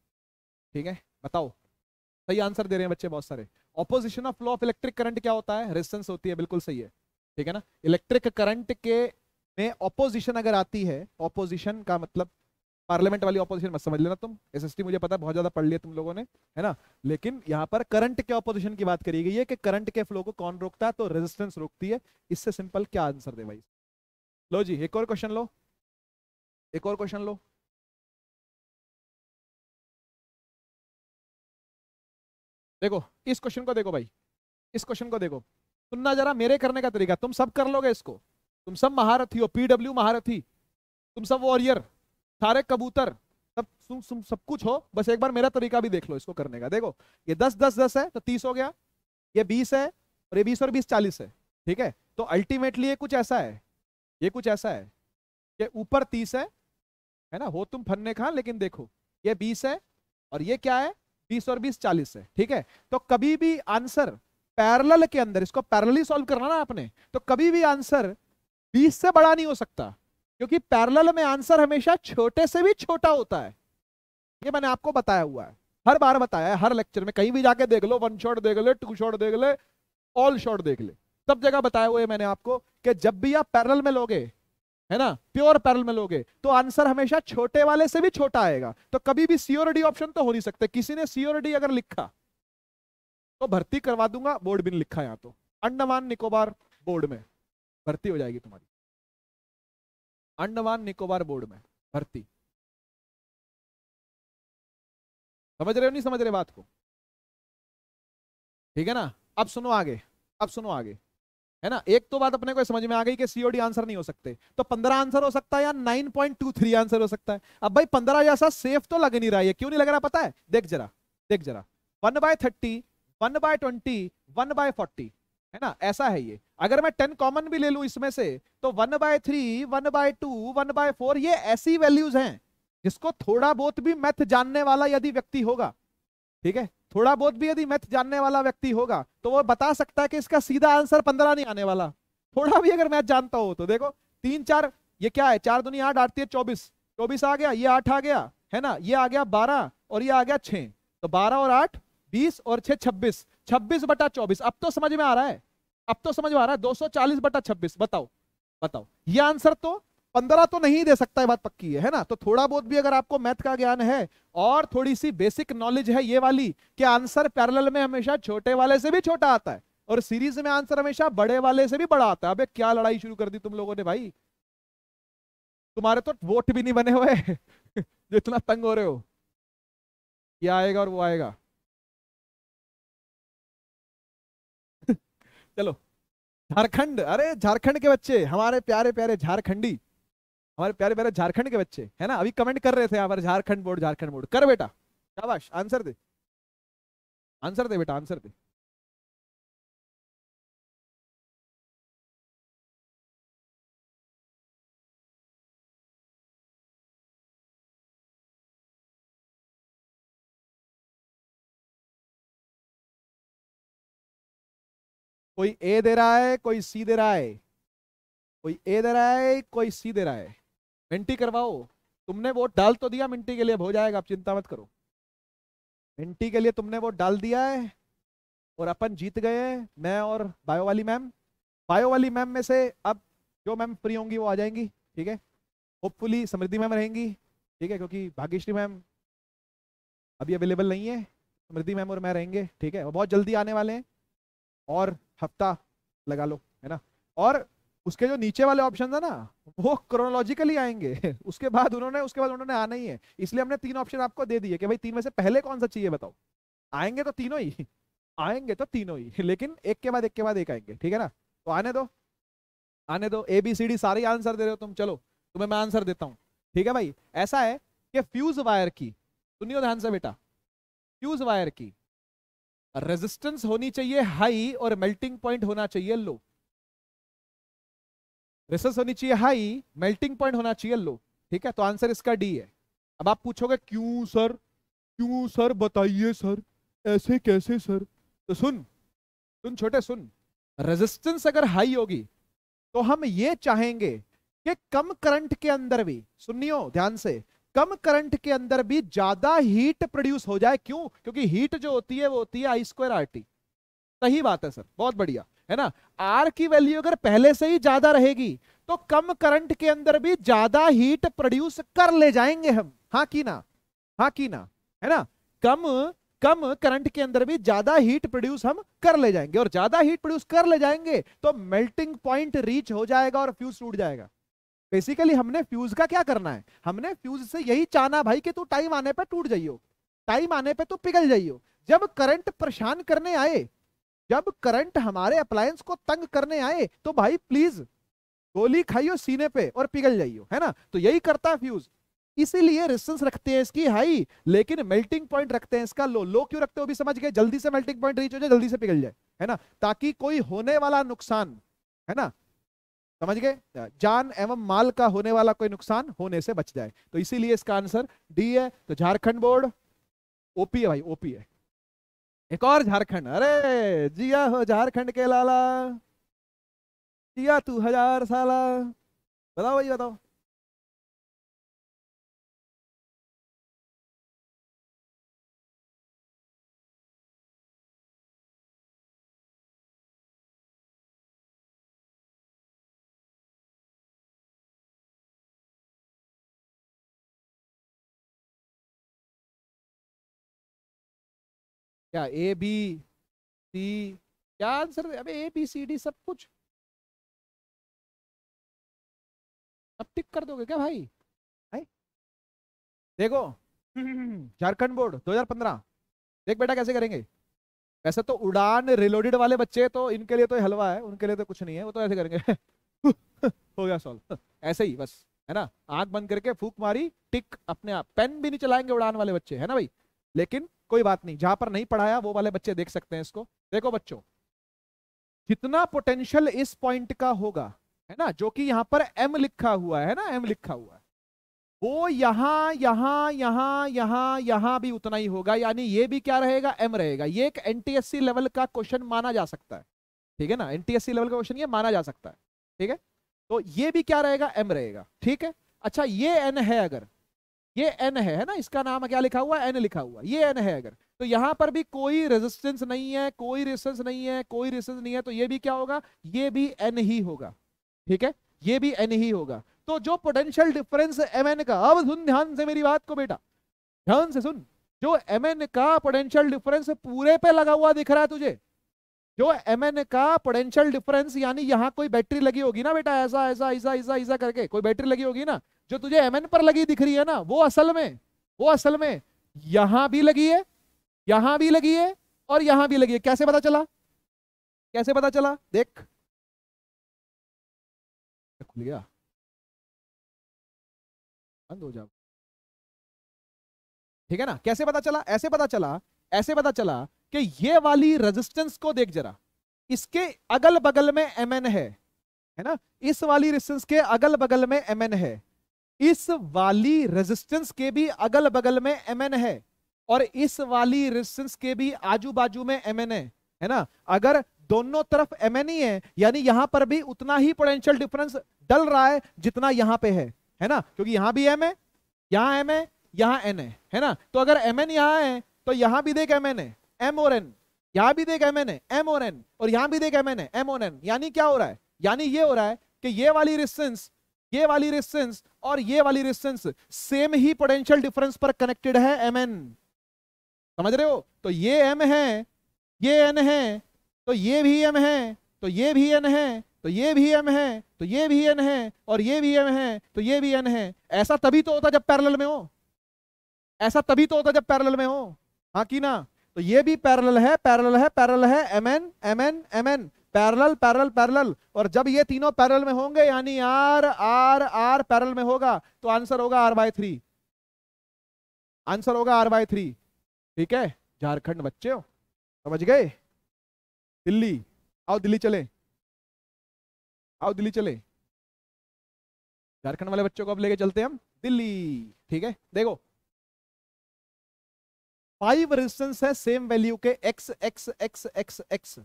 ठीक है बताओ सही आंसर दे रहे हैं बच्चे बहुत सारे opposition of flow of electric current क्या होता है रेजिस्टेंस होती है बिल्कुल सही है ठीक है ना इलेक्ट्रिक करंट के में ऑपोजिशन अगर आती है ऑपोजिशन का मतलब पार्लियामेंट वाली ऑपोजिशन मत समझ लेना तुम एसएसटी मुझे पता है बहुत ज्यादा पढ़ लिया तुम लोगों ने है ना लेकिन यहाँ पर करंट के ऑपोजिशन की बात करी गई है कि करंट के फ्लो को कौन रोकता है तो रेजिस्टेंस रोकती है इससे सिंपल क्या आंसर दे भाई लो जी एक और क्वेश्चन लो एक और क्वेश्चन लो देखो इस क्वेश्चन को देखो भाई इस क्वेश्चन को देखो सुनना जरा मेरे करने का तरीका तुम सब कर लोगे इसको तुम सब महारथी हो पीडब्ल्यू महारथी तुम सब वॉरियर सारे कबूतर सब सुम सुम सब कुछ हो बस एक बार मेरा तरीका भी देख लो इसको करने का देखो ये दस दस दस है तो तीस हो गया ये बीस है और ये बीस और बीस चालीस है ठीक है तो अल्टीमेटली ये कुछ ऐसा है ये कुछ ऐसा है ये ऊपर तीस है है ना हो तुम फन्ने खा लेकिन देखो ये बीस है और ये क्या है बीस और बीस चालीस है ठीक है तो कभी भी आंसर पैरल के अंदर इसको पैरल सॉल्व करना ना आपने तो कभी भी आंसर बीस से बड़ा नहीं हो सकता क्योंकि पैरेलल में आंसर हमेशा छोटे से भी छोटा होता है ये मैंने आपको बताया हुआ है हर बार बताया है हर लेक्चर में कहीं भी जाके देख लो वन शॉट देख ले टू शॉट देख ले ऑल शॉट देख ले सब जगह बताया हुआ है मैंने आपको कि जब भी आप पैरल में लोगे है ना प्योर पैरल में लोगे तो आंसर हमेशा छोटे वाले से भी छोटा आएगा तो कभी भी सियोरिटी ऑप्शन तो हो नहीं सकते किसी ने सियोरिटी अगर लिखा तो भर्ती करवा दूंगा बोर्ड भी नहीं लिखा यहां तो अंडमान निकोबार बोर्ड में भर्ती हो जाएगी तुम्हारी अंडमान निकोबार बोर्ड में भर्ती समझ रहे हो नहीं समझ रहे बात को ठीक है ना अब सुनो आगे अब सुनो आगे है ना एक तो बात अपने को समझ में आ गई कि सीओडी आंसर नहीं हो सकते तो पंद्रह आंसर हो सकता है या nine point two three answer हो सकता है अब भाई पंद्रह जैसा सेफ तो लग नहीं रहा है क्यों नहीं लग रहा पता है देख जरा देख जरा one by thirty one by twenty one by forty है ना ऐसा है ये अगर मैं टेन कॉमन भी ले लू इसमें से तो one by three one by two one by four ये ऐसी वैल्यूज हैं जिसको थोड़ा बहुत भी मैथ जानने वाला यदि व्यक्ति होगा ठीक है थोड़ा बहुत भी यदि मैथ जानने वाला व्यक्ति होगा तो वो बता सकता है कि इसका सीधा आंसर पंद्रह नहीं आने वाला थोड़ा भी अगर मैथ जानता हो तो देखो तीन चार ये क्या है चार दुनिया आठ आती है चौबीस चौबीस आ गया ये आठ आ गया है ना ये आ गया बारह और ये आ गया छह तो बारह और आठ बीस और छह छब्बीस छब्बीस बटा चौबीस अब तो समझ में आ रहा है अब तो समझ में आ रहा है दो सौ चालीस बटा छब्बीस बताओ बताओ ये आंसर तो पंद्रह तो नहीं दे सकता है बात पक्की है, है ना तो थोड़ा बहुत भी अगर आपको मैथ का ज्ञान है और थोड़ी सी बेसिक नॉलेज है ये वाली कि आंसर पैरेलल में हमेशा छोटे वाले से भी छोटा आता है और सीरीज में आंसर हमेशा बड़े वाले से भी बड़ा आता है अबे क्या लड़ाई शुरू कर दी तुम लोगों ने भाई तुम्हारे तो वोट भी नहीं बने हुए जो इतना तंग हो रहे हो ये आएगा और वो आएगा चलो झारखंड अरे झारखंड के बच्चे हमारे प्यारे प्यारे झारखंडी हमारे प्यारे प्यारे झारखंड के बच्चे है ना अभी कमेंट कर रहे थे हमारे झारखंड बोर्ड झारखंड बोर्ड कर बेटा शाबाश आंसर दे आंसर दे बेटा आंसर दे कोई ए दे रहा है कोई सी दे रहा है कोई ए दे रहा है कोई सी दे रहा है मिनटी करवाओ तुमने वोट डाल तो दिया मिनटी के लिए हो जाएगा आप चिंता मत करो मिनटी के लिए तुमने वोट डाल दिया है और अपन जीत गए मैं और बायो वाली मैम बायो वाली मैम में से अब जो मैम फ्री होंगी वो आ जाएंगी ठीक है होपफुली समृद्धि मैम रहेंगी ठीक है क्योंकि भाग्यश्री मैम अभी अवेलेबल नहीं है समृद्धि मैम और मैं रहेंगे ठीक है बहुत जल्दी आने वाले हैं और हफ्ता लगा लो है ना और उसके जो नीचे वाले ऑप्शन है ना वो क्रोनोलॉजिकली आएंगे उसके बाद उन्होंने उसके बाद उन्होंने आना ही है इसलिए हमने तीन ऑप्शन आपको दे दिए कि भाई तीन में से पहले कौन सा चाहिए बताओ आएंगे तो तीनों ही आएंगे तो तीनों ही लेकिन एक के बाद एक के बाद एक आएंगे ठीक है ना तो आने दो आने दो ए बी सी डी सारे आंसर दे रहे हो तुम चलो तुम्हें मैं आंसर देता हूँ ठीक है भाई ऐसा है कि फ्यूज वायर की सुनियो ध्यान से बेटा फ्यूज वायर की रेजिस्टेंस होनी चाहिए हाई और मेल्टिंग पॉइंट होना चाहिए लो रेजिस्टेंस होनी चाहिए हाई मेल्टिंग पॉइंट होना चाहिए लो ठीक है तो आंसर इसका डी है अब आप पूछोगे क्यों सर क्यों सर बताइए सर ऐसे कैसे सर तो सुन सुन छोटे सुन रेजिस्टेंस अगर हाई होगी तो हम ये चाहेंगे कि कम करंट के अंदर भी सुनियो ध्यान से कम करंट के अंदर भी ज्यादा हीट प्रोड्यूस हो जाए क्यों क्योंकि हीट जो होती है वो होती है आई स्क्वायर आर टी सही बात है सर बहुत बढ़िया है ना आर की वैल्यू अगर पहले से ही ज्यादा रहेगी तो कम करंट के अंदर भी ज्यादा हीट प्रोड्यूस कर ले जाएंगे हम हाँ की ना हाँ की ना है ना कम कम करंट के अंदर भी ज्यादा हीट प्रोड्यूस हम कर ले जाएंगे और ज्यादा हीट प्रोड्यूस कर ले जाएंगे तो मेल्टिंग पॉइंट रीच हो जाएगा और फ्यूज टूट जाएगा बेसिकली हमने फ्यूज का क्या करना है हमने फ्यूज से यही चाहना भाई कि तू टाइम आने पर टूट जाइयो टाइम आने पर तू पिघल जाइयो जब करंट परेशान करने आए जब करंट हमारे अप्लायंस को तंग करने आए तो भाई प्लीज गोली खाइयो सीने पे और पिघल जाइयो है ना तो यही करता है फ्यूज इसीलिए रेसिस्टेंस रखते हैं इसकी हाई लेकिन मेल्टिंग पॉइंट रखते हैं इसका लो लो क्यों रखते हो भी समझ गए जल्दी से मेल्टिंग पॉइंट रीच हो जाए जल्दी से पिघल जाए है ना ताकि कोई होने वाला नुकसान है ना समझ गए जान एवं माल का होने वाला कोई नुकसान होने से बच जाए तो इसीलिए इसका आंसर डी है तो झारखंड बोर्ड ओपी है भाई ओपी है एक और झारखंड अरे जिया हो झारखंड के लाला जिया तू हजार साला बताओ भाई बताओ क्या ए बी सी क्या आंसर अबे ए बी सी डी सब कुछ अब टिक कर दोगे क्या भाई भाई देखो झारखंड बोर्ड 2015 देख बेटा कैसे करेंगे वैसे तो उड़ान रिलोडेड वाले बच्चे तो इनके लिए तो हलवा है उनके लिए तो कुछ नहीं है वो तो ऐसे करेंगे हो गया सॉल्व ऐसे ही बस है ना आंख बंद करके फूक मारी टिक अपने आप पेन भी नहीं चलाएंगे उड़ान वाले बच्चे है ना भाई लेकिन कोई बात नहीं जहां पर नहीं पढ़ाया वो वाले बच्चे देख सकते हैं इसको देखो बच्चों जितना पोटेंशियल इस पॉइंट का होगा है ना जो कि यहां पर एम लिखा हुआ है ना एम लिखा हुआ है वो यहां यहां यहां यहां यहां भी उतना ही होगा यानी ये भी क्या रहेगा एम रहेगा ये एक एनटीएससी लेवल का क्वेश्चन माना जा सकता है ठीक है ना एनटीएससी लेवल का क्वेश्चन ये माना जा सकता है ठीक है तो ये भी क्या रहेगा एम रहेगा ठीक है अच्छा ये एन है अगर ये एन है है ना इसका नाम क्या लिखा हुआ है एन लिखा हुआ ये एन है अगर तो यहां पर भी कोई रेजिस्टेंस नहीं है कोई रेजिस्टेंस नहीं है कोई रेजिस्टेंस नहीं है तो ये भी क्या होगा ये भी एन ही होगा ठीक है ये भी एन ही होगा तो जो पोटेंशियल डिफरेंस एम एन का अब सुन ध्यान से मेरी बात को बेटा ध्यान से सुन जो एम एन का पोटेंशियल डिफरेंस पूरे पे लगा हुआ दिख रहा है तुझे जो एम एन का पोटेंशियल डिफरेंस यानी यहाँ कोई बैटरी लगी होगी ना बेटा ऐसा ऐसा ऐसा ऐसा ऐसा करके कोई बैटरी लगी होगी ना जो तुझे एन पर लगी दिख रही है ना वो असल में वो असल में यहां भी लगी है यहां भी लगी है और यहां भी लगी है कैसे पता चला कैसे पता चला देख खुल गया बंद हो जाओ ठीक है ना कैसे पता चला ऐसे पता चला ऐसे पता चला कि ये वाली रेजिस्टेंस को देख जरा इसके अगल बगल में एम है है ना इस वाली रेजिस्टेंस के अगल बगल में एम है इस वाली रेजिस्टेंस के भी अगल बगल में एम एन है और इस वाली रेजिस्टेंस के भी आजू बाजू में एम एन है है ना अगर दोनों तरफ एम एन ही है यानी यहां पर भी उतना ही पोटेंशियल डिफरेंस डल रहा है जितना यहां पे है है ना क्योंकि यहां भी एम है यहां एम है यहां एन है है ना तो अगर एम एन यहां है तो यहां भी देख एम एन है एम और एन यहां भी देख एम एन है एम और एन और यहां भी देख एम एन है एम और एन यानी क्या हो रहा है यानी ये हो रहा है कि ये वाली रिस्टेंस ये वाली रेसिस्टेंस और ये वाली रेसिस्टेंस सेम ही पोटेंशियल डिफरेंस पर कनेक्टेड है एम एन समझ रहे हो तो ये एम है ये एन है तो ये भी एम है तो ये भी एन है तो ये भी एम है तो ये भी एन है और ये भी एम है तो ये भी एन है ऐसा तभी तो होता जब पैरेलल में हो ऐसा तभी तो होता जब पैरेलल में हो हाँ की ना तो ये भी पैरेलल है पैरेलल है पैरेलल है M N M N M N parallel parallel parallel और जब ये तीनों पैरल में होंगे यानी आर आर आर पैरल में होगा तो आंसर होगा आर बाय थ्री आंसर होगा आर बाय थ्री ठीक है झारखंड बच्चे हो समझ गए दिल्ली आओ दिल्ली चले आओ दिल्ली चले झारखंड वाले बच्चों को अब लेके चलते हम दिल्ली ठीक है देखो फाइव रेजिस्टेंस है सेम वैल्यू के X X X X X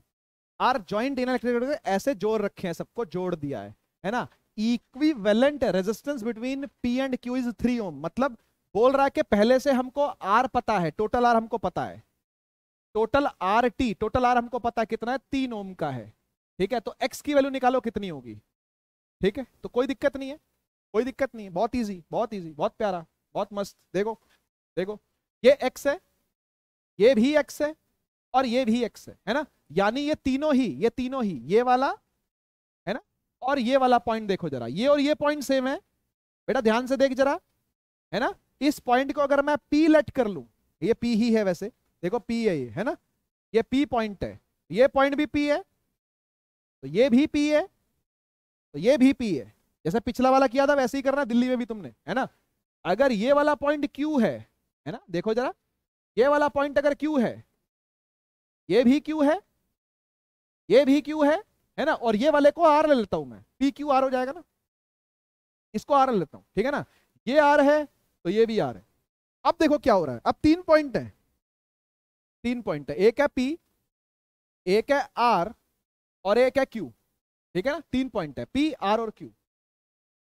are joint in electric ऐसे जोड़ रखे हैं सबको जोड़ दिया है है ना equivalent resistance between P and Q is three ohm मतलब बोल रहा है कि पहले से हमको आर पता है टोटल आर हमको पता है total R T total R हमको पता है कितना है तीन ओम का है ठीक है तो एक्स की वैल्यू निकालो कितनी होगी ठीक है तो कोई दिक्कत नहीं है कोई दिक्कत नहीं है बहुत ईजी बहुत ईजी बहुत प्यारा बहुत मस्त देखो देखो ये एक्स है ये भी एक्स है और ये भी एक्स है है ना यानी ये तीनों ही ये तीनों ही ये वाला है ना और ये वाला पॉइंट देखो जरा ये और ये पॉइंट सेम है बेटा ध्यान से देख जरा है ना इस पॉइंट को अगर मैं पी लेट कर लू ये पी ही है वैसे देखो पी है ये है ना ये पी पॉइंट है ये पॉइंट भी पी है तो ये भी पी है तो ये भी पी है जैसे पिछला वाला किया था वैसे ही करना दिल्ली में भी तुमने है ना अगर ये वाला पॉइंट क्यू है है ना देखो जरा ये वाला पॉइंट अगर क्यू है ये भी क्यू है ये भी क्यू है है ना और ये वाले को आर ले लेता हूं मैं पी क्यू आर हो जाएगा ना इसको आर ले लेता हूं ठीक है ना ये आर है तो ये भी आर है अब देखो क्या हो रहा है अब तीन पॉइंट है तीन पॉइंट है एक है पी एक है आर और एक है क्यू ठीक है ना तीन पॉइंट है पी आर और क्यू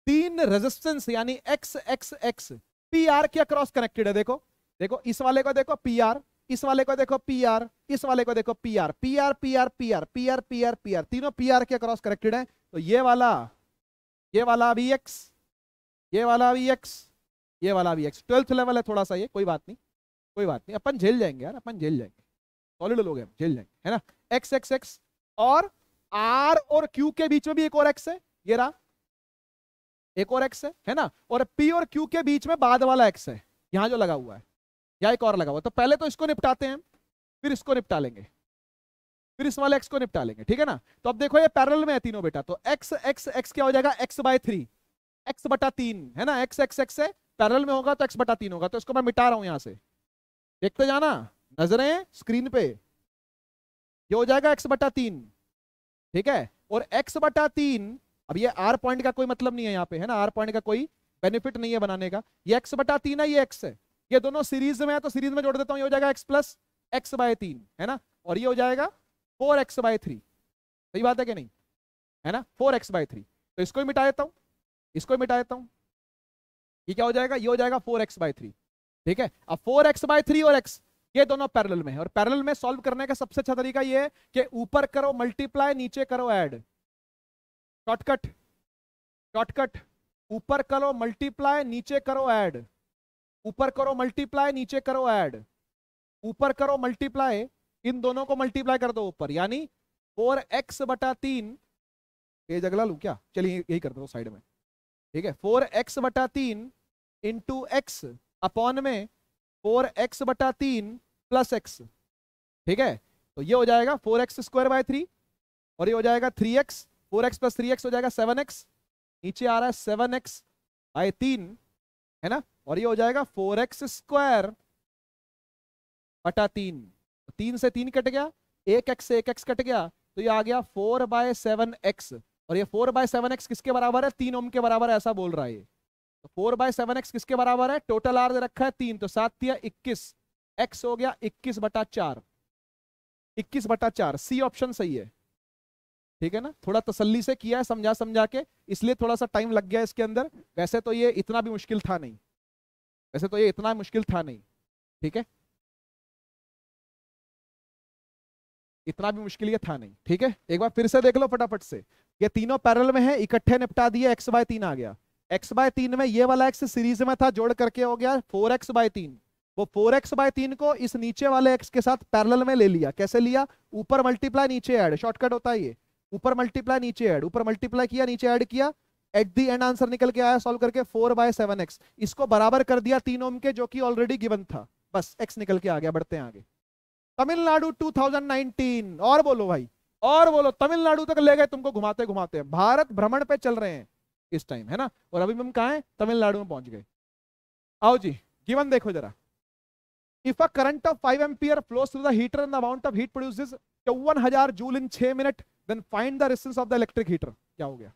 तीन रेजिस्टेंस यानी X X X P R क्या क्रॉस कनेक्टेड है देखो देखो इस वाले को देखो पी आर इस वाले को देखो पी आर इस वाले को देखो P R P R P R P R P R P R P R तीनों पी आर के क्रॉस करेक्टेड है तो ये वाला ये वाला अभी एक्स ये वाला अभी एक्स ये वाला भी एक्स ट्वेल्थ लेवल है थोड़ा सा ये कोई बात नहीं कोई बात नहीं अपन झेल जाएंगे यार अपन झेल जाएंगे सॉलिड लोग हैं झेल जाएंगे है ना एक्स एक्स एक्स और आर और क्यू के बीच में भी एक और एक्स है ये रहा एक और एक्स है है ना और पी और क्यू के बीच में बाद वाला एक्स है यहाँ जो लगा हुआ है या एक और लगा हुआ तो पहले तो इसको निपटाते हैं फिर इसको निपटा लेंगे फिर इस वाले एक्स को निपटा लेंगे ठीक है ना तो अब देखो ये पैरल में है तीनों बेटा तो एक्स एक्स एक्स क्या हो जाएगा एक्स बाय थ्री एक्स बटा तीन है ना एक्स एक्स एक्स है पैरल में होगा तो एक्स बटा तीन होगा तो इसको मैं मिटा रहा हूं यहां से देखते जाना नजरें स्क्रीन पे ये हो जाएगा एक्स बटा तीन ठीक है और एक्स बटा तीन अब ये आर पॉइंट का कोई मतलब नहीं है यहाँ पे है ना आर पॉइंट का कोई बेनिफिट नहीं है बनाने का ये एक्स बटा तीन है ये एक्स है ये दोनों सीरीज में है तो सीरीज में जोड़ देता हूं ये हो जाएगा x प्लस एक्स बाय तीन है ना और ये हो जाएगा फोर एक्स बाय थ्री सही बात है कि नहीं है ना फोर एक्स बाय थ्री तो इसको ही मिटा देता हूं इसको ही मिटा देता हूं ये क्या हो जाएगा ये हो जाएगा फोर एक्स बाय थ्री ठीक है अब फोर एक्स बाय थ्री और एक्स ये दोनों पैरेलल में है और पैरेलल में सॉल्व करने का सबसे अच्छा तरीका ये है कि ऊपर करो मल्टीप्लाई नीचे करो ऐड शॉर्टकट शॉर्टकट ऊपर करो मल्टीप्लाई नीचे करो ऐड ऊपर करो मल्टीप्लाई नीचे करो ऐड ऊपर करो मल्टीप्लाई इन दोनों को मल्टीप्लाई कर दो ऊपर यानी फोर एक्स बटा तीन ये जगला लू क्या चलिए यही कर दो साइड में ठीक है फोर एक्स बटा तीन इंटू एक्स अपॉन में फोर एक्स बटा तीन प्लस एक्स ठीक है तो ये हो जाएगा four X square by three और ये हो जाएगा three X four X plus three X हो जाएगा सेवन एक्स नीचे आ रहा है सेवन एक्स बाय तीन है ना और ये हो जाएगा फोर एक्स स्क्वायर बटा तीन तो तीन से तीन कट गया एक एक्स से एक एक्स कट गया तो ये आ गया फोर बाय सेवन एक्स और ये फोर बाय सेवन एक्स किसके बराबर है तीन ओम के बराबर है ऐसा बोल रहा है तो फोर बाय सेवन एक्स किसके बराबर है टोटल आर रखा है तीन तो सात दिया इक्कीस एक्स हो गया इक्कीस बटा चार इक्कीस बटा चार सी ऑप्शन सही है ठीक है ना थोड़ा तसल्ली से किया है समझा समझा के इसलिए थोड़ा सा टाइम लग गया इसके अंदर वैसे तो ये इतना भी मुश्किल था नहीं वैसे तो ये इतना मुश्किल था नहीं ठीक है इतना भी मुश्किल ये था नहीं ठीक है एक बार फिर से देख लो फटाफट से ये तीनों पैरल में है इकट्ठे निपटा दिए एक्स बाय तीन आ गया एक्स बाय तीन में ये वाला एक्स सीरीज में था जोड़ करके हो गया फोर एक्स बाय तीन वो फोर एक्स बाय तीन को इस नीचे वाले एक्स के साथ पैरल में ले लिया कैसे लिया ऊपर मल्टीप्लाई नीचे ऐड शॉर्टकट होता है ये ऊपर मल्टीप्लाई नीचे ऐड ऊपर मल्टीप्लाई किया नीचे ऐड किया एट दी एंड आंसर निकल के आया सॉल्व करके फोर बाय सेवन एक्स इसको बराबर कर दिया तीन ओम के जो कि ऑलरेडी गिवन था बस एक्स निकल के आ गया बढ़ते हैं आगे तमिलनाडु 2019 और बोलो भाई और बोलो तमिलनाडु तक ले गए तुमको घुमाते घुमाते भारत भ्रमण पे चल रहे हैं इस टाइम है ना और अभी हम कहा है तमिलनाडु में पहुंच गए आओ जी गिवन देखो जरा if a current of 5 ampere flows through the heater and the amount of heat produces 54000 joule in 6 minute then find the resistance of the electric heater क्या हो गया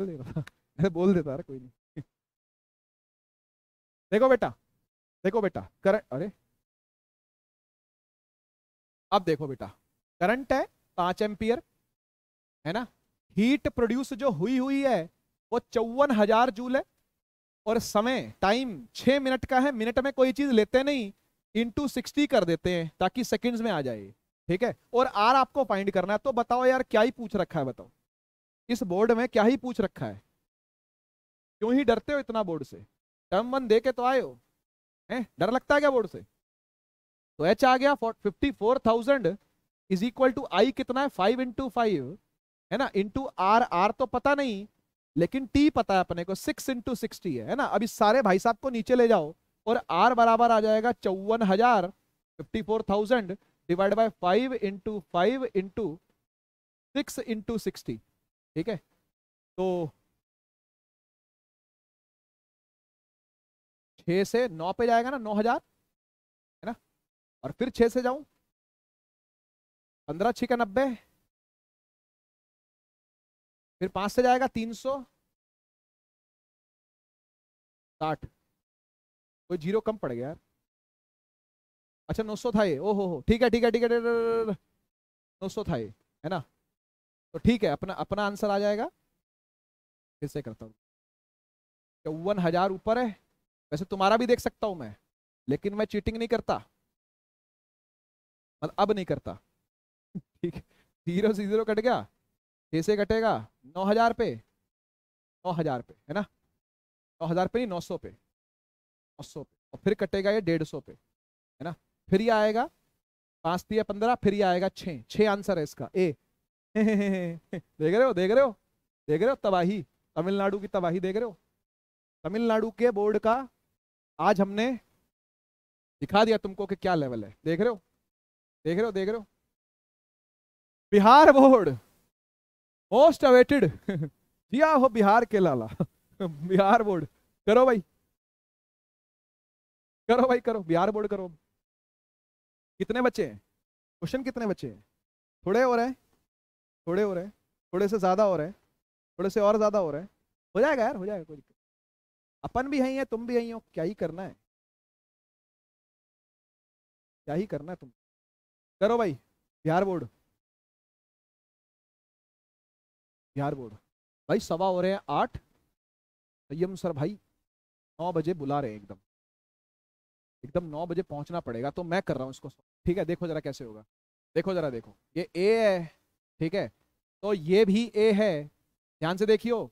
बोल देता था बोल देता कोई नहीं देखो बेटा देखो बेटा करंट अरे अब देखो बेटा करंट है पांच एम्पियर है ना हीट प्रोड्यूस जो हुई हुई है वो चौवन हजार जूल है और समय टाइम छह मिनट का है मिनट में कोई चीज़ लेते नहीं इंटू सिक्सटी कर देते हैं ताकि सेकंड्स में आ जाए ठीक है और आर आपको फाइंड करना है तो बताओ यार क्या ही पूछ रखा है बताओ इस बोर्ड में क्या ही पूछ रखा है क्यों ही डरते हो इतना बोर्ड से टर्म वन दे के तो आए हो हैं डर लगता है क्या बोर्ड से तो एच आ गया fifty four thousand is equal to I कितना है फाइव इंटू फाइव है ना इंटू आर आर तो पता नहीं लेकिन टी पता है अपने को सिक्स इंटू सिक्सटी है, ना अभी सारे भाई साहब को नीचे ले जाओ और आर बराबर आ जाएगा चौवन हजार fifty four thousand divide by five into five into six into sixty ठीक है तो छ से नौ पे जाएगा ना नौ हजार है ना और फिर छ से जाऊं पंद्रह छ का नब्बे फिर पांच से जाएगा तीन सौ साठ कोई जीरो कम पड़ गया यार अच्छा नौ सौ था ये ओ हो हो ठीक है ठीक है ठीक है नौ सौ था ये है ना तो ठीक है अपना अपना आंसर आ जाएगा फिर से करता हूँ चौवन हजार ऊपर है वैसे तुम्हारा भी देख सकता हूँ मैं लेकिन मैं चीटिंग नहीं करता मतलब अब नहीं करता ठीक है जीरो से जीरो कट गया छः से कटेगा नौ हज़ार पे नौ हज़ार पे है ना नौ हज़ार पे नहीं नौ सौ पे नौ सौ पे और फिर कटेगा ये डेढ़ सौ पे है ना फिर ये आएगा पाँच दिया पंद्रह फिर ये आएगा छः छः आंसर है इसका ए देख रहे हो देख रहे हो देख रहे हो तबाही तमिलनाडु की तबाही देख रहे हो तमिलनाडु के बोर्ड का आज हमने दिखा दिया तुमको कि क्या लेवल है देख रहे हो देख रहे हो देख रहे हो बिहार बोर्ड मोस्ट अवेटेड दिया हो बिहार के लाला बिहार बोर्ड करो भाई करो भाई करो बिहार बोर्ड करो कितने बच्चे हैं क्वेश्चन कितने बच्चे हैं थोड़े हो रहे हैं थोड़े हो रहे हैं थोड़े से ज़्यादा हो रहे हैं थोड़े से और ज़्यादा हो रहे हैं हो जाएगा यार हो जाएगा कोई दिक्कत अपन भी यहीं है तुम भी यहीं हो क्या ही करना है क्या ही करना है तुम करो भाई बिहार बोर्ड बिहार बोर्ड भाई सवा हो रहे हैं आठ सयम सर भाई नौ बजे बुला रहे हैं एकदम एकदम नौ बजे पहुंचना पड़ेगा तो मैं कर रहा हूँ इसको ठीक है देखो जरा कैसे होगा देखो जरा देखो ये ए है ठीक है तो ये भी ए है ध्यान से देखियो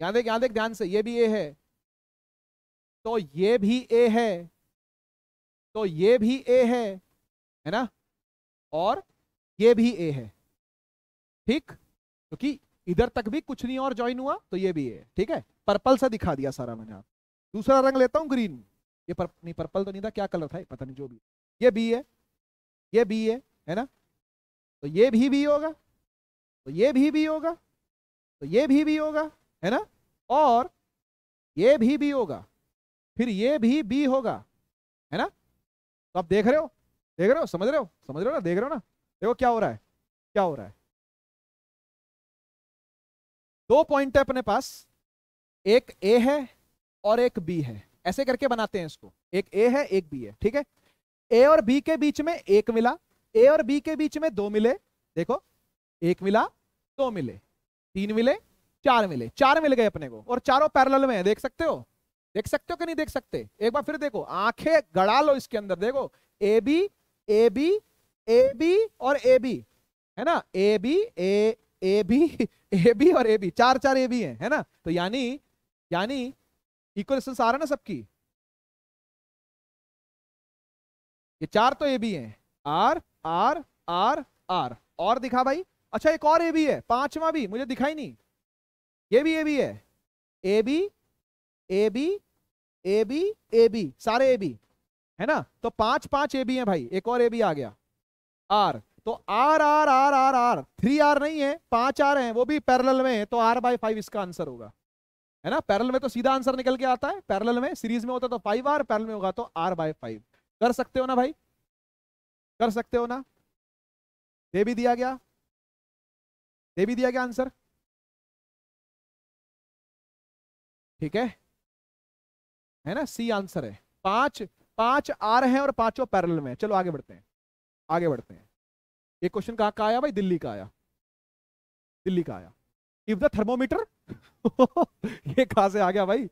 ध्यान देख ध्यान देख ध्यान से ये भी ए है तो ये भी ए है तो ये भी ए है है ना और ये भी ए है ठीक क्योंकि तो इधर तक भी कुछ नहीं और ज्वाइन हुआ तो ये भी ए ठीक है पर्पल सा दिखा दिया सारा मैंने आप दूसरा रंग लेता हूं ग्रीन ये पर, नहीं पर्पल तो नहीं था क्या कलर था पता नहीं जो भी ये बी है ये बी है है ना तो ये भी बी होगा तो ये भी भी होगा तो ये भी भी होगा है ना और ये भी भी होगा फिर ये भी बी होगा है ना तो आप देख रहे हो देख रहे हो समझ रहे हो समझ रहे हो ना देख रहे हो ना देखो क्या हो रहा है क्या हो रहा है दो पॉइंट है अपने पास एक ए है और एक बी है ऐसे करके बनाते हैं इसको एक ए है एक बी है ठीक है ए और बी के बीच में एक मिला ए और बी के बीच में दो मिले देखो एक मिला दो मिले तीन मिले चार मिले चार मिल गए अपने को और चारों पैरल में है देख सकते हो देख सकते हो कि नहीं देख सकते एक बार फिर देखो आंखें गड़ा लो इसके अंदर देखो A B A B A B और ए बी है ना A B A A B A B और ए बी चार चार ए बी है, है ना तो यानी यानी इक्वल आ रहा ना सबकी ये चार तो ए बी है आर आर आर आर और दिखा भाई अच्छा एक और ए बी है पांचवा भी मुझे दिखाई नहीं ये भी ए बी है A B A B A B A B सारे ए बी है ना तो पांच पांच ए बी है भाई एक और ए बी आ गया आर तो R R R R R three R नहीं है पांच आर है वो भी पैरल में है तो आर बाई फाइव इसका आंसर होगा है ना पैरल में तो सीधा आंसर निकल के आता है पैरल में सीरीज में होता तो फाइव आर पैरल में होगा तो आर बाय फाइव कर सकते हो ना भाई कर सकते हो ना ये भी दिया गया दे भी दिया क्या आंसर ठीक है है ना सी आंसर है पांच पांच आर हैं और पांचों पैरल में चलो आगे बढ़ते हैं आगे बढ़ते हैं ये क्वेश्चन कहा का आया भाई दिल्ली का आया दिल्ली का आया इफ द थर्मोमीटर ये कहा से आ गया भाई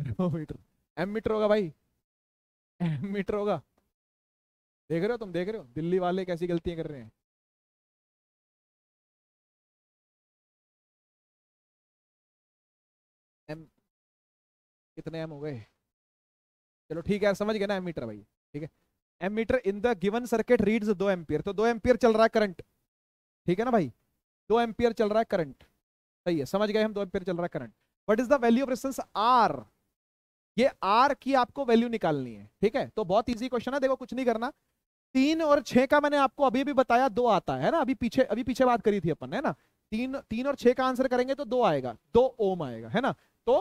थर्मोमीटर एम मीटर होगा भाई एम मीटर होगा देख रहे हो तुम देख रहे हो दिल्ली वाले कैसी गलतियां कर रहे हैं एम कितने एम हो गए चलो ठीक है समझ गए ना एम मीटर भाई ठीक है ammeter in the given circuit reads दो एम्पियर तो दो एम्पियर चल रहा है करंट ठीक है ना भाई दो एम्पियर चल रहा है करंट सही है समझ गए हम दो एम्पियर चल रहा है current what is the value of resistance R ये आर की आपको वैल्यू निकालनी है ठीक है तो बहुत इजी क्वेश्चन है देखो कुछ नहीं करना तीन और छह का मैंने आपको अभी भी बताया दो आता है ना अभी पीछे अभी पीछे बात करी थी अपन है ना तीन तीन और छह का आंसर करेंगे तो दो आएगा दो ओम आएगा है ना तो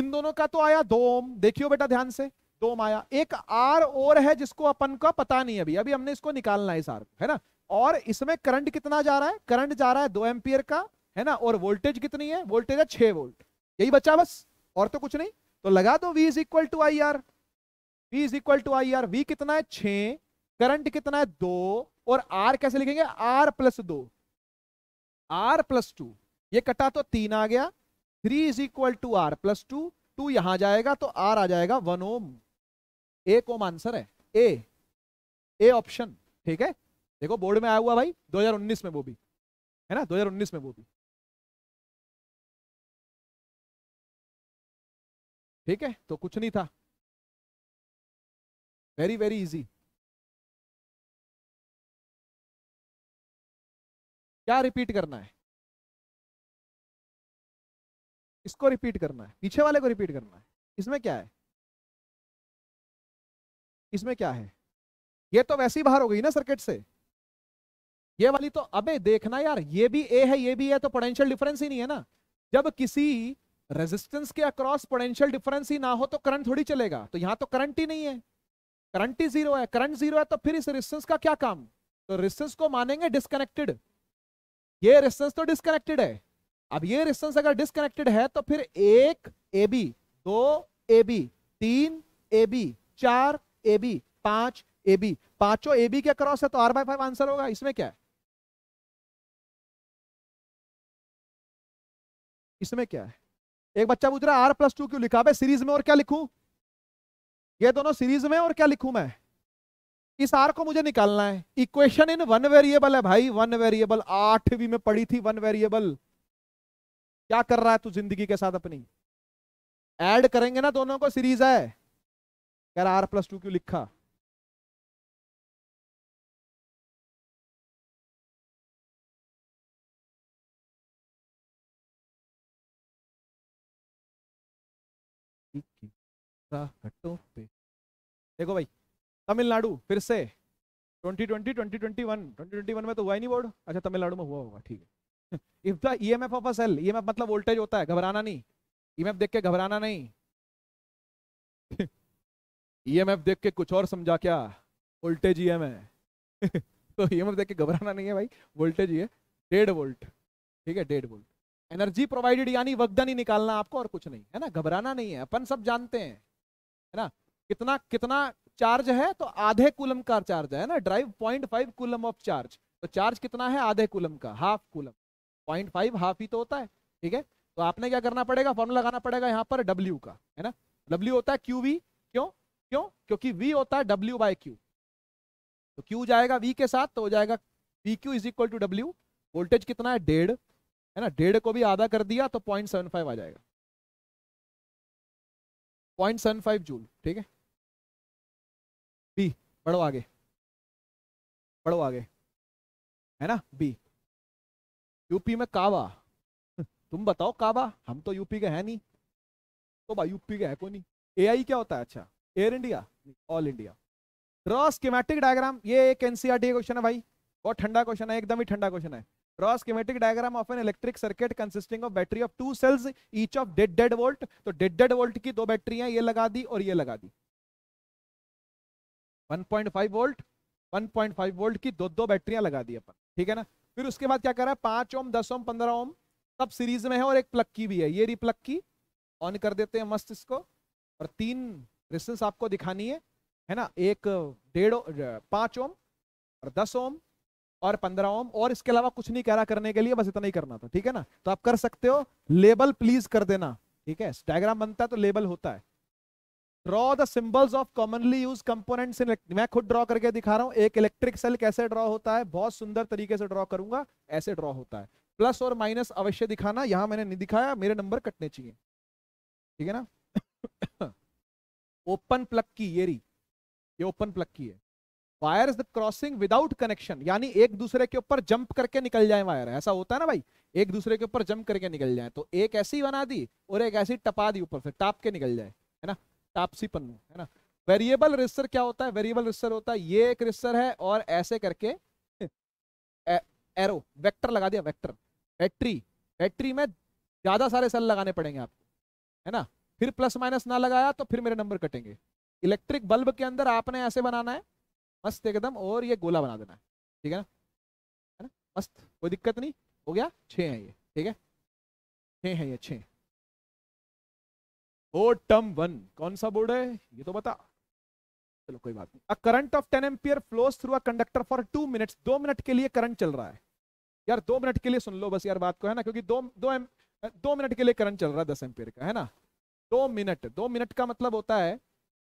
इन दोनों का तो आया दो ओम देखियो बेटा ध्यान से दो आया एक आर और है जिसको अपन को पता नहीं अभी अभी हमने इसको निकालना है इस आर है ना और इसमें करंट कितना जा रहा है करंट जा रहा है दो एम्पियर का है ना और वोल्टेज कितनी है वोल्टेज है छह वोल्ट यही बच्चा बस और तो कुछ नहीं तो लगा दो V is equal to I R V is equal to I R V कितना है छे करंट कितना है दो और आर कैसे लिखेंगे आर प्लस दो आर प्लस टू ये कटा तो तीन आ गया three is equal to R plus two two यहां जाएगा तो आर आ जाएगा वन ओम एक ओम आंसर है ए ए ऑप्शन ठीक है देखो बोर्ड में आया हुआ भाई 2019 में वो भी है ना 2019 में वो भी ठीक है तो कुछ नहीं था वेरी वेरी इजी क्या रिपीट करना है इसको रिपीट करना है पीछे वाले को रिपीट करना है इसमें क्या है इसमें क्या है ये तो वैसे ही बाहर हो गई ना सर्किट से ये वाली तो अबे देखना यार ये भी ए है ये भी है तो पोटेंशियल डिफरेंस ही नहीं है ना जब किसी रेजिस्टेंस के अक्रॉस पोटेंशियल डिफरेंस ही ना हो तो करंट थोड़ी चलेगा तो यहां तो करंट ही नहीं है करंट ही जीरो है करंट जीरो है तो फिर इस रेजिस्टेंस का क्या काम तो रेजिस्टेंस को मानेंगे डिस्कनेक्टेड ये रेस्टेंस तो डिस्कनेक्टेड है अब ये रेस्टेंस अगर डिस्कनेक्टेड है तो फिर एक ए बी दो ए बी तीन ए बी चार ए बी पांच ए बी पांचों ए बी के क्रॉस है तो आर बाई फाइव आंसर होगा इसमें क्या है इसमें क्या है एक बच्चा पूछ रहा है आर प्लस टू क्यों लिखा है सीरीज में और क्या लिखूं ये दोनों सीरीज में और क्या लिखूं मैं इस आर को मुझे निकालना है इक्वेशन इन वन वेरिएबल है भाई वन वेरिएबल आठवीं में पढ़ी थी वन वेरिएबल क्या कर रहा है तू जिंदगी के साथ अपनी ऐड करेंगे ना दोनों को सीरीज है कह रहा आर प्लस टू क्यों लिखा देखो भाई तमिलनाडु फिर से 2020, 2021, 2021 में तो हुआ ही नहीं बोर्ड अच्छा तमिलनाडु में हुआ होगा ठीक है if the EMF of a cell EMF मतलब वोल्टेज होता है घबराना नहीं ईएमएफ e देख के घबराना नहीं ईएमएफ e देख के कुछ और समझा क्या वोल्टेज ई e है तो ईएमएफ देख के घबराना नहीं है भाई वोल्टेज ये डेढ़ वोल्ट ठीक है डेढ़ वोल्ट एनर्जी प्रोवाइडेड यानी वगदन ही निकालना आपको और कुछ नहीं है ना घबराना नहीं है अपन सब जानते हैं है ना कितना कितना चार्ज है तो आधे कुलम का चार्ज है ना drive point five coulomb of charge तो चार्ज कितना है आधे कुलम का half coulomb point five half ही तो होता है ठीक है तो आपने क्या करना पड़ेगा फॉर्मूला लगाना पड़ेगा यहाँ पर डब्ल्यू का है ना डब्ल्यू होता है क्यू वी क्यों क्यों क्योंकि वी होता है डब्ल्यू बाई क्यू तो क्यू जाएगा वी के साथ तो हो जाएगा V Q is equal to W voltage कितना है डेढ़ है ना डेढ़ को भी आधा कर दिया तो पॉइंट सेवन फाइव आ जाएगा पॉइंट सेवन फाइव जूल ठीक है बढ़ो आगे बढ़ो आगे है ना बी यूपी में कावा तुम बताओ कावा हम तो यूपी के हैं नहीं तो भाई यूपी के है कोई नहीं एआई क्या होता है अच्छा Air India all India schematic diagram ये एक एनसीईआरटी क्वेश्चन e है भाई बहुत ठंडा क्वेश्चन है एकदम ही ठंडा क्वेश्चन है schematic diagram of an electric circuit consisting of battery of two cells each of डेड डेड वोल्ट तो डेड डेड वोल्ट की दो बैटरियां ये लगा दी और ये लगा दी 1.5 वोल्ट 1.5 वोल्ट की दो दो बैटरियां लगा दी अपन ठीक है ना फिर उसके बाद क्या कर रहा है पांच ओम दस ओम पंद्रह ओम सब सीरीज में है और एक प्लग की भी है ये री प्लग की ऑन कर देते हैं मस्त इसको और तीन रिस्टेंस आपको दिखानी है है ना एक डेढ़ पांच ओम और दस ओम और पंद्रह ओम और इसके अलावा कुछ नहीं कह रहा करने के लिए बस इतना ही करना था ठीक है ना तो आप कर सकते हो लेबल प्लीज कर देना ठीक है डायग्राम बनता है तो लेबल होता है draw the symbols of commonly use components in मैं खुद ड्रॉ करके दिखा रहा हूँ एक इलेक्ट्रिक सेल कैसे ड्रॉ होता है बहुत सुंदर तरीके से ड्रॉ करूंगा ऐसे ड्रॉ होता है प्लस और माइनस अवश्य दिखाना यहां मैंने नहीं दिखाया मेरे नंबर कटने चाहिए ठीक है ना ओपन प्लग की ये री ये ओपन प्लग की है wire is the crossing without connection यानी एक दूसरे के ऊपर जंप करके निकल जाए वायर ऐसा होता है ना भाई एक दूसरे के ऊपर जंप करके निकल जाए तो एक ऐसी बना दी और एक ऐसी टपा दी ऊपर से टाप के निकल जाए है ना तापसी पन्नू है ना वेरिएबल रजिस्टर क्या होता है वेरिएबल रजिस्टर होता है ये एक रजिस्टर है और ऐसे करके ए, एरो वेक्टर लगा दिया वेक्टर बैटरी बैटरी में ज़्यादा सारे सेल लगाने पड़ेंगे आपको है ना फिर प्लस माइनस ना लगाया तो फिर मेरे नंबर कटेंगे इलेक्ट्रिक बल्ब के अंदर आपने ऐसे बनाना है मस्त एकदम और ये गोला बना देना है ठीक है ना है ना मस्त कोई दिक्कत नहीं हो गया छः है ये ठीक है छः है ये छः ओ टर्म वन कौन सा बोर्ड है ये तो बता चलो कोई बात नहीं a current of ten ampere flows through a conductor for two minutes दो मिनट के लिए करंट चल रहा है यार दो मिनट के लिए सुन लो बस यार बात को है ना क्योंकि दो दो एम, दो मिनट के लिए करंट चल रहा है दस एम्पियर का है ना दो मिनट दो मिनट का मतलब होता है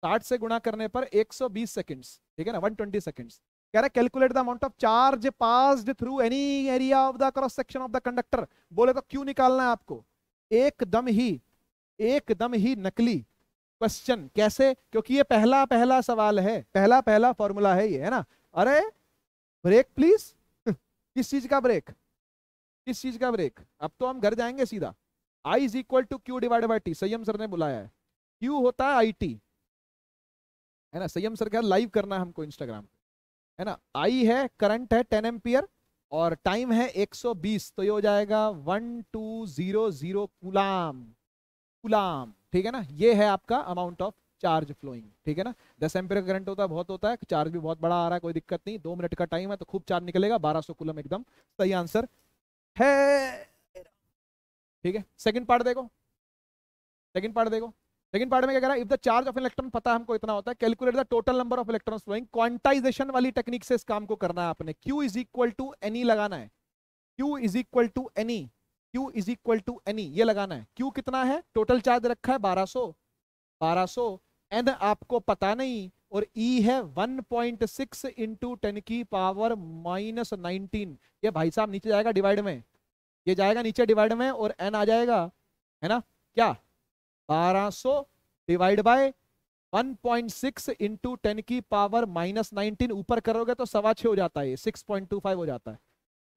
साठ से गुणा करने पर एक सौ बीस सेकेंड्स ठीक है ना वन ट्वेंटी सेकेंड्स कह रहा है calculate the amount of charge pass through any area of the cross section of the conductor बोले तो क्यों निकालना है आपको एकदम ही एकदम ही नकली क्वेश्चन कैसे क्योंकि ये पहला पहला सवाल है पहला पहला फॉर्मूला है ये है ना अरे ब्रेक प्लीज किस चीज का ब्रेक किस चीज का ब्रेक अब तो हम घर जाएंगे सीधा I is equal to Q divide by T Sanyam sir ने बुलाया है क्यू होता है आई टी है ना संयम सर क्या लाइव करना है हमको इंस्टाग्राम है ना आई है करंट है टेन एम्पियर और टाइम है 120 तो ये हो जाएगा one two zero zero coulomb coulomb ठीक है ना ये है आपका अमाउंट ऑफ चार्ज फ्लोइंग ठीक है ना दस एम्पियर का करंट होता है बहुत होता है चार्ज भी बहुत बड़ा आ रहा है कोई दिक्कत नहीं दो मिनट का टाइम है तो खूब चार्ज निकलेगा बारह सौ कुलम एकदम सही आंसर है ठीक है सेकंड पार्ट देखो सेकंड पार्ट देखो सेकंड पार्ट में क्या कह रहा है if the charge of electron पता हमको इतना होता है calculate the total number of electron flowing quantization वाली टेक्निक से इस काम को करना है आपने Q is equal to n e लगाना है Q is equal to n e Q is equal to n e ये लगाना है Q कितना है टोटल चार्ज रखा है 1200 1200 एन आपको पता नहीं और E है 1.6 पॉइंट सिक्स इंटू टेन की पावर माइनस नाइनटीन ये भाई साहब नीचे जाएगा डिवाइड में ये जाएगा नीचे डिवाइड में और N आ जाएगा है ना क्या 1200 divide by 1.6 point six into ten की पावर माइनस नाइनटीन ऊपर करोगे तो सवा छ हो जाता है सिक्स पॉइंट टू फाइव हो जाता है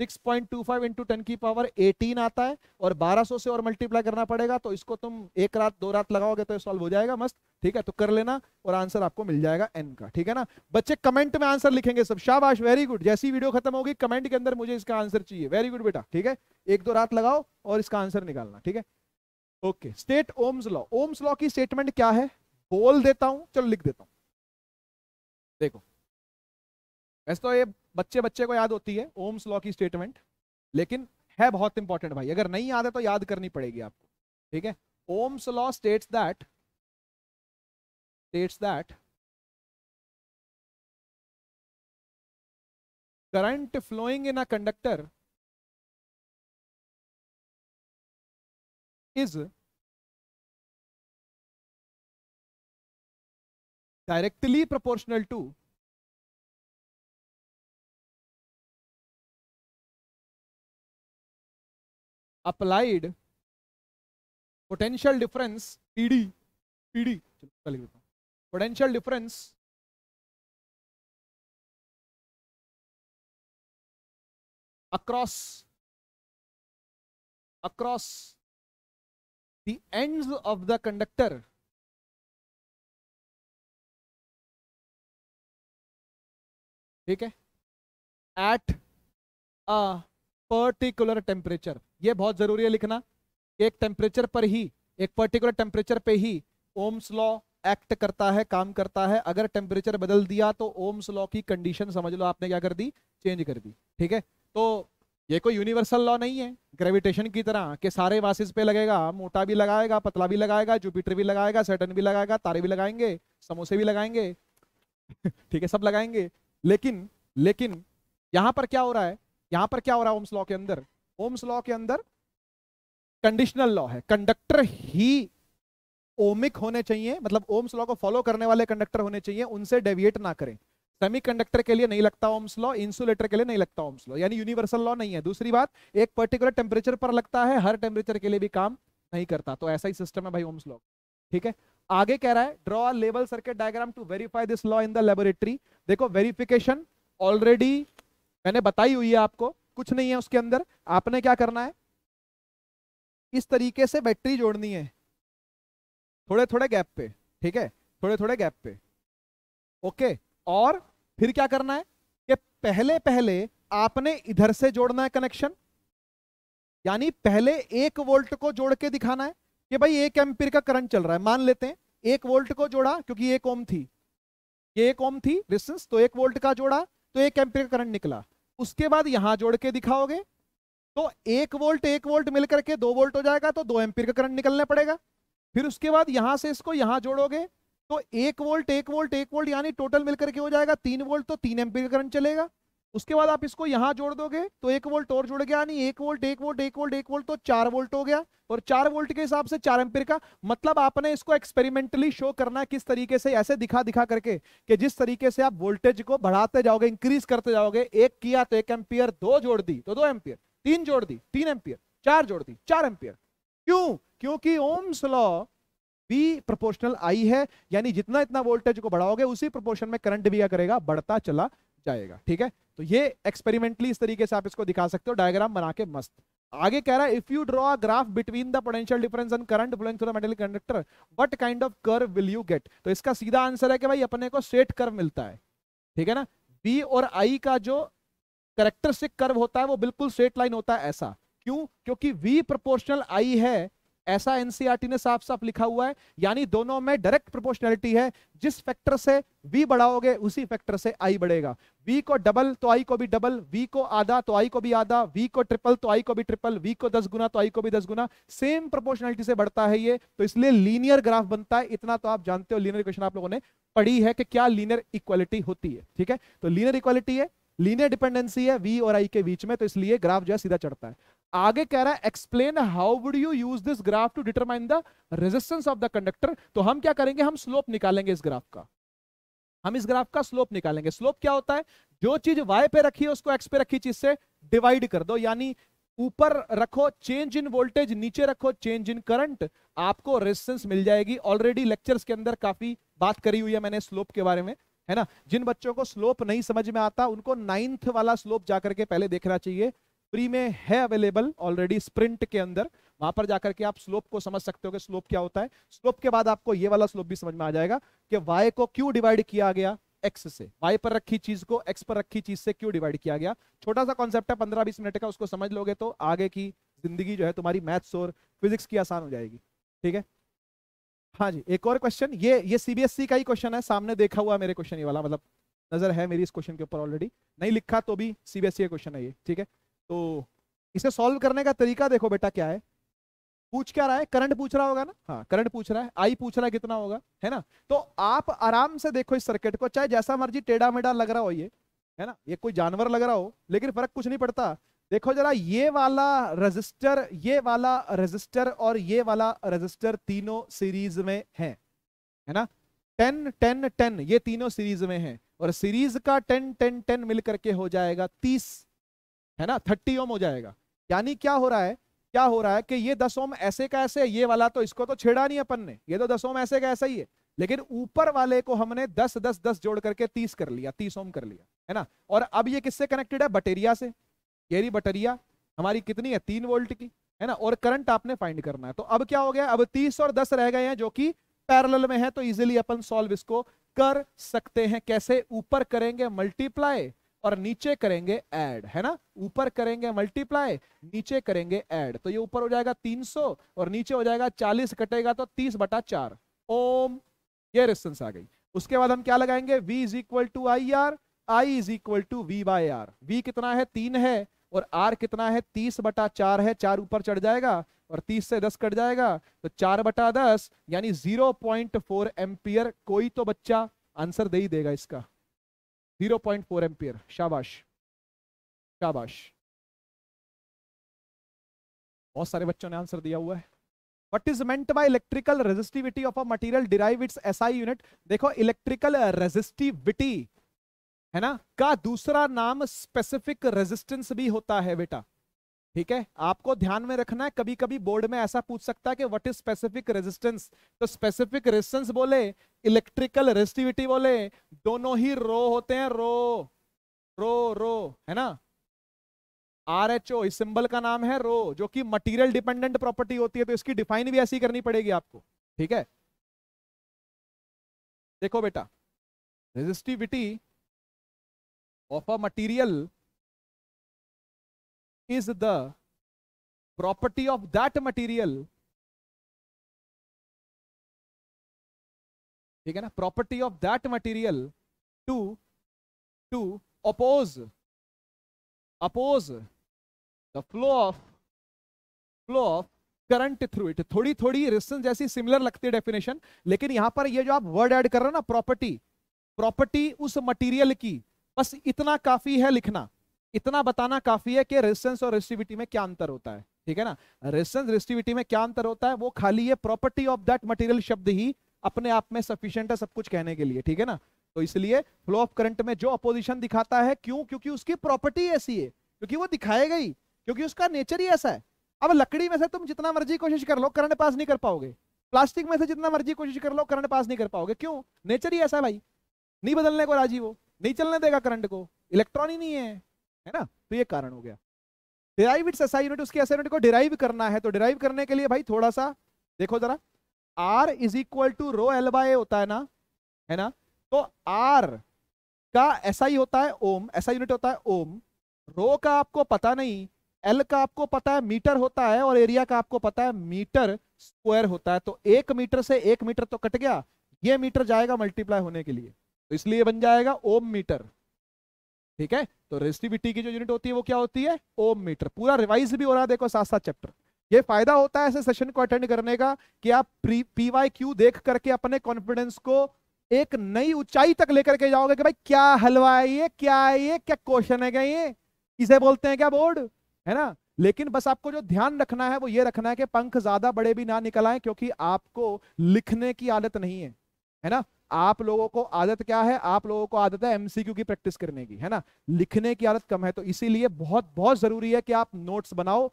6.25 इंटू टेन की पावर 18 आता है और 1200 से और मल्टीप्लाई करना पड़ेगा तो इसको तुम एक रात दो रात लगाओगे तो सॉल्व हो जाएगा मस्त ठीक है तो कर लेना और आंसर आपको मिल जाएगा एन का ठीक है ना बच्चे कमेंट में आंसर लिखेंगे सब शाबाश वेरी गुड जैसी वीडियो खत्म होगी कमेंट के अंदर मुझे इसका आंसर चाहिए वेरी गुड बेटा ठीक है एक दो रात लगाओ और इसका आंसर निकालना ठीक है okay state Ohm's law Ohm's law की स्टेटमेंट क्या है बोल देता हूं चलो लिख देता हूं देखो वैसे तो ये बच्चे बच्चे को याद होती है ओम्स लॉ की स्टेटमेंट लेकिन है बहुत इंपॉर्टेंट भाई अगर नहीं याद है तो याद करनी पड़ेगी आपको ठीक है Ohm's law states that states that current flowing in a conductor is directly proportional to applied potential difference PD PD चलो लिख देता हूँ potential difference across across the ends of the conductor ठीक है एट अ पर्टिकुलर टेम्परेचर ये बहुत ज़रूरी है लिखना एक टेम्परेचर पर ही एक पर्टिकुलर टेम्परेचर पे ही ओम्स लॉ एक्ट करता है काम करता है अगर टेम्परेचर बदल दिया तो ओम्स लॉ की कंडीशन समझ लो आपने क्या कर दी चेंज कर दी ठीक है तो ये कोई यूनिवर्सल लॉ नहीं है ग्रेविटेशन की तरह के सारे वासिस पे लगेगा मोटा भी लगाएगा पतला भी लगाएगा जुपिटर भी लगाएगा सेटन भी लगाएगा तारे भी लगाएंगे समोसे भी लगाएंगे ठीक है सब लगाएंगे लेकिन लेकिन यहाँ पर क्या हो रहा है यहाँ पर क्या हो रहा है ओम्स लॉ के अंदर ओम्स लॉ के अंदर कंडीशनल लॉ है कंडक्टर ही ओमिक होने चाहिए मतलब ओम्स लॉ को फॉलो करने वाले कंडक्टर होने चाहिए उनसे डेविएट ना करें सेमीकंडक्टर के लिए नहीं लगता ओम्स लॉ इंसुलेटर के लिए नहीं लगता ओम्स लॉ यानी यूनिवर्सल लॉ नहीं है दूसरी बात एक पर्टिकुलर टेम्परेचर पर लगता है हर टेम्परेचर के लिए भी काम नहीं करता तो ऐसा ही सिस्टम है भाई ओम्स लॉ ठीक है आगे कह रहा है draw a level circuit diagram to verify this law in the laboratory देखो वेरिफिकेशन ऑलरेडी मैंने बताई हुई है आपको कुछ नहीं है उसके अंदर आपने क्या करना है इस तरीके से बैटरी जोड़नी है थोड़े थोड़े गैप पे ठीक है थोड़े थोड़े गैप पे ओके और फिर क्या करना है कि पहले पहले आपने इधर से जोड़ना है कनेक्शन यानी पहले एक वोल्ट को जोड़ के दिखाना है कि भाई एक एम्पिर का करंट चल रहा है मान लेते हैं एक वोल्ट को जोड़ा क्योंकि एक ओम थी ये एक ओम थी रिस्टेंस तो एक वोल्ट का जोड़ा तो एक एम्पियर करंट निकला उसके बाद यहां जोड़ के दिखाओगे तो एक वोल्ट एक वोल्ट मिलकर के दो वोल्ट हो जाएगा तो दो एम्पीयर का करंट निकलना पड़ेगा फिर उसके बाद यहां से इसको यहां जोड़ोगे तो एक वोल्ट एक वोल्ट एक वोल्ट यानी टोटल मिलकर के हो जाएगा तीन वोल्ट तो तीन एम्पीयर करंट चलेगा उसके बाद आप इसको यहां जोड़ दोगे तो एक वोल्ट और जुड़ गया एक वोल्ट एक वोल्ट एक वोल्ट एक वोल्ट तो चार वोल्ट हो गया और चार वोल्ट के हिसाब से चार एम्पियर का मतलब आपने इसको एक्सपेरिमेंटली शो करना है किस तरीके से ऐसे दिखा दिखा करके कि जिस तरीके से आप वोल्टेज को बढ़ाते जाओगे इंक्रीज करते जाओगे एक किया तो एक एम्पियर दो जोड़ दी तो दो एम्पियर तीन जोड़ दी तीन एम्पियर चार जोड़ दी चार एम्पियर क्यों क्योंकि ओम्स लॉ भी प्रपोर्शनल आई है यानी जितना इतना वोल्टेज को बढ़ाओगे उसी प्रपोर्शन में करंट भी करेगा बढ़ता चला जाएगा ठीक है तो ये एक्सपेरिमेंटली इस तरीके से आप इसको दिखा सकते हो डायग्राम बना के मस्त आगे कह रहा है if you draw a graph between the potential difference and current flowing through the metal conductor what kind of curve will you get तो इसका सीधा आंसर है कि भाई अपने को स्ट्रेट कर्व मिलता है ठीक है ना बी और आई का जो करेक्टरिस्टिक कर्व होता है वो बिल्कुल स्ट्रेट लाइन होता है ऐसा क्यों क्योंकि वी प्रोपोर्शनल आई है ऐसा एनसीआरटी e ने साफ साफ लिखा हुआ है यानी दोनों में डायरेक्ट प्रोपोर्शनैलिटी है जिस फैक्टर से वी बढ़ाओगे उसी फैक्टर से आई बढ़ेगा वी को डबल तो आई को भी डबल वी को आधा तो आई को भी आधा वी को ट्रिपल तो आई को भी ट्रिपल वी को दस गुना तो आई को भी दस गुना सेम प्रोपोर्शनैलिटी से बढ़ता है ये तो इसलिए लीनियर ग्राफ बनता है इतना तो आप जानते हो लीनियर क्वेश्चन आप लोगों ने पढ़ी है कि क्या लीनियर इक्वालिटी होती है ठीक है तो लीनियर इक्वालिटी है लीनियर डिपेंडेंसी है वी और आई के बीच में तो इसलिए ग्राफ जो है सीधा चढ़ता है आगे कह रहा है explain how would you use this graph to determine the resistance of the conductor तो हम क्या करेंगे हम स्लोप निकालेंगे इस ग्राफ का हम इस ग्राफ का स्लोप निकालेंगे स्लोप क्या होता है जो चीज वाई पे रखी है उसको एक्स पे रखी चीज से डिवाइड कर दो यानी ऊपर रखो चेंज इन वोल्टेज नीचे रखो चेंज इन करंट आपको रेजिस्टेंस मिल जाएगी ऑलरेडी लेक्चर्स के अंदर काफी बात करी हुई है मैंने स्लोप के बारे में है ना जिन बच्चों को स्लोप नहीं समझ में आता उनको नाइन्थ वाला स्लोप जाकर के पहले देखना चाहिए फ्री में है अवेलेबल ऑलरेडी स्प्रिंट के अंदर वहां पर जाकर के आप स्लोप को समझ सकते हो कि स्लोप क्या होता है स्लोप के बाद आपको ये वाला स्लोप भी समझ में आ जाएगा कि वाई को क्यों डिवाइड किया गया एक्स से वाई पर रखी चीज को एक्स पर रखी चीज से क्यों डिवाइड किया गया छोटा सा कॉन्सेप्ट है पंद्रह बीस मिनट का उसको समझ लोगे तो आगे की जिंदगी जो है तुम्हारी मैथ्स और फिजिक्स की आसान हो जाएगी ठीक है हाँ जी एक और क्वेश्चन ये ये सीबीएसई e का ही क्वेश्चन है सामने देखा हुआ मेरे क्वेश्चन ये वाला मतलब नजर है मेरी इस क्वेश्चन के ऊपर ऑलरेडी नहीं लिखा तो भी सीबीएसई e का क्वेश्चन है ये ठीक है तो इसे सॉल्व करने का तरीका देखो बेटा क्या है पूछ क्या रहा है करंट पूछ रहा होगा ना हाँ करंट पूछ रहा है आई पूछ रहा है कितना होगा है ना तो आप आराम से देखो इस सर्किट को चाहे जैसा मर्जी टेढ़ा मेढ़ा लग रहा हो ये है ना ये कोई जानवर लग रहा हो लेकिन फर्क कुछ नहीं पड़ता देखो जरा ये वाला रजिस्टर ये वाला रजिस्टर और ये वाला रजिस्टर तीनों सीरीज में है है ना टेन टेन टेन ये तीनों सीरीज में है और सीरीज का टेन टेन टेन मिल करके हो जाएगा तीस है ना थर्टी ओम हो जाएगा यानी क्या हो रहा है क्या हो रहा है कि ये दस ओम ऐसे का ऐसे ये वाला तो इसको तो छेड़ा नहीं अपन ने ये तो दस ओम ऐसे का ऐसा ही है लेकिन ऊपर वाले को हमने दस दस दस जोड़ करके तीस कर लिया तीस ओम कर लिया है ना और अब ये किससे कनेक्टेड है बटेरिया से येरी बटेरिया हमारी कितनी है तीन वोल्ट की है ना और करंट आपने फाइंड करना है तो अब क्या हो गया अब तीस और दस रह गए हैं जो कि पैरल में है तो इजिली अपन सॉल्व इसको कर सकते हैं कैसे ऊपर करेंगे मल्टीप्लाई और नीचे करेंगे ऐड है ना ऊपर करेंगे मल्टीप्लाई नीचे करेंगे ऐड तो ये ऊपर हो जाएगा 300 और नीचे हो जाएगा 40 कटेगा तो 30 बटा चार ओम ये रिस्टेंस आ गई उसके बाद हम क्या लगाएंगे v is equal to I R I is equal to V by R V कितना है तीन है और आर कितना है तीस बटा चार है चार ऊपर चढ़ जाएगा और तीस से दस कट जाएगा तो चार बटा दस यानी जीरो पॉइंट फोर एम्पियर कोई तो बच्चा आंसर दे ही देगा इसका जीरो पॉइंट फोर एम्पियर शाबाश शाबाश बहुत सारे बच्चों ने आंसर दिया हुआ है what is meant by electrical resistivity of a material derive its S I unit देखो इलेक्ट्रिकल रेजिस्टिविटी है ना का दूसरा नाम स्पेसिफिक रेजिस्टेंस भी होता है बेटा ठीक है आपको ध्यान में रखना है कभी कभी बोर्ड में ऐसा पूछ सकता है कि व्हाट इज स्पेसिफिक रेजिस्टेंस तो स्पेसिफिक रेजिस्टेंस बोले इलेक्ट्रिकल रेजिस्टिविटी बोले दोनों ही रो होते हैं रो रो रो है ना आर एच ओ इस सिंबल का नाम है रो जो कि मटेरियल डिपेंडेंट प्रॉपर्टी होती है तो इसकी डिफाइन भी ऐसी करनी पड़ेगी आपको ठीक है देखो बेटा resistivity of a material is the property of that material ठीक है ना property of that material to to oppose oppose the flow of flow of current through it थोड़ी थोड़ी रिस्टेंस जैसी सिमिलर लगती है डेफिनेशन लेकिन यहां पर ये जो आप वर्ड ऐड कर रहे हो ना प्रॉपर्टी प्रॉपर्टी उस मटेरियल की बस इतना काफी है लिखना इतना बताना काफी है कि रेजिस्टेंस और रेसिविटी में क्या अंतर होता है ठीक है ना रेजिस्टेंस रेसिविटी में क्या अंतर होता है वो खाली ये प्रॉपर्टी ऑफ दैट मटेरियल शब्द ही अपने आप में सफिशियंट है सब कुछ कहने के लिए ठीक है ना तो इसलिए फ्लो ऑफ करंट में जो अपोजिशन दिखाता है क्यों क्योंकि उसकी प्रॉपर्टी ऐसी है क्योंकि वो दिखाई गई क्योंकि उसका नेचर ही ऐसा है अब लकड़ी में से तुम जितना मर्जी कोशिश कर लो करंट पास नहीं कर पाओगे प्लास्टिक में से जितना मर्जी कोशिश कर लो करंट पास नहीं कर पाओगे क्यों नेचर ही ऐसा है भाई नहीं बदलने को राजी वो नहीं चलने देगा करंट को इलेक्ट्रॉन ही नहीं है है ना तो ये कारण हो गया डिराइव इट्स एसआई यूनिट उसकी एसआई यूनिट को डिराइव करना है तो डिराइव करने के लिए भाई थोड़ा सा देखो जरा R is equal to rho L by होता है ना है ना तो आर का एसआई होता है ओम एसआई यूनिट होता है ओम रो का आपको पता नहीं एल का आपको पता है मीटर होता है और एरिया का आपको पता है मीटर स्क्वायर होता है तो एक मीटर से एक मीटर तो कट गया ये मीटर जाएगा मल्टीप्लाई होने के लिए तो इसलिए बन जाएगा ओम मीटर ठीक है तो रेजिस्टिविटी की जो यूनिट होती है वो क्या होती है ओम मीटर पूरा रिवाइज भी हो रहा है देखो साथ साथ चैप्टर ये फायदा होता है ऐसे सेशन को अटेंड करने का कि आप पी वाई क्यू देख करके अपने कॉन्फिडेंस को एक नई ऊंचाई तक लेकर के जाओगे कि भाई क्या हलवा है ये क्या है ये क्या क्वेश्चन है क्या ये इसे बोलते हैं क्या बोर्ड है ना लेकिन बस आपको जो ध्यान रखना है वो ये रखना है कि पंख ज्यादा बड़े भी ना निकलाएं क्योंकि आपको लिखने की आदत नहीं है है ना आप लोगों को आदत क्या है आप लोगों को आदत है एमसीक्यू की प्रैक्टिस करने की है ना लिखने की आदत कम है तो इसीलिए बहुत बहुत जरूरी है कि आप नोट्स बनाओ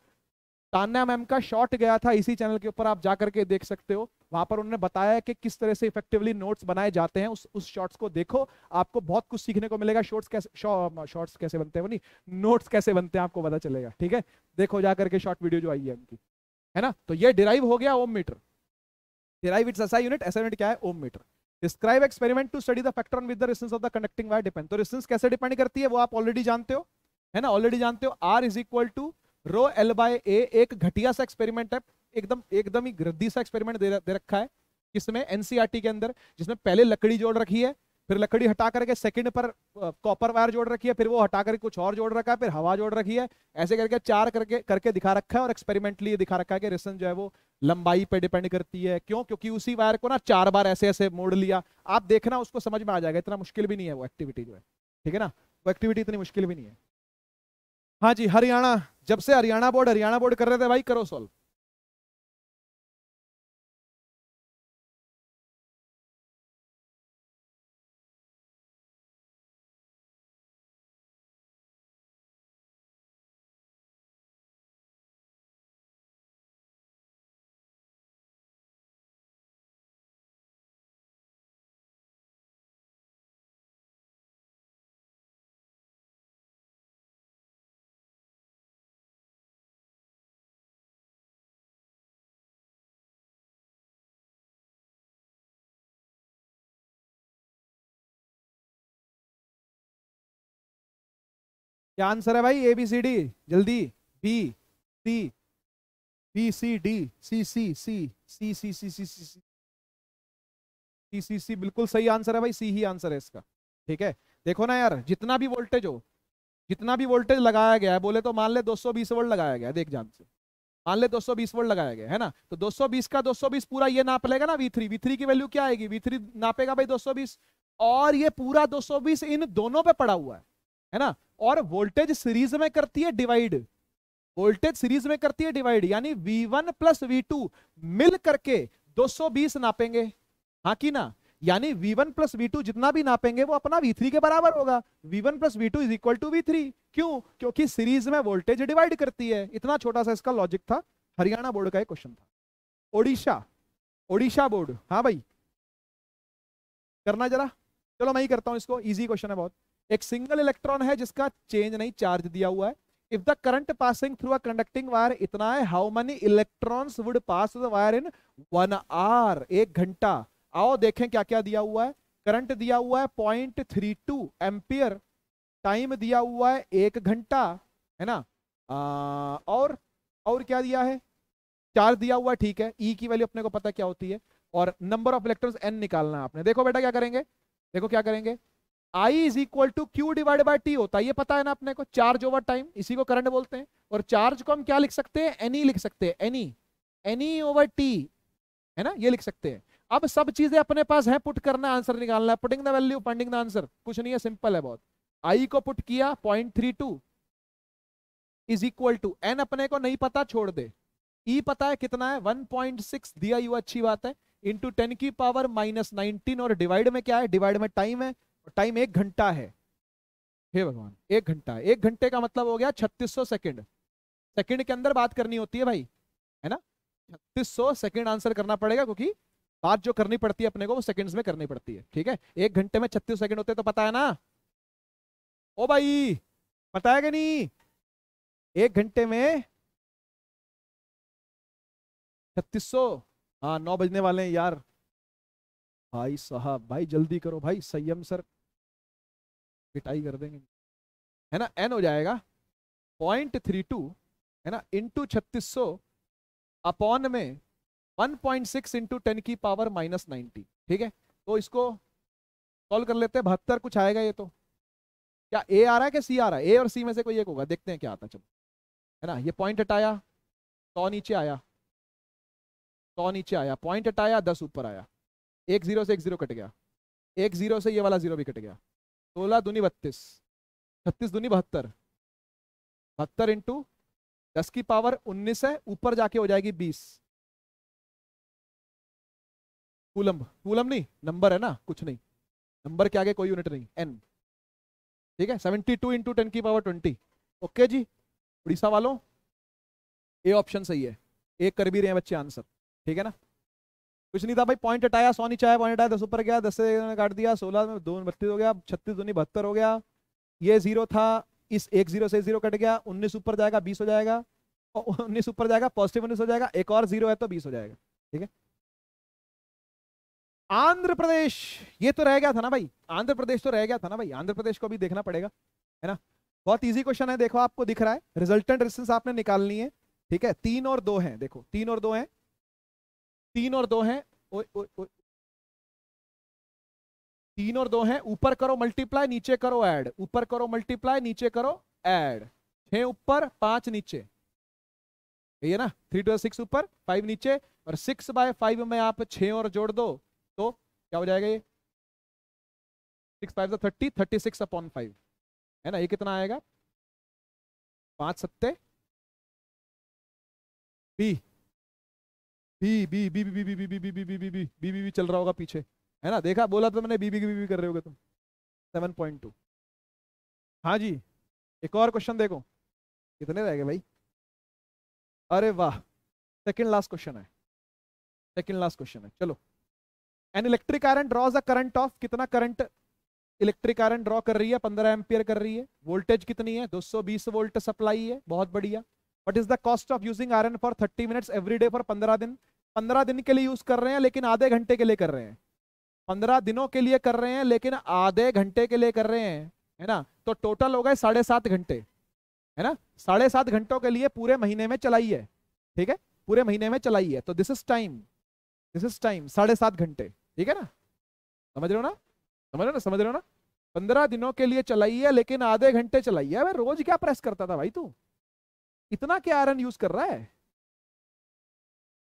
तान्या मैम का शॉर्ट गया था इसी चैनल के ऊपर आप जाकर के देख सकते हो वहां पर उन्होंने बताया कि किस तरह से इफेक्टिवली नोट्स बनाए जाते हैं उस उस शॉर्ट्स को देखो आपको बहुत कुछ सीखने को मिलेगा शॉर्ट्स कैसे शॉर्ट्स कैसे बनते हैं नोट्स कैसे बनते हैं आपको पता चलेगा ठीक है देखो जा करके शॉर्ट वीडियो जो आई है उनकी है ना तो ये डिराइव हो गया ohm metre derive its SI unit SI unit क्या है ohm metre describe experiment to study the factor on with the resistance of the conducting wire depend तो रेसिस्टेंस कैसे डिपेंड करती है वो आप ऑलरेडी जानते हो है ना ऑलरेडी जानते हो R is equal to rho L by A एक घटिया सा एक्सपेरिमेंट है एकदम एकदम ही गद्दी सा एक्सपेरिमेंट दे, दे रखा है किसमें एनसीआरटी e के अंदर जिसमें पहले लकड़ी जोड़ रखी है फिर लकड़ी हटा करके सेकंड पर कॉपर वायर जोड़ रखी है फिर वो हटा करके कुछ और जोड़ रखा है फिर हवा जोड़ रखी है ऐसे करके चार करके करके दिखा रखा है और एक्सपेरिमेंटली दिखा रखा है कि रिसन जो है वो लंबाई पे डिपेंड करती है क्यों क्योंकि उसी वायर को ना चार बार ऐसे ऐसे मोड़ लिया आप देखना उसको समझ में आ जाएगा इतना मुश्किल भी नहीं है वो एक्टिविटी जो है ठीक है ना वो एक्टिविटी इतनी मुश्किल भी नहीं है हाँ जी हरियाणा जब से हरियाणा बोर्ड हरियाणा बोर्ड कर रहे थे भाई करो सोल्व क्या आंसर है भाई ए बी सी डी जल्दी B C B C D C C C C C C C C C C C बिल्कुल सही आंसर है भाई सी ही आंसर है इसका ठीक है देखो ना यार जितना भी वोल्टेज हो जितना भी वोल्टेज लगाया गया है बोले तो मान ले 220 वोल्ट लगाया गया देख जान से मान ले 220 वोल्ट लगाया गया है ना तो 220 का 220 पूरा ये नाप लेगा ना V3 V3 की वैल्यू क्या आएगी V3 नापेगा भाई 220 और ये पूरा 220 इन दोनों पे पड़ा हुआ है है ना और वोल्टेज सीरीज में करती है डिवाइड वोल्टेज सीरीज में करती है डिवाइड यानी V1 वन प्लस वी मिल करके 220 नापेंगे हाँ कि ना यानी V1 वन प्लस वी जितना भी नापेंगे वो अपना V3 के बराबर होगा V1 one plus V is equal to V क्यों क्योंकि सीरीज में वोल्टेज डिवाइड करती है इतना छोटा सा इसका लॉजिक था हरियाणा बोर्ड का एक क्वेश्चन था ओडिशा ओडिशा बोर्ड हाँ भाई करना जरा चलो मैं ही करता हूं इसको इजी क्वेश्चन है बहुत एक सिंगल इलेक्ट्रॉन है जिसका चेंज नहीं चार्ज दिया हुआ है if the current passing through a conducting wire इतना है how many electrons would pass the wire in one hour एक घंटा आओ देखें क्या क्या दिया हुआ है करंट दिया हुआ है point three two ampere time दिया हुआ है एक घंटा है ना आ, और और क्या दिया है चार्ज दिया हुआ है ठीक है ई e की वैल्यू अपने को पता क्या होती है और नंबर ऑफ इलेक्ट्रॉन्स एन निकालना है आपने देखो बेटा क्या करेंगे देखो क्या करेंगे I is equal to Q divide by T होता है ये पता है ना अपने को चार्ज ओवर टाइम इसी को करंट बोलते हैं और चार्ज को हम क्या लिख सकते हैं एनी लिख सकते हैं एनी एनी ओवर टी है ना ये लिख सकते हैं अब सब चीजें अपने पास है पुट करना आंसर निकालना है putting the value finding the answer कुछ नहीं है सिंपल है बहुत आई को पुट किया point three two is equal to n अपने को नहीं पता छोड़ दे ई e पता है कितना है वन पॉइंट सिक्स दिया यू अच्छी बात है इंटू टेन की पावर माइनस नाइनटीन और डिवाइड में क्या है डिवाइड में टाइम है टाइम एक घंटा है हे भगवान एक घंटा एक घंटे का मतलब हो गया 3600 सेकंड सेकंड के अंदर बात करनी होती है भाई है ना 3600 सेकंड आंसर करना पड़ेगा क्योंकि बात जो करनी पड़ती है अपने को वो सेकंड्स में करनी पड़ती है ठीक है एक घंटे में छत्तीस सेकंड होते तो पता है ना ओ भाई पता है कि नहीं एक घंटे में छत्तीस सौ हाँ नौ बजने वाले हैं यार भाई साहब भाई जल्दी करो भाई संयम सर पिटाई कर देंगे है ना एन हो जाएगा पॉइंट थ्री टू है ना इंटू छत्तीस सौ अपॉन में one point six into ten की पावर माइनस नाइन्टी ठीक है तो इसको सॉल्व कर लेते हैं बहत्तर कुछ आएगा ये तो क्या ए आ रहा है कि सी आ रहा है ए और सी में से कोई एक होगा देखते हैं क्या आता चलो है ना ये पॉइंट हटाया सौ नीचे आया सौ नीचे आया पॉइंट हटाया दस ऊपर आया एक जीरो से एक जीरो कट गया एक जीरो से ये वाला जीरो भी कट गया सोलह दूनी बत्तीस छत्तीस दूनी बहत्तर बहत्तर इंटू दस की पावर उन्नीस है ऊपर जाके हो जाएगी बीस कूलम कूलम नहीं नंबर है ना कुछ नहीं नंबर के आगे कोई यूनिट नहीं एन ठीक है सेवेंटी टू इंटू टेन की पावर ट्वेंटी ओके जी उड़ीसा वालों ए ऑप्शन सही है ए कर भी रहे हैं बच्चे आंसर ठीक है ना कुछ नहीं था भाई पॉइंट हटाया सौ नीचे आया पॉइंट हटाया दस ऊपर गया दस से इन्होंने काट दिया सोलह में दो बत्तीस हो गया छत्तीस दूनी बहत्तर हो गया ये जीरो था इस एक जीरो से जीरो कट गया उन्नीस ऊपर जाएगा बीस हो जाएगा और उन्नीस ऊपर जाएगा पॉजिटिव उन्नीस हो जाएगा एक और जीरो है तो बीस हो जाएगा ठीक है आंध्र प्रदेश ये तो रह गया था ना भाई आंध्र प्रदेश तो रह गया था ना भाई आंध्र प्रदेश को भी देखना पड़ेगा है ना बहुत इजी क्वेश्चन है देखो आपको दिख रहा है रिजल्टेंट रिस्टेंस आपने निकालनी है ठीक है तीन और दो हैं देखो तीन और दो हैं तीन और दो हैं ओ, ओ, ओ, तीन और दो हैं ऊपर करो मल्टीप्लाई नीचे करो ऐड ऊपर करो मल्टीप्लाई नीचे करो ऐड छह ऊपर पांच नीचे ये ना थ्री टू सिक्स ऊपर फाइव नीचे और सिक्स बाय फाइव में आप छे और जोड़ दो तो क्या हो जाएगा ये six five thirty thirty six upon five है ना ये कितना आएगा पांच सत्ते B B B B B B B B B B B B B B B B B चल रहा होगा पीछे है ना देखा बोला तो मैंने बी बी बी बी कर रहे होगे तुम सेवन पॉइंट टू हाँ जी एक और क्वेश्चन देखो कितने रह गए भाई अरे वाह सेकंड लास्ट क्वेश्चन है सेकेंड लास्ट क्वेश्चन है चलो an electric iron draws a current of कितना करंट इलेक्ट्रिक आयरन ड्रॉ कर रही है पंद्रह एम्पियर कर रही है वोल्टेज कितनी है बीस वोल्ट सप्लाई है बहुत बढ़िया what is the cost of using iron for thirty minutes every day for पंद्रह दिन पंद्रह दिन के लिए यूज कर रहे हैं लेकिन आधे घंटे के लिए कर रहे हैं पंद्रह दिनों के लिए कर रहे हैं लेकिन आधे घंटे के लिए कर रहे हैं है ना तो टोटल हो गए साढ़े सात घंटे है ना साढ़े सात घंटों के लिए पूरे महीने में चलाइए ठीक है पूरे महीने में चलाइए तो this is time this is time साढ़े सात घंटे ठीक है ना समझ रहे हो ना समझ रहे हो ना समझ रहे हो ना पंद्रह दिनों के लिए चलाइए लेकिन आधे घंटे चलाइए है रोज क्या प्रेस करता था भाई तू इतना क्या आयरन यूज कर रहा है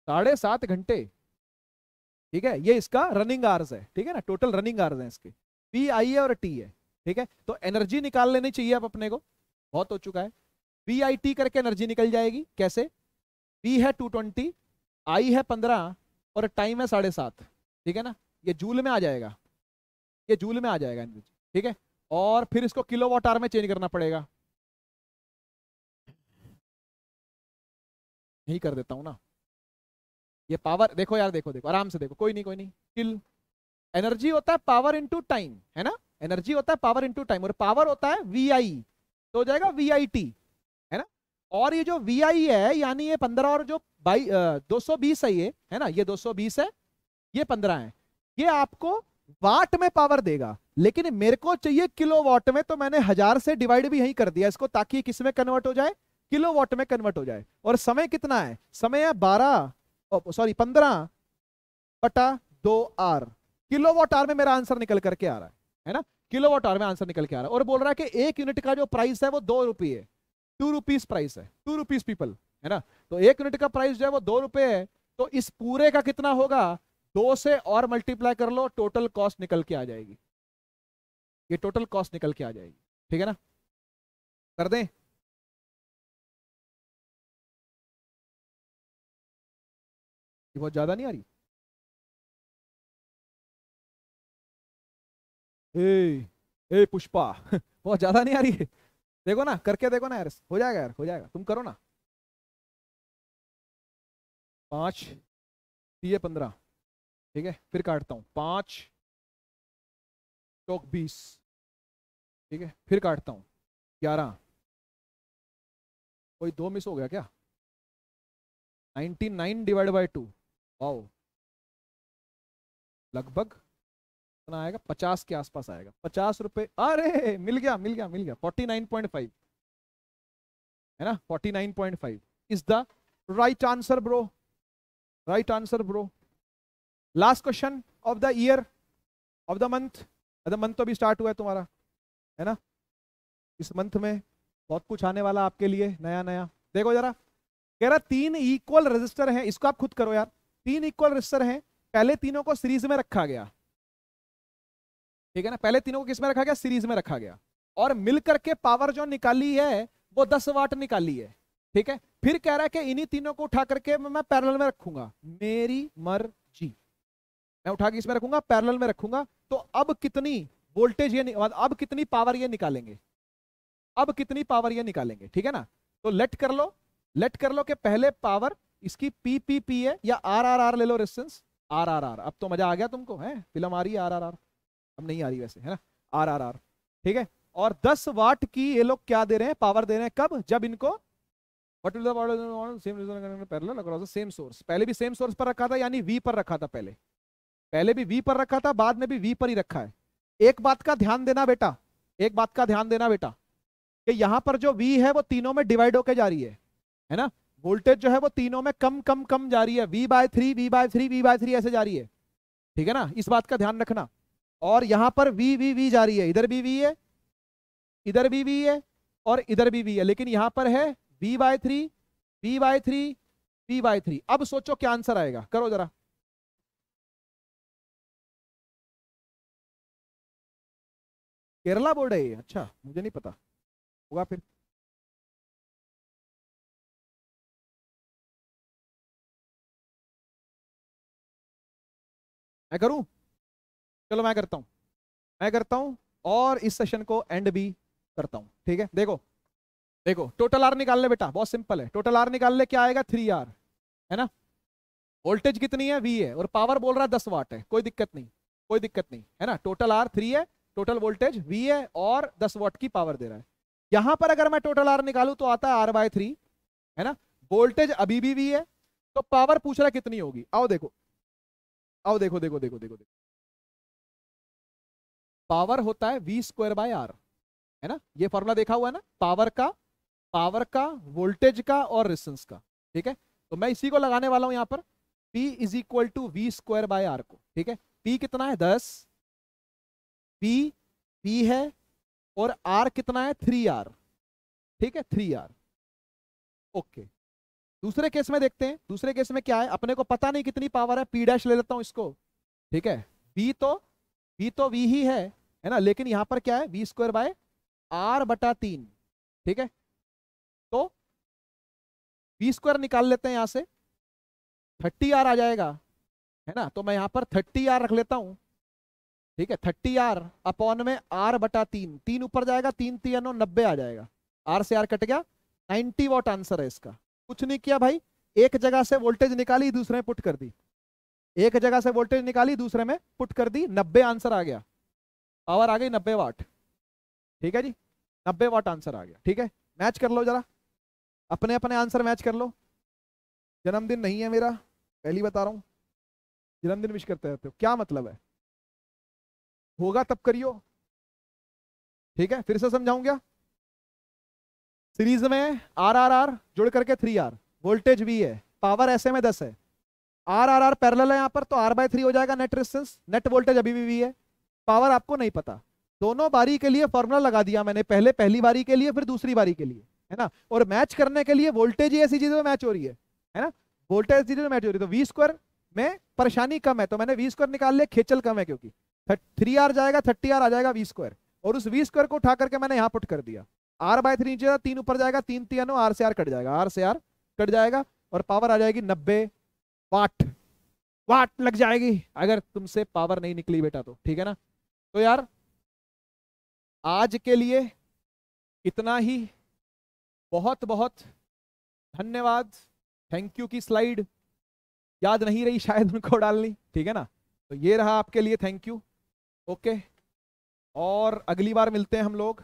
साढ़े सात घंटे ठीक है ये इसका रनिंग आर्स है ठीक है ना टोटल रनिंग आर्स है इसके पी आई है और टी है ठीक है तो एनर्जी निकाल लेनी चाहिए आप अपने को बहुत हो चुका है पी आई टी करके एनर्जी निकल जाएगी कैसे पी है टू ट्वेंटी आई है पंद्रह और टाइम है साढ़े सात ठीक है ना ये जूल में आ जाएगा ये जूल में आ जाएगा एनर्जी ठीक है और फिर इसको किलो वॉट आर में चेंज करना पड़ेगा नहीं कर देता हूँ ना ये पावर देखो यार देखो देखो आराम से देखो कोई नहीं कोई नहीं चिल एनर्जी होता है पावर इंटू टाइम है ना एनर्जी होता है पावर इंटू टाइम और पावर होता है वी आई तो हो जाएगा वी आई टी है ना और ये जो वी आई है यानी ये पंद्रह और जो बाई दो सौ बीस है ये है ना ये दो सौ बीस है ये पंद्रह है ये आपको वाट में पावर देगा लेकिन मेरे को चाहिए किलो वाट में तो मैंने हजार से डिवाइड भी यही कर दिया इसको ताकि किस में कन्वर्ट हो जाए किलोवाट में कन्वर्ट हो जाए और समय कितना है समय है बारह सॉरी पंद्रह बटा दो आर किलोवाट आर में मेरा आंसर निकल करके आ रहा है है ना किलोवाट आर में आंसर निकल के आ रहा है और बोल रहा है कि एक यूनिट का जो प्राइस है वो दो रुपये है टू रुपीज प्राइस है टू रुपीज पीपल है ना तो एक यूनिट का प्राइस जो है वो दो रुपये है तो इस पूरे का कितना होगा दो से और मल्टीप्लाई कर लो टोटल कॉस्ट निकल के आ जाएगी ये टोटल कॉस्ट निकल के आ जाएगी ठीक है ना कर दें ये बहुत ज़्यादा नहीं आ रही ए, पुष्पा बहुत ज़्यादा नहीं आ रही है देखो ना करके देखो ना यार हो जाएगा यार हो जाएगा तुम करो ना पांच दिए पंद्रह ठीक है फिर काटता हूं पांच चौक बीस ठीक है फिर काटता हूँ ग्यारह कोई दो मिस हो गया क्या ninety nine divide by two wow लगभग कितना आएगा पचास के आसपास आएगा पचास रुपए अरे मिल गया मिल गया मिल गया फोर्टी नाइन पॉइंट फाइव है ना forty nine point five is the right answer bro right answer bro last question of the year of the month other month तो अभी स्टार्ट हुआ है तुम्हारा है ना इस मंथ में बहुत कुछ आने वाला आपके लिए नया नया देखो जरा कह रहा तीन इक्वल रजिस्टर हैं इसको आप खुद करो यार तीन इक्वल रजिस्टर हैं पहले तीनों को सीरीज में रखा गया ठीक है ना पहले तीनों को किस में रखा गया सीरीज में रखा गया और मिल करके पावर जो निकाली है वो दस वाट निकाली है ठीक है फिर कह रहा है कि इन्हीं तीनों को उठा करके मैं पैरेलल में रखूंगा मेरी मर्जी मैं उठा के इसमें रखूंगा पैरेलल में रखूंगा तो अब कितनी वोल्टेज ये मतलब अब कितनी पावर ये निकालेंगे अब कितनी पावर ये निकालेंगे ठीक है ना तो लेट कर लो लेट कर लो कि पहले पावर इसकी पीपीपी है या आरआरआर ले लो रेसिस्टेंस आरआरआर अब तो मजा आ गया तुमको है फिल्म आ रही है आरआरआर अब नहीं आ रही वैसे है ना आरआरआर ठीक है और 10 वाट की ये लोग क्या दे रहे हैं पावर दे रहे हैं कब जब इनको वट सेम सोर्स पहले भी सेम सोर्स पर रखा था यानी वी पर रखा था पहले पहले भी वी पर रखा था बाद में भी वी पर ही रखा है एक बात का ध्यान देना बेटा एक बात का ध्यान देना बेटा कि पर जो वी है वो तीनों में डिवाइड होकर जा रही है है ना वोल्टेज जो है वो तीनों में कम कम कम जा रही है V by three V by three V by three ऐसे जा रही है ठीक है ना इस बात का ध्यान रखना और यहाँ पर वी वी वी जा रही है इधर भी वी है इधर भी वी है और इधर भी वी है लेकिन यहाँ पर है V by three V by three V by three अब सोचो क्या आंसर आएगा करो जरा केरला बोर्ड है ये अच्छा मुझे नहीं पता होगा फिर मैं करूं चलो मैं करता हूं मैं करता हूं और इस सेशन को एंड भी करता हूं ठीक है देखो देखो टोटल आर निकाल ले बेटा बहुत सिंपल है टोटल आर निकाल ले क्या आएगा थ्री आर है ना वोल्टेज कितनी है वी है और पावर बोल रहा है दस वाट है कोई दिक्कत नहीं कोई दिक्कत नहीं है ना टोटल आर थ्री है टोटल वोल्टेज वी है और दस वाट की पावर दे रहा है यहां पर अगर मैं टोटल आर निकालू तो आता है आर बाय थ्री है ना वोल्टेज अभी भी वी है तो पावर पूछ रहा कितनी होगी आओ देखो आओ देखो देखो देखो देखो देखो पावर होता है वी स्क्वायर बाय आर है ना ये फॉर्मूला देखा हुआ है ना पावर का पावर का वोल्टेज का और रिस्टेंस का ठीक है तो मैं इसी को लगाने वाला हूं यहां पर P is equal to V square by R को ठीक है P कितना है दस P P है और R कितना है थ्री आर ठीक है थ्री आर ओके दूसरे केस में देखते हैं दूसरे केस में क्या है अपने को पता नहीं कितनी पावर है पी डैश ले लेता हूँ इसको ठीक है बी तो बी तो वी ही है है ना लेकिन यहाँ पर क्या है वी स्क्वायर बाय आर बटा तीन ठीक है तो वी स्क्वायर निकाल लेते हैं यहाँ से थर्टी आर आ जाएगा है ना तो मैं यहाँ पर थर्टी आर रख लेता हूँ ठीक है थर्टी आर अपॉन में आर बटा तीन तीन ऊपर जाएगा तीन तीन नब्बे आ जाएगा आर से आर कट गया नाइन्टी वॉट आंसर है इसका कुछ नहीं किया भाई एक जगह से वोल्टेज निकाली दूसरे में पुट कर दी एक जगह से वोल्टेज निकाली दूसरे में पुट कर दी नब्बे आंसर आ गया पावर आ गई नब्बे वाट ठीक है जी नब्बे वाट आंसर आ गया ठीक है मैच कर लो जरा अपने अपने आंसर मैच कर लो जन्मदिन नहीं है मेरा पहली बता रहा हूँ जन्मदिन विश करते रहते हो क्या मतलब है होगा तब करियो ठीक है फिर से समझाऊंगा सीरीज में आर आर आर जुड़ करके थ्री आर वोल्टेज भी है पावर ऐसे में दस है आर आर आर पैरल है यहाँ पर तो आर बाय थ्री हो जाएगा नेट रेसिस्टेंस नेट वोल्टेज अभी भी वी है पावर आपको नहीं पता दोनों बारी के लिए फॉर्मूला लगा दिया मैंने पहले पहली बारी के लिए फिर दूसरी बारी के लिए है ना और मैच करने के लिए वोल्टेज ही ऐसी चीज़ों में मैच हो रही है है ना वोल्टेज ऐसी चीजें मैच हो रही है तो वी स्क्वायर में परेशानी कम है तो मैंने वी स्क्वायर निकाल लिया खेचल कम है क्योंकि थ्री आर जाएगा थर्टी आर आ जाएगा वी स्क्वायर और उस वी स्क्वायर को उठा करके मैंने यहाँ पुट कर दिया आर बाय थ्री नीचे तीन ऊपर जाएगा तीन तीन आर से आर कट जाएगा आर से आर कट जाएगा और पावर आ जाएगी नब्बे वाट वाट लग जाएगी अगर तुमसे पावर नहीं निकली बेटा तो ठीक है ना तो यार आज के लिए इतना ही बहुत बहुत धन्यवाद थैंक यू की स्लाइड याद नहीं रही शायद उनको डालनी ठीक है ना तो ये रहा आपके लिए थैंक यू ओके और अगली बार मिलते हैं हम लोग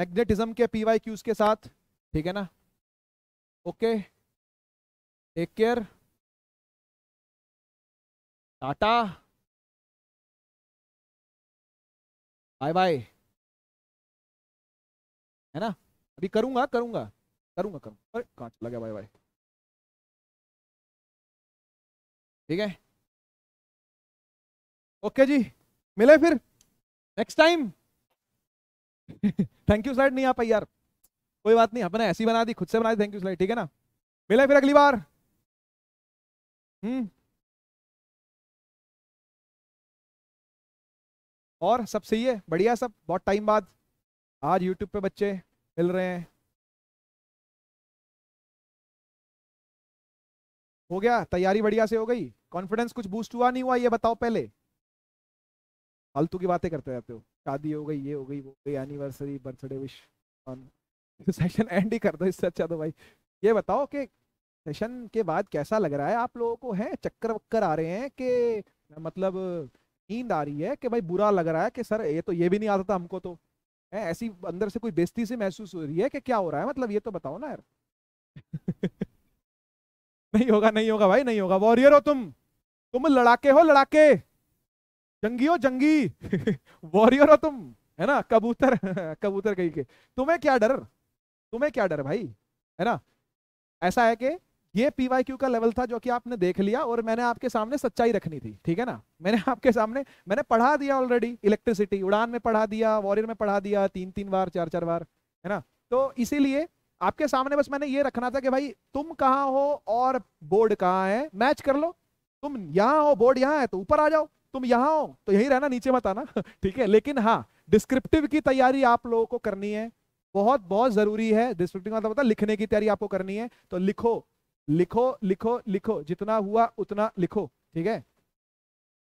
मैग्नेटिज्म के पी वाई क्यूज के साथ ठीक है ना okay take care tata bye bye है ना अभी करूंगा करूंगा करूंगा करूंगा अरे कहाँ लगे बाय बाय ठीक है ओके जी मिले फिर next time thank you slide नहीं आ पाई यार कोई बात नहीं अपने ऐसी बना दी खुद से बना दी थैंक यू स्लाइड ठीक है ना मिला फिर अगली बार हम्म और सब सही है बढ़िया सब बहुत टाइम बाद आज यूट्यूब पे बच्चे मिल रहे हैं हो गया तैयारी बढ़िया से हो गई कॉन्फिडेंस कुछ बूस्ट हुआ नहीं हुआ ये बताओ पहले फालतू की बातें करते रहते हो शादी हो गई ये हो गई वो गई anniversary birthday wish on session end ही कर दो इससे अच्छा तो भाई ये बताओ कि सेशन के बाद कैसा लग रहा है आप लोगों को है चक्कर वक्कर आ रहे हैं कि मतलब नींद आ रही है कि भाई बुरा लग रहा है कि सर ये तो ये भी नहीं आता था हमको तो है ऐसी अंदर से कोई बेस्ती से महसूस हो रही है कि क्या हो रहा है मतलब ये तो बताओ ना यार नहीं होगा नहीं होगा भाई नहीं होगा वॉरियर हो तुम तुम लड़ाके हो लड़ाके जंगी हो जंगी वॉरियर हो तुम है ना कबूतर कबूतर कहीं के तुम्हें क्या डर तुम्हें क्या डर भाई है ना ऐसा है कि ये पीवाईक्यू का लेवल था जो कि आपने देख लिया और मैंने आपके सामने सच्चाई रखनी थी ठीक है ना मैंने आपके सामने मैंने पढ़ा दिया ऑलरेडी इलेक्ट्रिसिटी उड़ान में पढ़ा दिया वॉरियर में पढ़ा दिया तीन तीन बार चार चार बार है ना तो इसीलिए आपके सामने बस मैंने ये रखना था कि भाई तुम कहाँ हो और बोर्ड कहाँ है मैच कर लो तुम यहाँ हो बोर्ड यहाँ है तो ऊपर आ जाओ तुम यहां हो तो यही रहना नीचे मत आना ठीक है लेकिन हाँ डिस्क्रिप्टिव की तैयारी आप लोगों को करनी है बहुत बहुत जरूरी है डिस्क्रिप्टिव मतलब पता लिखने की तैयारी आपको करनी है तो लिखो लिखो लिखो लिखो जितना हुआ उतना लिखो ठीक है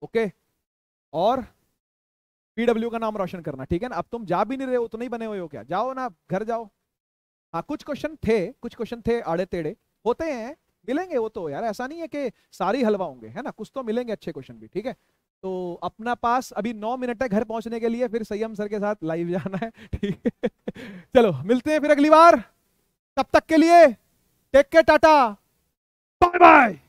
ओके और पीडब्ल्यू का नाम रोशन करना ठीक है ना अब तुम जा भी नहीं रहे हो उतने ही बने हुए हो क्या जाओ ना घर जाओ हाँ कुछ क्वेश्चन थे कुछ क्वेश्चन थे आड़े टेढ़े होते हैं मिलेंगे वो तो यार ऐसा नहीं है कि सारी हलवा होंगे है ना कुछ तो मिलेंगे अच्छे क्वेश्चन भी ठीक है तो अपना पास अभी नौ मिनट है घर पहुंचने के लिए फिर संयम सर के साथ लाइव जाना है ठीक है चलो मिलते हैं फिर अगली बार तब तक के लिए टेक के टाटा बाय बाय